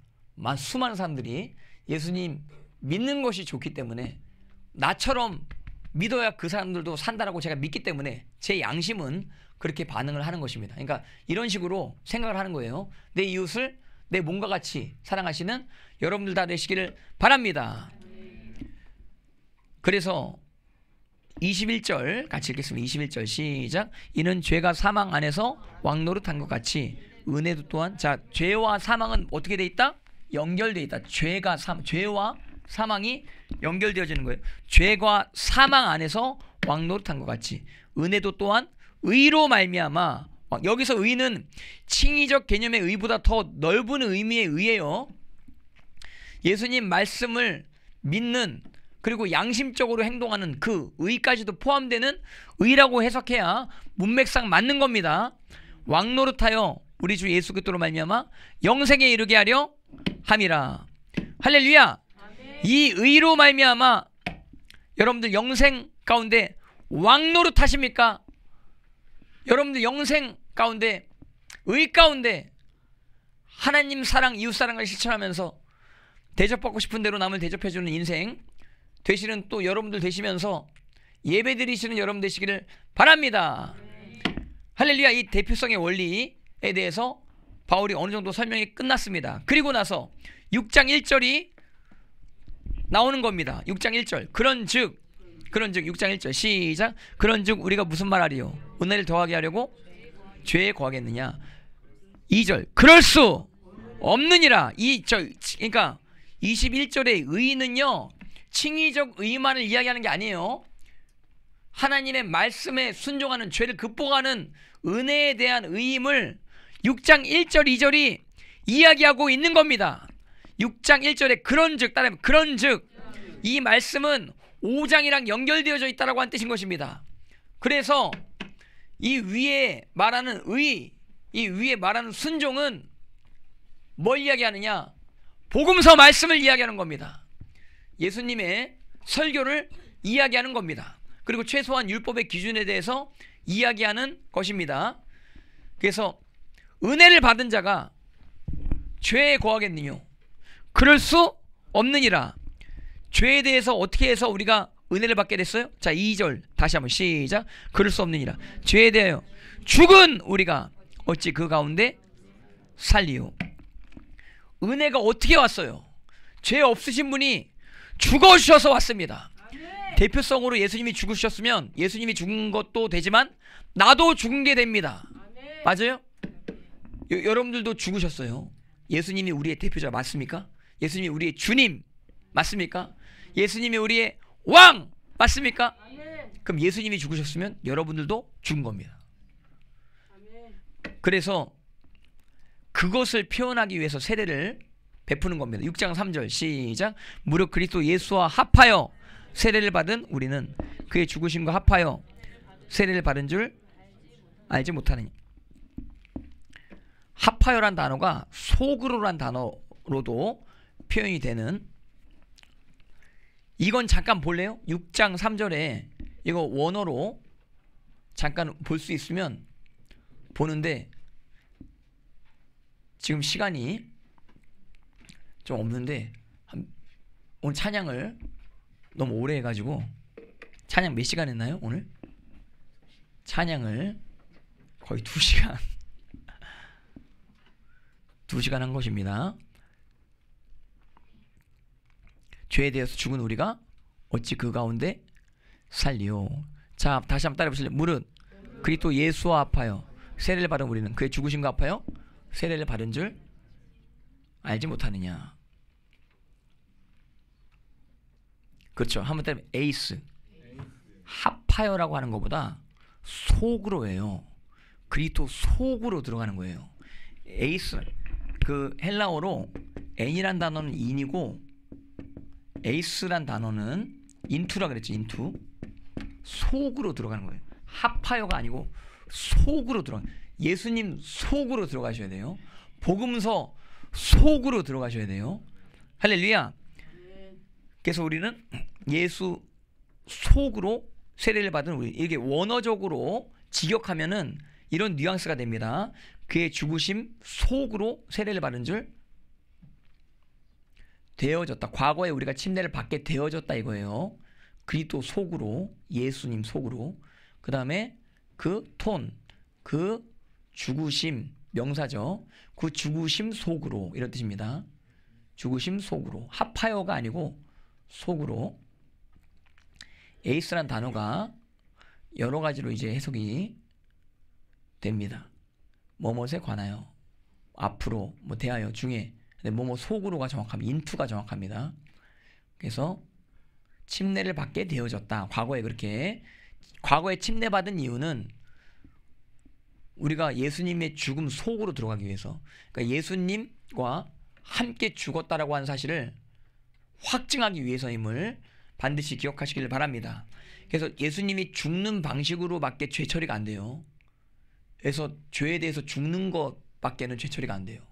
수많은 사람들이 예수님 믿는 것이 좋기 때문에 나처럼 믿어야 그 사람들도 산다라고 제가 믿기 때문에 제 양심은 그렇게 반응을 하는 것입니다. 그러니까 이런 식으로 생각을 하는 거예요. 내 이웃을 내 몸과 같이 사랑하시는 여러분들 다 되시기를 바랍니다. 그래서 21절 같이 읽겠습니다. 21절 시작. 이는 죄가 사망 안에서 왕노릇한 것 같이 은혜도 또한 자 죄와 사망은 어떻게 돼 있다? 연결돼 있다. 죄가 삼 죄와 사망이 연결되어지는 거예요. 죄가 사망 안에서 왕노릇한 것 같이 은혜도 또한 의로 말미암아 어, 여기서 의는 칭의적 개념의 의보다 더 넓은 의미의 의예요. 예수님 말씀을 믿는 그리고 양심적으로 행동하는 그 의까지도 포함되는 의라고 해석해야 문맥상 맞는 겁니다. 왕노릇하여 우리 주 예수 그리스도로 말미암아 영생에 이르게 하려 함이라. 할렐루야. 이 의로 말미암아 여러분들 영생 가운데 왕노릇 하십니까? 여러분들 영생 가운데 의 가운데 하나님 사랑 이웃 사랑을 실천하면서 대접받고 싶은 대로 남을 대접해주는 인생 되시는 또 여러분들 되시면서 예배 드리시는 여러분 되시기를 바랍니다. 할렐루야 이 대표성의 원리에 대해서 바울이 어느 정도 설명이 끝났습니다. 그리고 나서 6장 1절이 나오는 겁니다. 6장 1절. 그런즉 그런즉 6장 1절 시작. 그런즉 우리가 무슨 말하리요? 은혜를 더하게 하려고 죄에 거하겠느냐? 2절. 그럴 수 없느니라. 2절. 그러니까 21절의 의의는요 칭의적 의만을 이야기하는 게 아니에요. 하나님의 말씀에 순종하는 죄를 극복하는 은혜에 대한 의임을 6장 1절 2절이 이야기하고 있는 겁니다. 6장 1절에 그런즉 따르 그런즉 이 말씀은 5장이랑 연결되어져 있다라고 한 뜻인 것입니다. 그래서 이 위에 말하는 의, 이 위에 말하는 순종은 뭘 이야기하느냐? 복음서 말씀을 이야기하는 겁니다. 예수님의 설교를 이야기하는 겁니다. 그리고 최소한 율법의 기준에 대해서 이야기하는 것입니다. 그래서 은혜를 받은 자가 죄에 거하겠느뇨? 그럴 수 없느니라. 죄에 대해서 어떻게 해서 우리가 은혜를 받게 됐어요? 자, 2절 다시 한번 시작. 그럴 수 없느니라. 죄에 대하여 죽은 우리가 어찌 그 가운데 살리요? 은혜가 어떻게 왔어요? 죄 없으신 분이 죽어주셔서 왔습니다. 대표성으로 예수님이 죽으셨으면 예수님이 죽은 것도 되지만 나도 죽은 게 됩니다. 맞아요? 여, 여러분들도 죽으셨어요. 예수님이 우리의 대표자 맞습니까? 예수님이 우리의 주님 맞습니까? 예수님이 우리의 왕 맞습니까? 그럼 예수님이 죽으셨으면 여러분들도 죽은 겁니다. 그래서 그것을 표현하기 위해서 세례를 베푸는 겁니다. 6장 3절 시작 무릎 그리스도 예수와 합하여 세례를 받은 우리는 그의 죽으심과 합하여 세례를 받은 줄 알지 못하느니 합하여란 단어가 속으로란 단어로도 표현이 되는 이건 잠깐 볼래요? 6장 3절에 이거 원어로 잠깐 볼 수 있으면 보는데 지금 시간이 좀 없는데 한, 오늘 찬양을 너무 오래 해가지고 찬양 몇 시간 했나요 오늘? 찬양을 거의 2시간 2시간 한 것입니다. 죄에 대해서 죽은 우리가 어찌 그 가운데 살리오. 자, 다시 한번 따라해 보실래요? 물은 그리스 예수와 아파요. 세례를 받은 우리는 그의 죽으심과 아파요. 세례를 받은 줄 알지 못하느냐. 그렇죠. 한번 때면 에이스. 합하여라고 하는 것보다 속으로 해요. 그리스 속으로 들어가는 거예요. 에이스 그 헬라어로 n이란 단어는 인이고 에이스란 단어는 인투라 그랬죠. 인투 속으로 들어가는 거예요. 합하여가 아니고 속으로 들어. 예수님 속으로 들어가셔야 돼요. 복음서 속으로 들어가셔야 돼요. 할렐루야. 그래서 우리는 예수 속으로 세례를 받은 우리 이게 원어적으로 직역하면은 이런 뉘앙스가 됩니다. 그의 죽으심 속으로 세례를 받은 줄 되어졌다. 과거에 우리가 침례를 받게 되어졌다 이거예요. 그리스도 속으로 예수님 속으로 그다음에 그 톤, 그 죽으심 명사죠. 그 죽으심 속으로 이런 뜻입니다. 죽으심 속으로 합하여가 아니고 속으로 에이스란 단어가 여러 가지로 이제 해석이 됩니다. 뭐뭇에 관하여 앞으로 뭐 대하여 중에 근데 뭐뭐 속으로가 정확합니다. 인투가 정확합니다. 그래서 침례를 받게 되어졌다. 과거에 그렇게 과거에 침례받은 이유는 우리가 예수님의 죽음 속으로 들어가기 위해서 그러니까 예수님과 함께 죽었다라고 하는 사실을 확증하기 위해서임을 반드시 기억하시길 바랍니다. 그래서 예수님이 죽는 방식으로밖에 죄 처리가 안 돼요. 그래서 죄에 대해서 죽는 것밖에는 죄 처리가 안 돼요.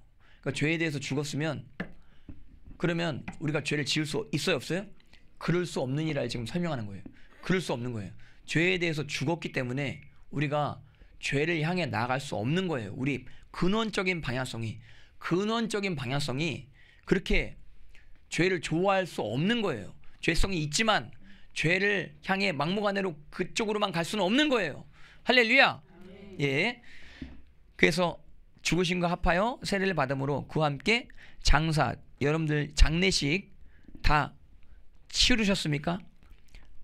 그러니까 죄에 대해서 죽었으면 그러면 우리가 죄를 지을 수 있어요 없어요? 그럴 수 없는 이라 지금 설명하는 거예요. 그럴 수 없는 거예요. 죄에 대해서 죽었기 때문에 우리가 죄를 향해 나아갈 수 없는 거예요. 우리 근원적인 방향성이 근원적인 방향성이 그렇게 죄를 좋아할 수 없는 거예요. 죄성이 있지만 죄를 향해 막무가내로 그쪽으로만 갈 수는 없는 거예요. 할렐루야. 예. 그래서 죽으신 과 합하여 세례를 받음으로 그와 함께 장사 여러분들 장례식 다 치르셨습니까?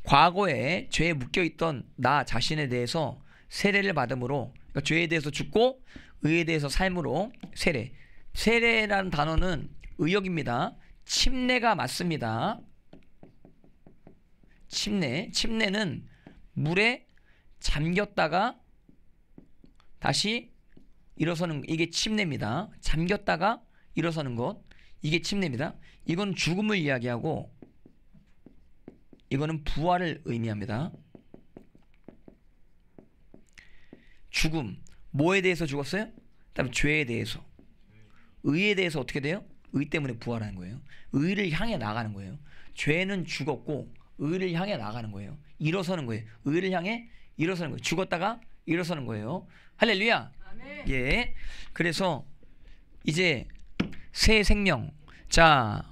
과거에 죄에 묶여 있던 나 자신에 대해서 세례를 받음으로 그러니까 죄에 대해서 죽고 의에 대해서 삶으로 세례. 세례라는 단어는 의역입니다. 침례가 맞습니다. 침례. 침례는 물에 잠겼다가 다시 일어서는 이게 침례입니다. 잠겼다가 일어서는 것. 이게 침례입니다. 이건 죽음을 이야기하고 이거는 부활을 의미합니다. 죽음. 뭐에 대해서 죽었어요? 그다음 죄에 대해서. 의에 대해서 어떻게 돼요? 의 때문에 부활하는 거예요. 의를 향해 나가는 거예요. 죄는 죽었고 의를 향해 나가는 거예요. 일어서는 거예요. 의를 향해 일어서는 거예요. 죽었다가 일어서는 거예요. 할렐루야. 아멘. 예. 그래서 이제 새 생명. 자,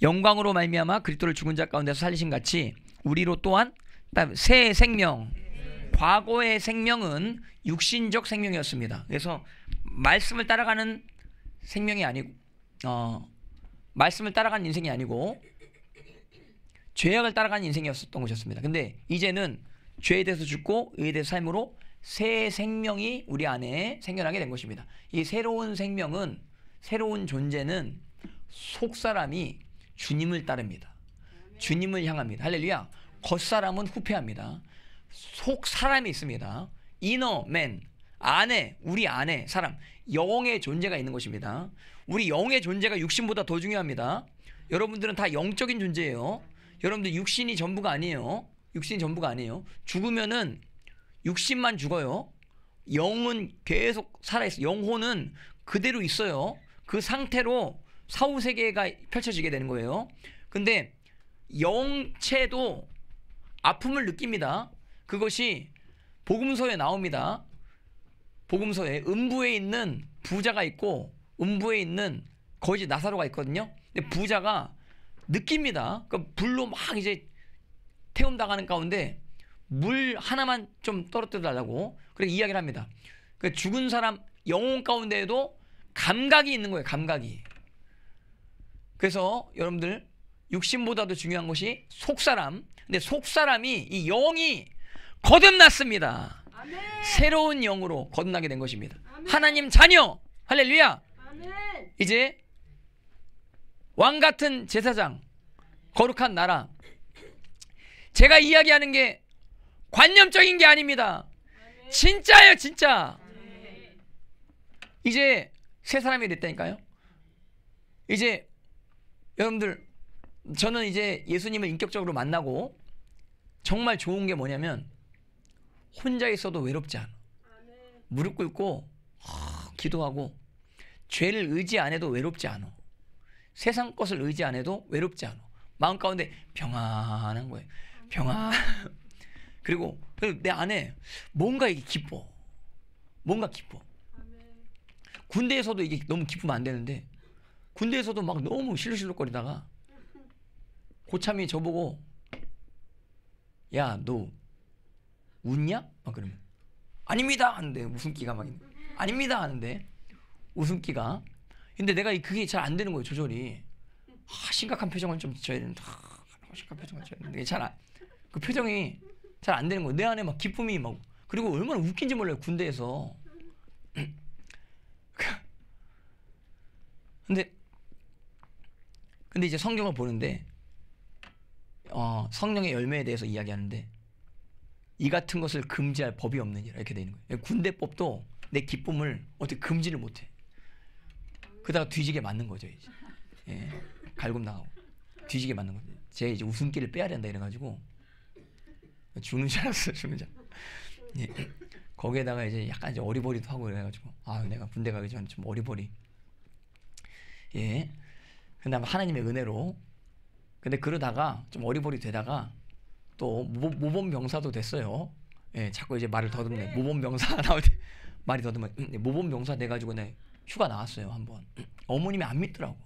영광으로 말미암아 그리스도를 죽은 자 가운데서 살리신 같이 우리로 또한 새 생명. 과거의 생명은 육신적 생명이었습니다. 그래서 말씀을 따라가는 생명이 아니고 어, 말씀을 따라간 인생이 아니고 죄악을 따라간 인생이었던 것이었습니다. 근데 이제는 죄에 대해서 죽고 의에 대해서 삶으로 새 생명이 우리 안에 생겨나게 된 것입니다. 이 새로운 생명은 새로운 존재는 속 사람이 주님을 따릅니다. 주님을 향합니다. 할렐루야. 겉사람은 후패합니다. 속 사람이 있습니다. i n n 안에 우리 안에 사람 영의 존재가 있는 것입니다. 우리 영의 존재가 육신보다 더 중요합니다. 여러분들은 다 영적인 존재예요. 여러분들 육신이 전부가 아니에요. 육신이 전부가 아니에요. 죽으면은 육신만 죽어요. 영은 계속 살아있어. 영혼은 그대로 있어요. 그 상태로 사후 세계가 펼쳐지게 되는 거예요. 근데 영체도 아픔을 느낍니다. 그것이 복음서에 나옵니다. 복음서에 음부에 있는 부자가 있고 음부에 있는 거지 나사로가 있거든요. 근데 부자가 느낍니다. 그러니까 불로 막 이제 태움 당하는 가운데 물 하나만 좀 떨어뜨려 달라고 그렇게 이야기를 합니다. 그 죽은 사람 영혼 가운데에도 감각이 있는 거예요. 감각이. 그래서 여러분들 육신보다도 중요한 것이 속사람. 근데 속사람이 이 영이 거듭났습니다. 아멘. 새로운 영으로 거듭나게 된 것입니다. 아멘. 하나님 자녀 할렐루야. 아멘. 이제 왕 같은 제사장 거룩한 나라. 제가 이야기하는 게 관념적인 게 아닙니다. 진짜예요, 진짜. 이제 새 사람이 됐다니까요. 이제 여러분들 저는 이제 예수님을 인격적으로 만나고 정말 좋은 게 뭐냐면 혼자 있어도 외롭지 않아. 무릎 꿇고 아, 기도하고 죄를 의지 안 해도 외롭지 않아. 세상 것을 의지 안 해도 외롭지 않아. 마음 가운데 평안한 거예요. 평안. 그리고 내 안에 뭔가 이게 기뻐. 뭔가 기뻐. 군대에서도 이게 너무 기쁘면 안 되는데 군대에서도 막 너무 실룩실룩거리다가 고참이 저보고 야너 웃냐? 막 그러면 아닙니다 하는데 웃음기가 막 있는 아닙니다 하는데 웃음기가 근데 내가 그게 잘 안 되는 거예요 조절이 아, 심각한 표정을 좀 지어야 되는데 아, 심각한 표정을 지어야 되는데 잘그 표정이 잘 안 되는 거예요 내 안에 막 기쁨이 막 그리고 얼마나 웃긴지 몰라요 군대에서 근데 근데 이제 성경을 보는데 어, 성령의 열매에 대해서 이야기하는데 이 같은 것을 금지할 법이 없느이라 이렇게 되는 거예요. 군대법도 내 기쁨을 어떻게 금지를 못해. 그다가 뒤지게 맞는 거죠 이제. 예. 갈굼 나고 뒤지게 맞는 거죠. 제 이제 웃음기를 빼야 된다 이래가지고 주는 줄 알았어요 주는 줄. 예. 거기에다가 이제 약간 이제 어리버리도 하고 이래가지고 아 내가 군대 가기 전에 좀 어리버리. 예. 그다음 하나님의 은혜로. 근데 그러다가 좀 어리버리 되다가 또 모범 명사도 됐어요. 예, 자꾸 이제 말을 더듬네. 모범 네. 명사 나올 때 말이 더듬어. 모범 음, 네, 명사 돼 가지고 내 네, 휴가 나왔어요, 한번. 어머님이 안 믿더라고.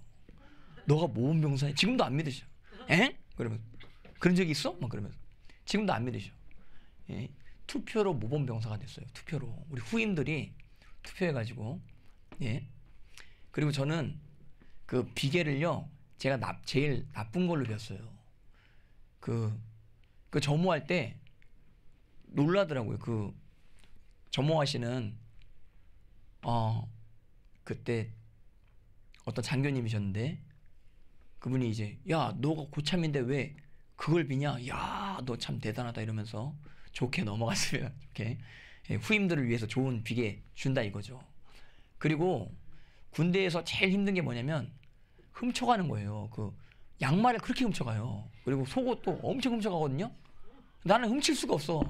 너가 모범 명사야? 지금도 안 믿으셔. 에? 그러면 그런 적 있어? 막 그러면서. 지금도 안 믿으셔. 예. 투표로 모범 병사가 됐어요. 투표로. 우리 후임들이 투표해가지고, 예. 그리고 저는 그 비계를요, 제가 나, 제일 나쁜 걸로 배웠어요. 그, 그 점호할 때 놀라더라고요. 그 점호하시는 어 그때 어떤 장교님이셨는데 그분이 이제 야 너가 고참인데 왜 그걸 비냐? 야 너 참 대단하다 이러면서 좋게 넘어갔으면 좋게 예, 후임들을 위해서 좋은 비계 준다 이거죠. 그리고 군대에서 제일 힘든 게 뭐냐면 훔쳐가는 거예요. 그 양말을 그렇게 훔쳐가요. 그리고 속옷도 엄청 훔쳐가거든요. 나는 훔칠 수가 없어.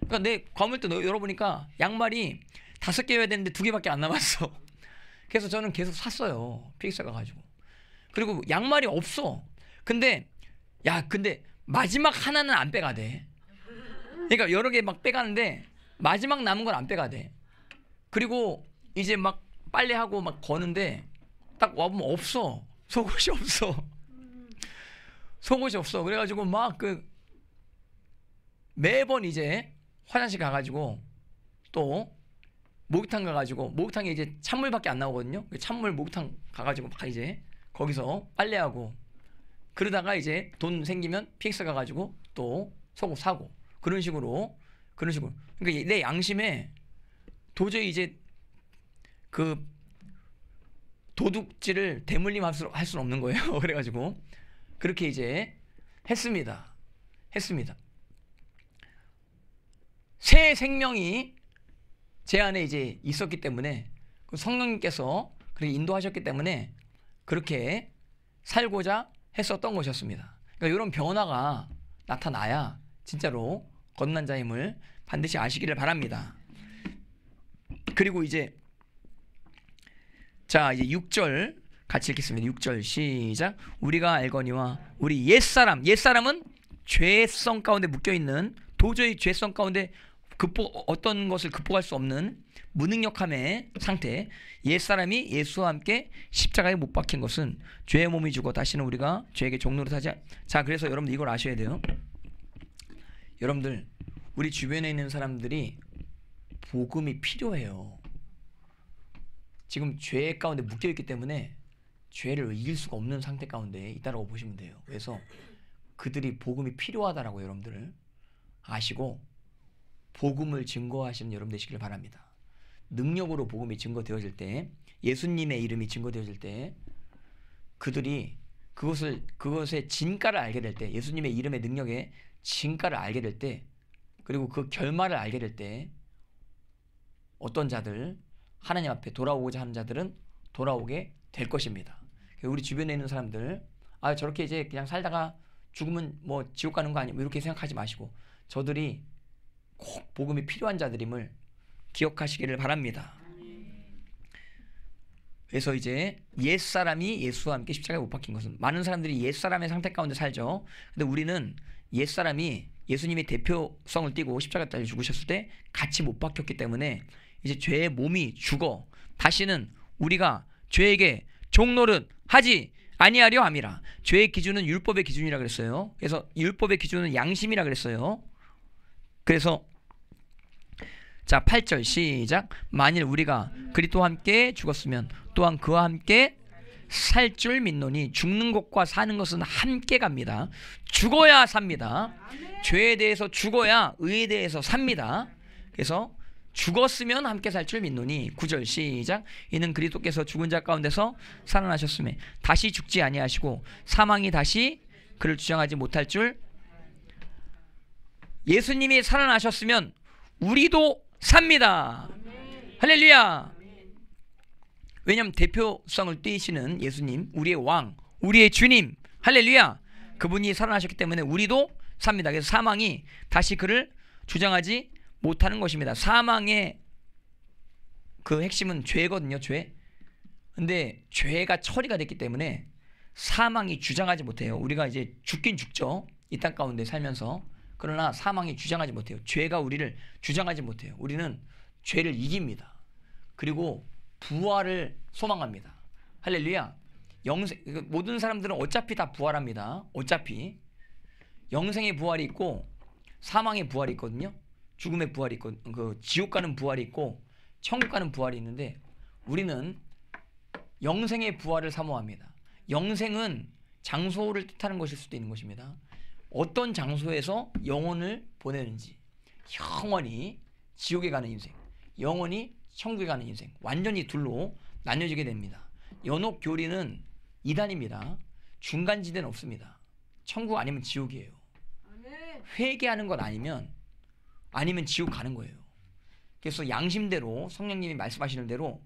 그러니까 내 과물도 열어보니까 양말이 다섯 개여야 되는데 두 개밖에 안 남았어. 그래서 저는 계속 샀어요. PX 가가지고. 그리고 양말이 없어. 근데 야 근데 마지막 하나는 안 빼가대. 그러니까 여러 개 막 빼가는데 마지막 남은 건 안 빼가대. 그리고 이제 막 빨래하고 막 거는데 딱 와보면 없어. 속옷이 없어. 속옷이 없어. 그래가지고 막그 매번 이제 화장실 가가지고 또 목욕탕 가가지고 목욕탕에 이제 찬물밖에 안 나오거든요. 그 찬물 목욕탕 가가지고 막 이제 거기서 빨래하고 그러다가 이제 돈 생기면 PX 가가지고 또 속옷 사고 그런 식으로 그런 식으로 그러니까 내 양심에 도저히 이제 그 도둑질을 대물림 할 수는 없는 거예요. 그래가지고 그렇게 이제 했습니다. 했습니다. 새 생명이 제 안에 이제 있었기 때문에 그 성령님께서 그렇게 인도하셨기 때문에 그렇게 살고자 했었던 것이었습니다. 그러니까 이런 변화가 나타나야 진짜로 건난 자임을 반드시 아시기를 바랍니다. 그리고 이제 자 이제 6절 같이 읽겠습니다. 6절 시작 우리가 알거니와 우리 옛사람 옛사람은 죄성 가운데 묶여있는 도저히 죄성 가운데 극복 어떤 것을 극복할 수 없는 무능력함의 상태 옛사람이 예수와 함께 십자가에 못 박힌 것은 죄의 몸이 죽어 다시는 우리가 죄에게 종로를 사지 자 그래서 여러분들 이걸 아셔야 돼요 여러분들 우리 주변에 있는 사람들이 복음이 필요해요 지금 죄 가운데 묶여있기 때문에 죄를 이길 수가 없는 상태 가운데 있다라고 보시면 돼요 그래서 그들이 복음이 필요하다라고 여러분들을 아시고 복음을 증거하시는 여러분 되시길 바랍니다. 능력으로 복음이 증거되어질 때 예수님의 이름이 증거되어질 때 그들이 그것을 그것의 진가를 알게 될때 예수님의 이름의 능력의 진가를 알게 될때 그리고 그 결말을 알게 될 때 어떤 자들 하나님 앞에 돌아오고자 하는 자들은 돌아오게 될 것입니다. 우리 주변에 있는 사람들 아 저렇게 이제 그냥 살다가 죽으면 뭐 지옥 가는 거 아니야 뭐 이렇게 생각하지 마시고 저들이 꼭 복음이 필요한 자들임을 기억하시기를 바랍니다. 그래서 이제 옛 사람이 예수와 함께 십자가에 못 박힌 것은 많은 사람들이 옛 사람의 상태 가운데 살죠. 근데 우리는 옛 사람이 예수님이 대표성을 띠고 십자가 따라 죽으셨을 때 같이 못 박혔기 때문에 이제 죄의 몸이 죽어 다시는 우리가 죄에게 종노릇 하지 아니하려 함이라. 죄의 기준은 율법의 기준이라 그랬어요. 그래서 율법의 기준은 양심이라 그랬어요. 그래서 자 8절 시작 만일 우리가 그리스도와 함께 죽었으면 또한 그와 함께 살 줄 믿노니 죽는 것과 사는 것은 함께 갑니다. 죽어야 삽니다. 죄에 대해서 죽어야 의에 대해서 삽니다. 그래서 죽었으면 함께 살 줄 믿노니 9절 시작 이는 그리스도께서 죽은 자 가운데서 살아나셨음에 다시 죽지 아니하시고 사망이 다시 그를 주장하지 못할 줄 예수님이 살아나셨으면 우리도 삽니다. 할렐루야. 왜냐하면 대표성을 띄시는 예수님, 우리의 왕, 우리의 주님, 할렐루야. 그분이 살아나셨기 때문에 우리도 삽니다. 그래서 사망이 다시 그를 주장하지 못하는 것입니다. 사망의 그 핵심은 죄거든요, 죄. 근데 죄가 처리가 됐기 때문에 사망이 주장하지 못해요. 우리가 이제 죽긴 죽죠. 이 땅 가운데 살면서. 그러나 사망이 주장하지 못해요. 죄가 우리를 주장하지 못해요. 우리는 죄를 이깁니다. 그리고 부활을 소망합니다. 할렐루야. 영생 그 모든 사람들은 어차피 다 부활합니다. 어차피 영생의 부활이 있고 사망의 부활이 있거든요. 죽음의 부활이 있고 그 지옥 가는 부활이 있고 천국 가는 부활이 있는데 우리는 영생의 부활을 사모합니다. 영생은 장소를 뜻하는 것일 수도 있는 것입니다. 어떤 장소에서 영혼을 보내는지 영원히 지옥에 가는 인생, 영원히 천국에 가는 인생 완전히 둘로 나뉘어지게 됩니다. 연옥 교리는 이단입니다 중간 지대는 없습니다. 천국 아니면 지옥이에요. 회개하는 것 아니면 아니면 지옥 가는 거예요. 그래서 양심대로 성령님이 말씀하시는 대로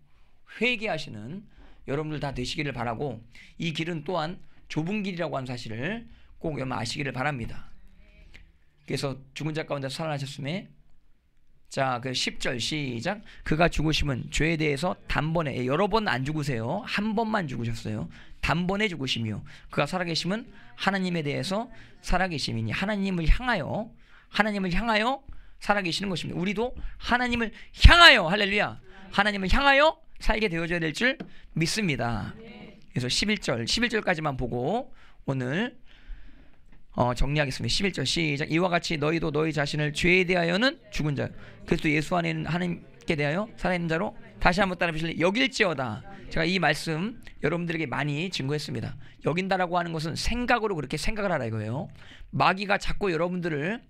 회개하시는 여러분들 다 되시기를 바라고 이 길은 또한 좁은 길이라고 하는 사실을 꼭 여러분 아시기를 바랍니다. 그래서 죽은 자 가운데 살아나셨음에 자, 그 10절 시작. 그가 죽으심은 죄에 대해서 단번에 예, 여러 번 안 죽으세요. 한 번만 죽으셨어요. 단번에 죽으시며 그가 살아계시면 하나님에 대해서 살아계심이니 하나님을 향하여 하나님을 향하여 살아계시는 것입니다. 우리도 하나님을 향하여 할렐루야. 하나님을 향하여 살게 되어져야 될 줄 믿습니다. 그래서 11절, 11절까지만 보고 오늘 어, 정리하겠습니다. 11절 시작. 이와 같이 너희도 너희 자신을 죄에 대하여는 죽은 자 그리스도 예수 안에 하나님께 대하여 살아있는 자로 다시 한번 따라보실래 여길지어다. 제가 이 말씀 여러분들에게 많이 증거했습니다. 여긴다라고 하는 것은 생각으로 그렇게 생각을 하라 이거예요. 마귀가 자꾸 여러분들을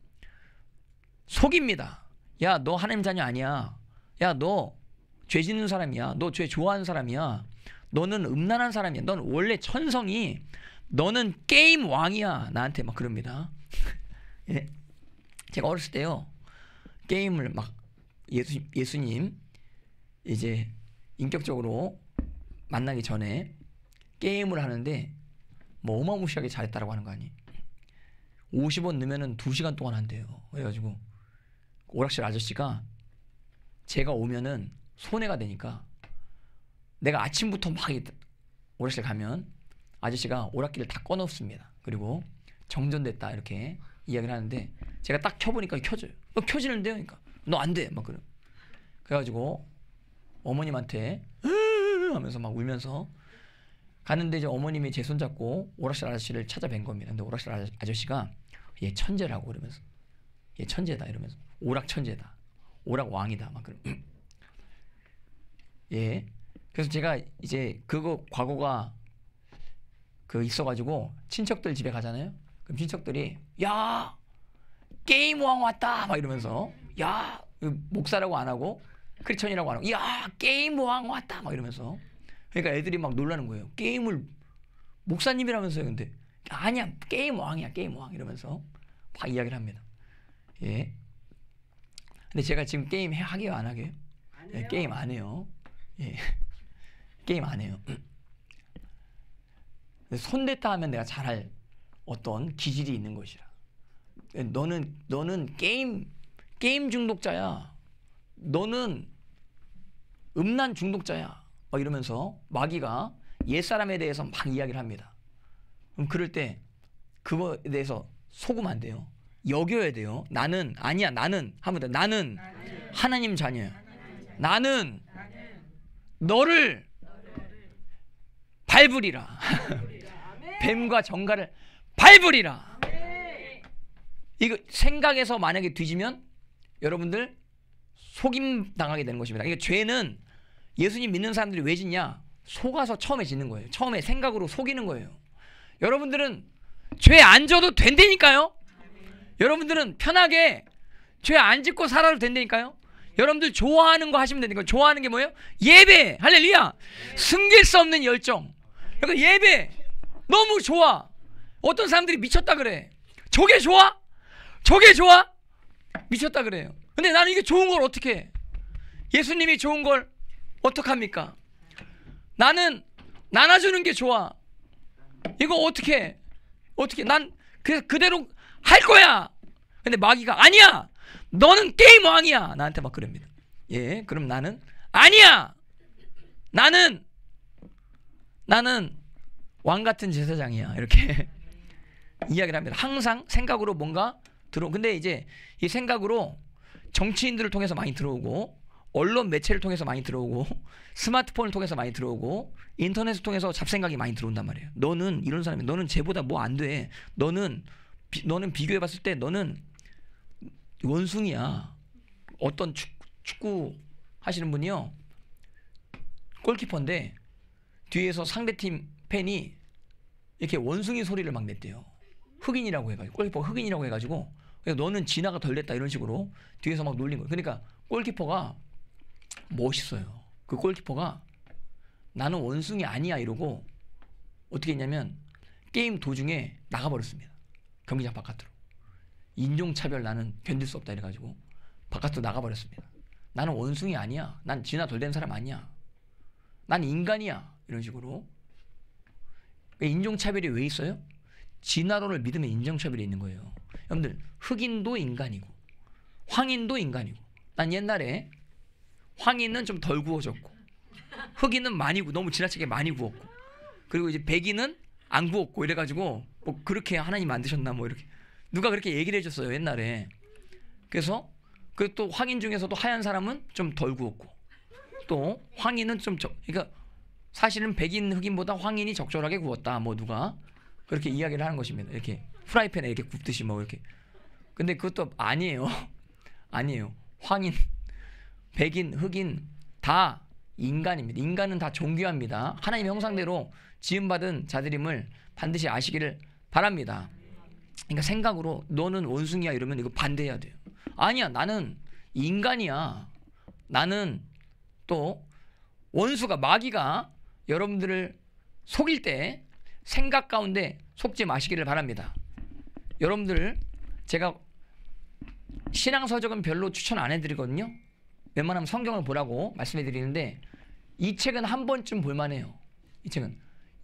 속입니다. 야, 너 하나님 자녀 아니야. 야, 너 죄 짓는 사람이야. 너 죄 좋아하는 사람이야. 너는 음란한 사람이야. 넌 원래 천성이 너는 게임 왕이야. 나한테 막 그럽니다. 예. 제가 어렸을 때요. 게임을 막 예수, 예수님 이제 인격적으로 만나기 전에 게임을 하는데 뭐 어마무시하게 잘했다라고 하는 거 아니? 50원 넣으면은 2시간 동안 한대요. 그래가지고 오락실 아저씨가 제가 오면은 손해가 되니까 내가 아침부터 막 오락실 가면 아저씨가 오락기를 다 꺼놓습니다. 그리고 정전됐다 이렇게 이야기를 하는데 제가 딱 켜보니까 켜져요. 어, 켜지는데요? 그러니까 너 안 돼. 막그래 그래가지고 어머님한테 하면서 막 울면서 갔는데 이제 어머님이 제 손잡고 오락실 아저씨를 찾아뵌 겁니다. 근데 오락실 아저씨가 얘 천재라고 그러면서 얘 천재다 이러면서 오락 천재다. 오락 왕이다. 막 그럼 예. 그래서 제가 이제 그거 과거가 그 있어가지고 친척들 집에 가잖아요. 그럼 친척들이 야 게임 왕 왔다 막 이러면서 야 그 목사라고 안 하고 크리천이라고 안 하고 야 게임 왕 왔다 막 이러면서 그러니까 애들이 막 놀라는 거예요. 게임을 목사님이라면서요. 근데 아니야 게임 왕이야 게임 왕 이러면서 막 이야기를 합니다. 예. 근데 제가 지금 게임 하게요 안 하게요? 예, 게임 안 해요. 예. 게임 안 해요. 손댔다 하면 내가 잘할 어떤 기질이 있는 것이라. 너는 너는 게임 게임 중독자야. 너는 음란 중독자야. 막 이러면서 마귀가 옛사람에 대해서 막 이야기를 합니다. 그럼 그럴 때 그거에 대해서 속으면 안 돼요. 여겨야 돼요. 나는 아니야. 나는 하면 돼. 나는, 하나님 자녀야. 나는 너를 밟으리라. 뱀과 정갈을 밟으리라. 이거 생각에서 만약에 뒤지면 여러분들 속임 당하게 되는 것입니다. 그러니까 죄는 예수님 믿는 사람들이 왜 짓냐? 속아서 처음에 짓는 거예요. 처음에 생각으로 속이는 거예요. 여러분들은 죄 안 져도 된다니까요. 여러분들은 편하게 죄 안 짓고 살아도 된다니까요. 여러분들 좋아하는 거 하시면 되니까 좋아하는 게 뭐예요? 예배 할렐루야 승길 네. 수 없는 열정 그러니까 예배 너무 좋아. 어떤 사람들이 미쳤다 그래. 저게 좋아? 저게 좋아? 미쳤다 그래요. 근데 나는 이게 좋은 걸 어떻게 해? 예수님이 좋은 걸 어떡합니까? 나는 나눠주는 게 좋아. 이거 어떻게 해? 어떻게 난 그, 그대로 할 거야. 근데 마귀가 아니야. 너는 게임 왕이야. 나한테 막 그럽니다. 예, 그럼 나는 아니야. 나는 나는 왕 같은 제사장이야 이렇게 이야기를 합니다. 항상 생각으로 뭔가 들어. 근데 이제 이 생각으로 정치인들을 통해서 많이 들어오고 언론 매체를 통해서 많이 들어오고 스마트폰을 통해서 많이 들어오고 인터넷을 통해서 잡생각이 많이 들어온단 말이에요. 너는 이런 사람이 너는 쟤보다 뭐 안 돼. 너는 비, 너는 비교해 봤을 때 너는 원숭이야. 어떤 축, 축구 하시는 분이요. 골키퍼인데 뒤에서 상대팀 팬이 이렇게 원숭이 소리를 막 냈대요. 흑인이라고 해가지고 골키퍼 흑인이라고 해가지고 너는 진화가 덜 됐다 이런 식으로 뒤에서 막 놀린 거예요. 그러니까 골키퍼가 멋있어요. 그 골키퍼가 나는 원숭이 아니야 이러고 어떻게 했냐면 게임 도중에 나가버렸습니다. 경기장 바깥으로. 인종차별 나는 견딜 수 없다 이래가지고 바깥으로 나가버렸습니다. 나는 원숭이 아니야. 난 진화 덜 된 사람 아니야. 난 인간이야. 이런 식으로 인종차별이 왜 있어요? 진화론을 믿으면 인종차별이 있는 거예요. 여러분들 흑인도 인간이고 황인도 인간이고 난 옛날에 황인은 좀 덜 구워졌고 흑인은 많이 구 너무 지나치게 많이 구웠고 그리고 이제 백인은 안 구웠고 이래가지고 뭐 그렇게 하나님 만드셨나 뭐 이렇게 누가 그렇게 얘기를 해줬어요 옛날에 그래서 그 또 황인 중에서도 하얀 사람은 좀 덜 구웠고 또 황인은 좀 저, 그러니까 사실은 백인 흑인보다 황인이 적절하게 구웠다. 뭐 누가 그렇게 이야기를 하는 것입니다. 이렇게 프라이팬에 이렇게 굽듯이 뭐 이렇게. 근데 그것도 아니에요. 아니에요. 황인, 백인, 흑인 다 인간입니다. 인간은 다 존귀합니다. 하나님의 형상대로 지음받은 자들임을 반드시 아시기를 바랍니다. 그러니까 생각으로 너는 원숭이야 이러면 이거 반대해야 돼요. 아니야 나는 인간이야. 나는 또 원수가 마귀가 여러분들을 속일 때 생각 가운데 속지 마시기를 바랍니다. 여러분들 제가 신앙 서적은 별로 추천 안 해드리거든요. 웬만하면 성경을 보라고 말씀해 드리는데 이 책은 한 번쯤 볼만해요. 이 책은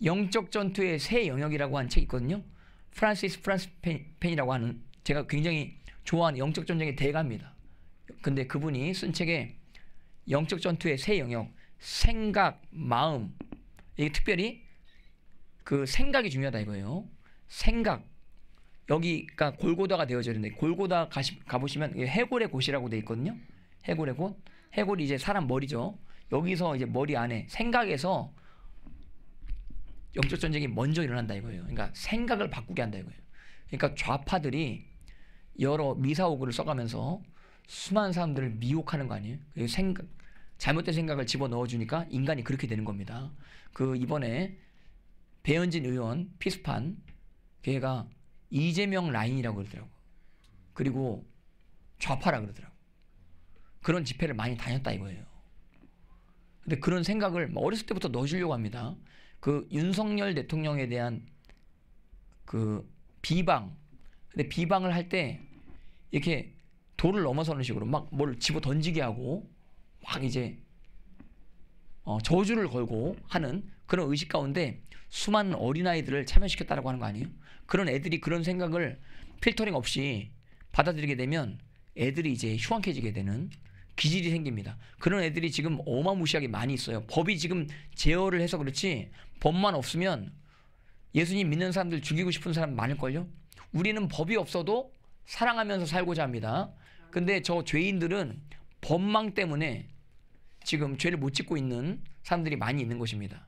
영적 전투의 새 영역이라고 한책 있거든요. 프란시스 프란스 펜이라고 하는 제가 굉장히 좋아하는 영적 전쟁의 대가입니다. 근데 그분이 쓴 책에 영적 전투의 새 영역 생각, 마음, 이게 특별히 그 생각이 중요하다 이거예요. 생각. 여기가 골고다가 되어져 있는데 골고다 가시, 가보시면 해골의 곳이라고 되어 있거든요. 해골의 곳. 해골이 이제 사람 머리죠. 여기서 이제 머리 안에 생각에서 영적 전쟁이 먼저 일어난다 이거예요. 그러니까 생각을 바꾸게 한다 이거예요. 그러니까 좌파들이 여러 미사오구를 써가면서 수많은 사람들을 미혹하는 거 아니에요? 그 생각 잘못된 생각을 집어 넣어주니까 인간이 그렇게 되는 겁니다. 그 이번에 배현진 의원 피스판 걔가 이재명 라인이라고 그러더라고. 그리고 좌파라 그러더라고. 그런 집회를 많이 다녔다 이거예요. 근데 그런 생각을 뭐 어렸을 때부터 넣어주려고 합니다. 그 윤석열 대통령에 대한 그 비방. 근데 비방을 할 때 이렇게 돌을 넘어서는 식으로 막 뭘 집어 던지게 하고 막 이제 어, 저주를 걸고 하는 그런 의식 가운데 수많은 어린아이들을 참여시켰다고 하는 거 아니에요? 그런 애들이 그런 생각을 필터링 없이 받아들이게 되면 애들이 이제 흉악해지게 되는 기질이 생깁니다. 그런 애들이 지금 어마무시하게 많이 있어요. 법이 지금 제어를 해서 그렇지 법만 없으면 예수님 믿는 사람들 죽이고 싶은 사람 많을걸요? 우리는 법이 없어도 사랑하면서 살고자 합니다. 근데 저 죄인들은 법망 때문에 지금 죄를 못 짓고 있는 사람들이 많이 있는 것입니다.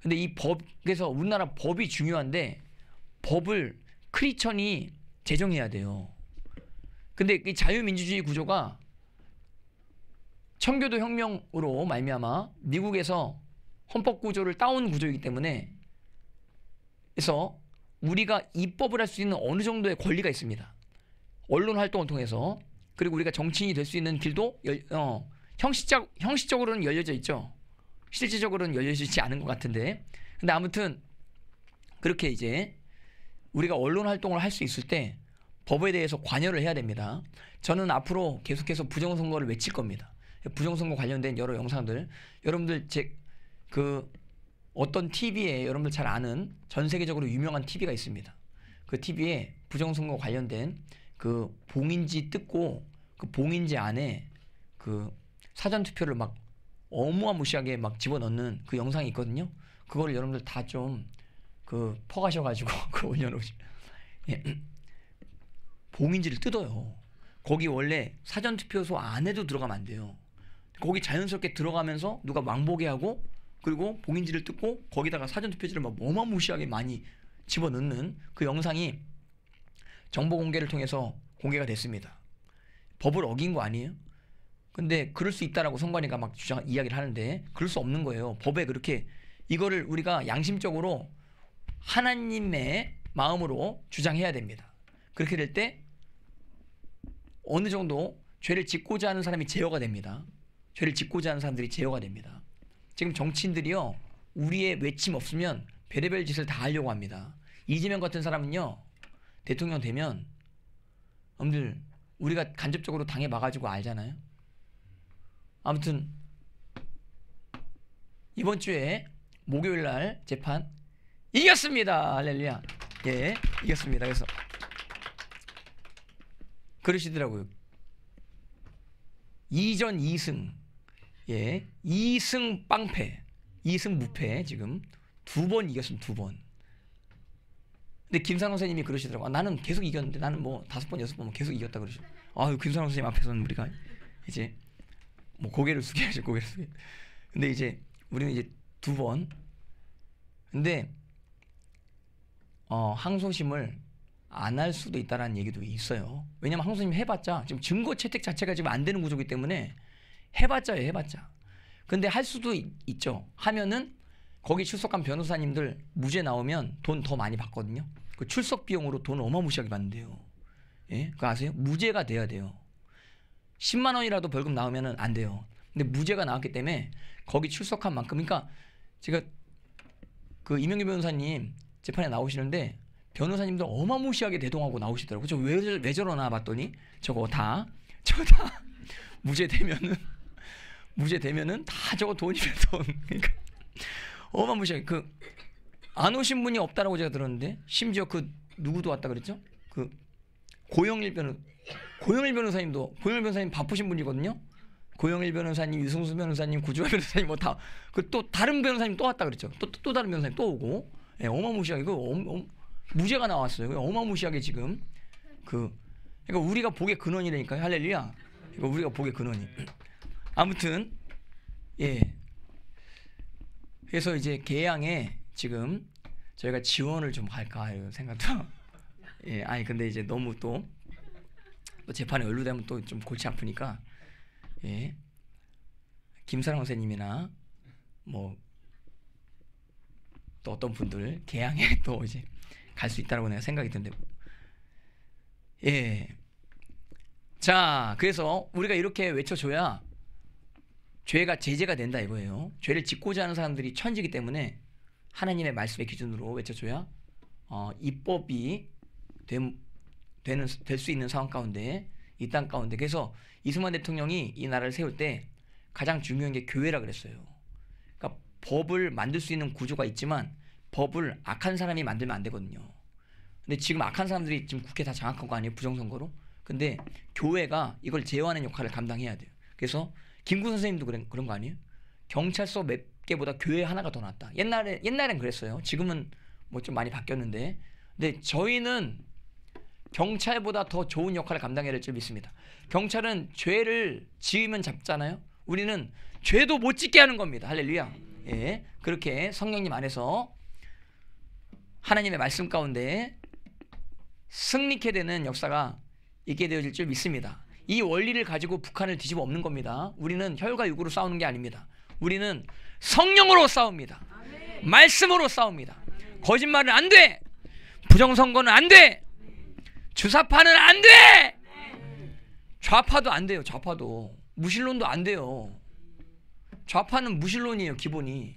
근데 이 법, 그래서 우리나라 법이 중요한데 법을 크리천이 제정해야 돼요. 근데 이 자유민주주의 구조가 청교도 혁명으로 말미암아 미국에서 헌법 구조를 따온 구조이기 때문에 그래서 우리가 입법을 할 수 있는 어느 정도의 권리가 있습니다. 언론 활동을 통해서 그리고 우리가 정치인이 될 수 있는 길도 어, 형식적 형식적으로는 열려져 있죠. 실질적으로는 열려져 있지 않은 것 같은데. 근데 아무튼 그렇게 이제 우리가 언론 활동을 할 수 있을 때 법에 대해서 관여를 해야 됩니다. 저는 앞으로 계속해서 부정선거를 외칠 겁니다. 부정선거 관련된 여러 영상들 여러분들 제그 어떤 TV에 여러분들 잘 아는 전 세계적으로 유명한 TV가 있습니다. 그 TV에 부정선거 관련된 그 봉인지 뜯고 그 봉인지 안에 그 사전 투표를 막 어마무시하게 막 집어넣는 그 영상이 있거든요. 그걸 여러분들 다 좀 그 퍼가셔가지고 그 올려놓으시. 예. 봉인지를 뜯어요. 거기 원래 사전 투표소 안에도 들어가면 안 돼요. 거기 자연스럽게 들어가면서 누가 왕복에 하고 그리고 봉인지를 뜯고 거기다가 사전 투표지를 막 어마무시하게 많이 집어넣는 그 영상이 정보 공개를 통해서 공개가 됐습니다. 법을 어긴 거 아니에요? 근데 그럴 수 있다라고 선관위가막 주장 이야기를 하는데 그럴 수 없는 거예요. 법에 그렇게 이거를 우리가 양심적으로 하나님의 마음으로 주장해야 됩니다. 그렇게 될 때 어느 정도 죄를 짓고자 하는 사람이 제어가 됩니다. 죄를 짓고자 하는 사람들이 제어가 됩니다. 지금 정치인들이요 우리의 외침 없으면 별의별 짓을 다 하려고 합니다. 이재명 같은 사람은요 대통령 되면 엄들 우리가 간접적으로 당해 봐가지고 알잖아요. 아무튼 이번 주에 목요일 날 재판 이겼습니다. 할렐루야. 예, 이겼습니다. 그래서 그러시더라고요. 이전 2승. 예. 2승 빵패. 2승 무패 지금 두 번 이겼습니다. 두 번. 근데 김상호 선생님이 그러시더라고 아, 나는 계속 이겼는데 나는 뭐 다섯 번 여섯 번 뭐 계속 이겼다 그러시죠. 아, 김상호 선생님 앞에서는 우리가 이제 뭐 고개를 숙여야지 고개를 숙여. 근데 이제 우리는 이제 두 번. 근데 어 항소심을 안 할 수도 있다라는 얘기도 있어요. 왜냐면 항소심 해봤자 지금 증거 채택 자체가 지금 안 되는 구조기 때문에 해봤자요 해봤자. 근데 할 수도 있, 있죠. 하면은 거기 출석한 변호사님들 무죄 나오면 돈 더 많이 받거든요. 그 출석 비용으로 돈을 어마무시하게 받는데요. 예? 그거 아세요? 무죄가 돼야 돼요. 10만 원이라도 벌금 나오면안 돼요. 근데 무죄가 나왔기 때문에 거기 출석한 만큼 그러니까 제가 그 이명규 변호사님 재판에 나오시는데 변호사님도 어마무시하게 대동하고 나오시더라고요. 저왜 왜 저러나 봤더니 저거 다 저거 다 무죄 되면은 무죄 되면은 다 저거 돈이면 돈. 그러니까 어마무시하게 그 안 오신 분이 없다라고 제가 들었는데 심지어 그 누구도 왔다 그랬죠? 그 고영일 변호 고영일 변호사님도 고영일 변호사님 바쁘신 분이거든요. 고영일 변호사님, 이승수 변호사님, 구주환 변호사님 뭐 다 그 또 다른 변호사님 또 왔다 그랬죠. 또또 또 다른 변호사님 또 오고 예, 어마무시하게 그 엄, 엄, 무죄가 나왔어요. 그 어마무시하게 지금 그 그러니까 우리가 복의 근원이라니까 할렐루야. 이거 그러니까 우리가 복의 근원이. 아무튼 예. 그래서 이제 개양에 지금 저희가 지원을 좀 할까 이 생각도 예, 아니 근데 이제 너무 또, 또 재판에 연루되면 또 좀 골치 아프니까 예, 김사랑 선생님이나 뭐 또 어떤 분들 개항에 또 이제 갈 수 있다라고 내가 생각이 드는데 예. 자, 그래서 우리가 이렇게 외쳐줘야 죄가 제재가 된다 이거예요. 죄를 짓고자 하는 사람들이 천지기 때문에 하나님의 말씀의 기준으로 외쳐줘야 어, 입법이 되, 되는 될수 있는 상황 가운데 이 땅 가운데 그래서 이승만 대통령이 이 나라를 세울 때 가장 중요한 게 교회라 그랬어요. 그러니까 법을 만들 수 있는 구조가 있지만 법을 악한 사람이 만들면 안 되거든요. 근데 지금 악한 사람들이 지금 국회 다 장악한 거 아니에요? 부정선거로? 근데 교회가 이걸 제어하는 역할을 감당해야 돼요. 그래서 김구 선생님도 그런, 그런 거 아니에요? 경찰서 몇 개보다 교회 하나가 더 낫다. 옛날에, 옛날엔 그랬어요. 지금은 뭐 좀 많이 바뀌었는데. 근데 저희는 경찰보다 더 좋은 역할을 감당해야 될 줄 믿습니다. 경찰은 죄를 지으면 잡잖아요. 우리는 죄도 못 짓게 하는 겁니다. 할렐루야. 예. 그렇게 성령님 안에서 하나님의 말씀 가운데 승리케 되는 역사가 있게 되어질 줄 믿습니다. 이 원리를 가지고 북한을 뒤집어 엎는 겁니다. 우리는 혈과 육으로 싸우는 게 아닙니다. 우리는 성령으로 싸웁니다. 말씀으로 싸웁니다. 거짓말은 안 돼. 부정선거는 안 돼. 주사파는 안 돼! 좌파도 안 돼요, 좌파도. 무신론도 안 돼요. 좌파는 무신론이에요, 기본이.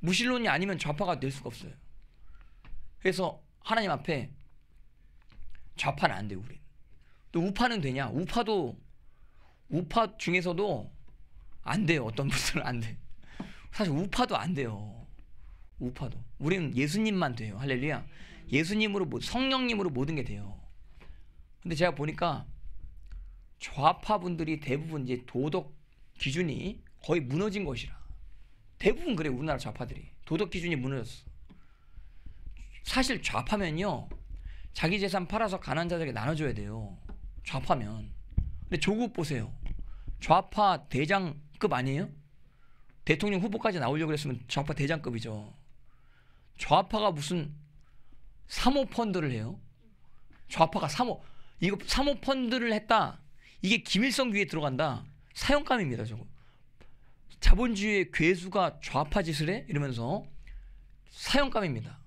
무신론이 아니면 좌파가 될 수가 없어요. 그래서 하나님 앞에 좌파는 안 돼요, 우린. 또 우파는 되냐? 우파도, 우파 중에서도 안 돼요, 어떤 분들은 안 돼. 사실 우파도 안 돼요. 우파도. 우리는 예수님만 돼요, 할렐루야. 예수님으로 성령님으로 모든 게 돼요. 근데 제가 보니까 좌파 분들이 대부분 이제 도덕 기준이 거의 무너진 것이라 대부분 그래 우리나라 좌파들이 도덕 기준이 무너졌어. 사실 좌파면요 자기 재산 팔아서 가난자들에게 나눠줘야 돼요. 좌파면. 근데 조국 보세요. 좌파 대장급 아니에요? 대통령 후보까지 나오려고 했으면 좌파 대장급이죠. 좌파가 무슨 사모펀드를 해요. 좌파가 사모 이거 사모펀드를 했다. 이게 김일성 귀에 들어간다. 사형감입니다, 저거. 자본주의의 괴수가 좌파 짓을 해? 이러면서 사형감입니다.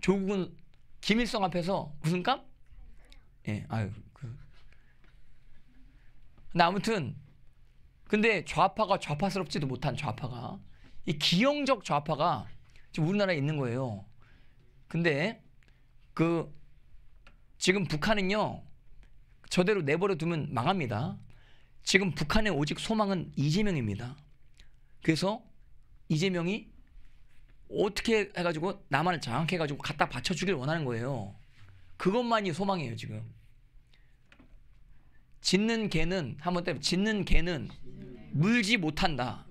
조국은 김일성 앞에서 무슨 감? 예, 아유. 그. 근데 아무튼 근데 좌파가 좌파스럽지도 못한 좌파가 이 기형적 좌파가 지금 우리나라에 있는 거예요. 근데 그 지금 북한은요 저대로 내버려 두면 망합니다. 지금 북한의 오직 소망은 이재명입니다. 그래서 이재명이 어떻게 해가지고 남한을 장악해가지고 갖다 받쳐주길 원하는 거예요. 그것만이 소망이에요 지금. 짓는 개는 한 번 때려 짓는 개는 물지 못한다.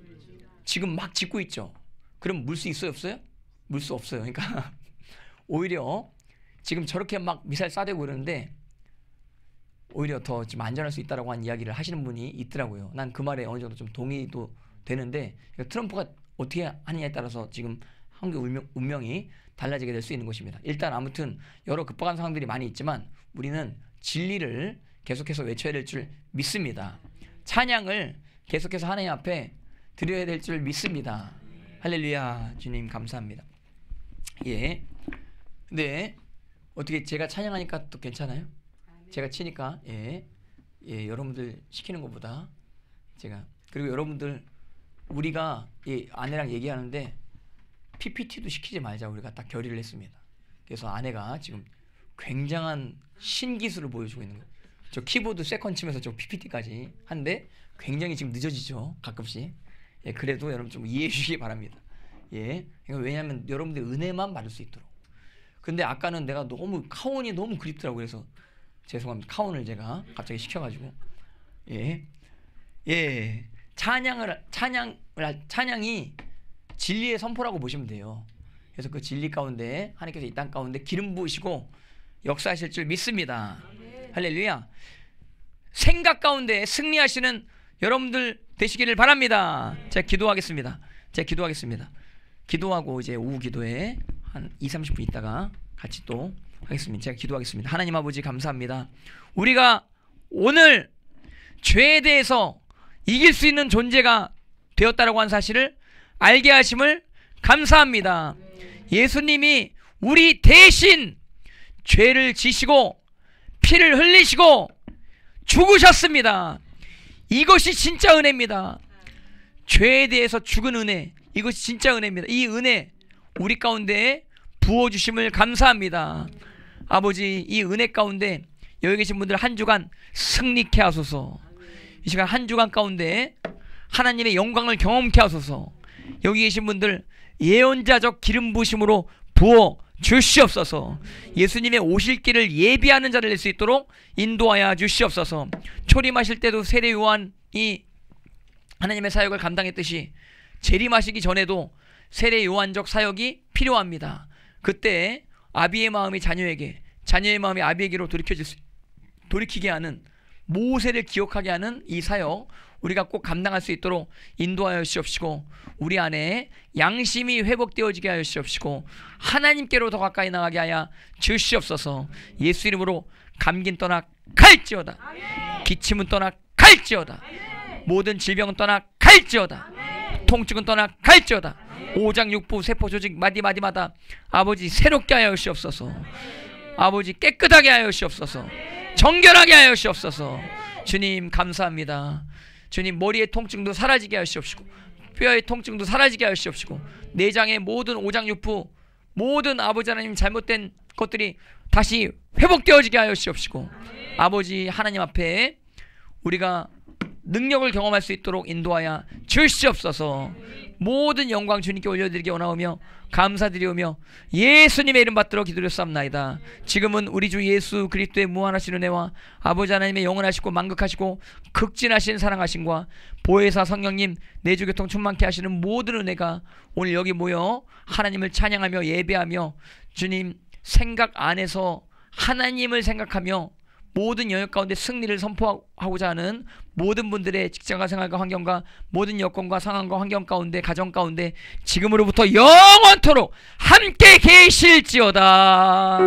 지금 막 짓고 있죠. 그럼 물 수 있어요 없어요? 물 수 없어요. 그러니까 오히려 지금 저렇게 막 미사일 쏴대고 그러는데 오히려 더좀 안전할 수 있다라고 한 이야기를 하시는 분이 있더라고요. 난 그 말에 어느 정도 좀 동의도 되는데 트럼프가 어떻게 하느냐에 따라서 지금 한국 운명, 운명이 달라지게 될 수 있는 것입니다. 일단 아무튼 여러 급박한 상황들이 많이 있지만 우리는 진리를 계속해서 외쳐야 될 줄 믿습니다. 찬양을 계속해서 하나님 앞에 드려야 될 줄 믿습니다. 할렐루야 주님 감사합니다. 예. 네. 어떻게 제가 찬양하니까 또 괜찮아요? 제가 치니까 예. 예, 여러분들 시키는 것보다 제가 그리고 여러분들 우리가 예, 아내랑 얘기하는데 PPT도 시키지 말자 우리가 딱 결의를 했습니다. 그래서 아내가 지금 굉장한 신기술을 보여주고 있는 거예요. 저 키보드 세컨 치면서 저 PPT까지 한데 굉장히 지금 늦어지죠 가끔씩. 예, 그래도 여러분 좀 이해해 주시기 바랍니다. 예, 왜냐하면 여러분들 은혜만 받을 수 있도록 근데 아까는 내가 너무 카온이 너무 그립더라고 그래서 죄송합니다. 카온을 제가 갑자기 시켜가지고 예. 예. 찬양을 찬양 찬양이 진리의 선포라고 보시면 돼요. 그래서 그 진리 가운데 하나님께서 이 땅 가운데 기름 부으시고 역사하실 줄 믿습니다. 할렐루야. 생각 가운데 승리하시는 여러분들 되시기를 바랍니다. 제가 기도하겠습니다. 제가 기도하겠습니다. 기도하고 이제 오후 기도에 한 2, 30분 있다가 같이 또 하겠습니다. 제가 기도하겠습니다. 하나님 아버지 감사합니다. 우리가 오늘 죄에 대해서 이길 수 있는 존재가 되었다라고 한 사실을 알게 하심을 감사합니다. 예수님이 우리 대신 죄를 지시고 피를 흘리시고 죽으셨습니다. 이것이 진짜 은혜입니다. 죄에 대해서 죽은 은혜. 이것이 진짜 은혜입니다. 이 은혜 우리 가운데 부어주심을 감사합니다. 아버지 이 은혜 가운데 여기 계신 분들 한 주간 승리케 하소서 이 시간 한 주간 가운데 하나님의 영광을 경험케 하소서 여기 계신 분들 예언자적 기름 부심으로 부어 주시옵소서 예수님의 오실 길을 예비하는 자를 낼 수 있도록 인도하여 주시옵소서 초림하실 때도 세례 요한이 하나님의 사역을 감당했듯이 재림하시기 전에도 세례 요한적 사역이 필요합니다 그때 아비의 마음이 자녀에게 자녀의 마음이 아비에게로 돌이켜질 수, 돌이키게 하는 모세를 기억하게 하는 이 사역 우리가 꼭 감당할 수 있도록 인도하여 주시옵시고 우리 안에 양심이 회복되어지게 하여 주시옵시고 하나님께로 더 가까이 나가게 하여 주시옵소서 예수 이름으로 감긴 떠나 갈지어다 기침은 떠나 갈지어다 모든 질병은 떠나 갈지어다 통증은 떠나 갈지어다. 오장육부 세포 조직 마디마디마다 아버지 새롭게 하여 주시옵소서. 아버지 깨끗하게 하여 주시옵소서. 정결하게 하여 주시옵소서. 주님 감사합니다. 주님 머리의 통증도 사라지게 하여 주시옵시고 뼈의 통증도 사라지게 하여 주시옵시고 내장의 모든 오장육부 모든 아버지 하나님 잘못된 것들이 다시 회복되어지게 하여 주시옵시고 아버지 하나님 앞에 우리가 능력을 경험할 수 있도록 인도하여 주시옵소서 모든 영광 주님께 올려드리게 원하오며 감사드리오며 예수님의 이름 받들어 기도드렸사옵나이다 지금은 우리 주 예수 그리스도의 무한하신 은혜와 아버지 하나님의 영원하시고 만극하시고 극진하신 사랑하신과 보혜사 성령님 내주교통 충만케 하시는 모든 은혜가 오늘 여기 모여 하나님을 찬양하며 예배하며 주님 생각 안에서 하나님을 생각하며 모든 영역 가운데 승리를 선포하고자 하는 모든 분들의 직장과 생활과 환경과 모든 여건과 상황과 환경 가운데 가정 가운데 지금으로부터 영원토록 함께 계실지어다.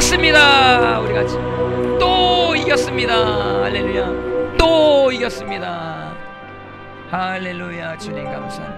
이겼습니다. 우리 같이 또 이겼습니다. 할렐루야. 또 이겼습니다. 할렐루야. 주님 감사.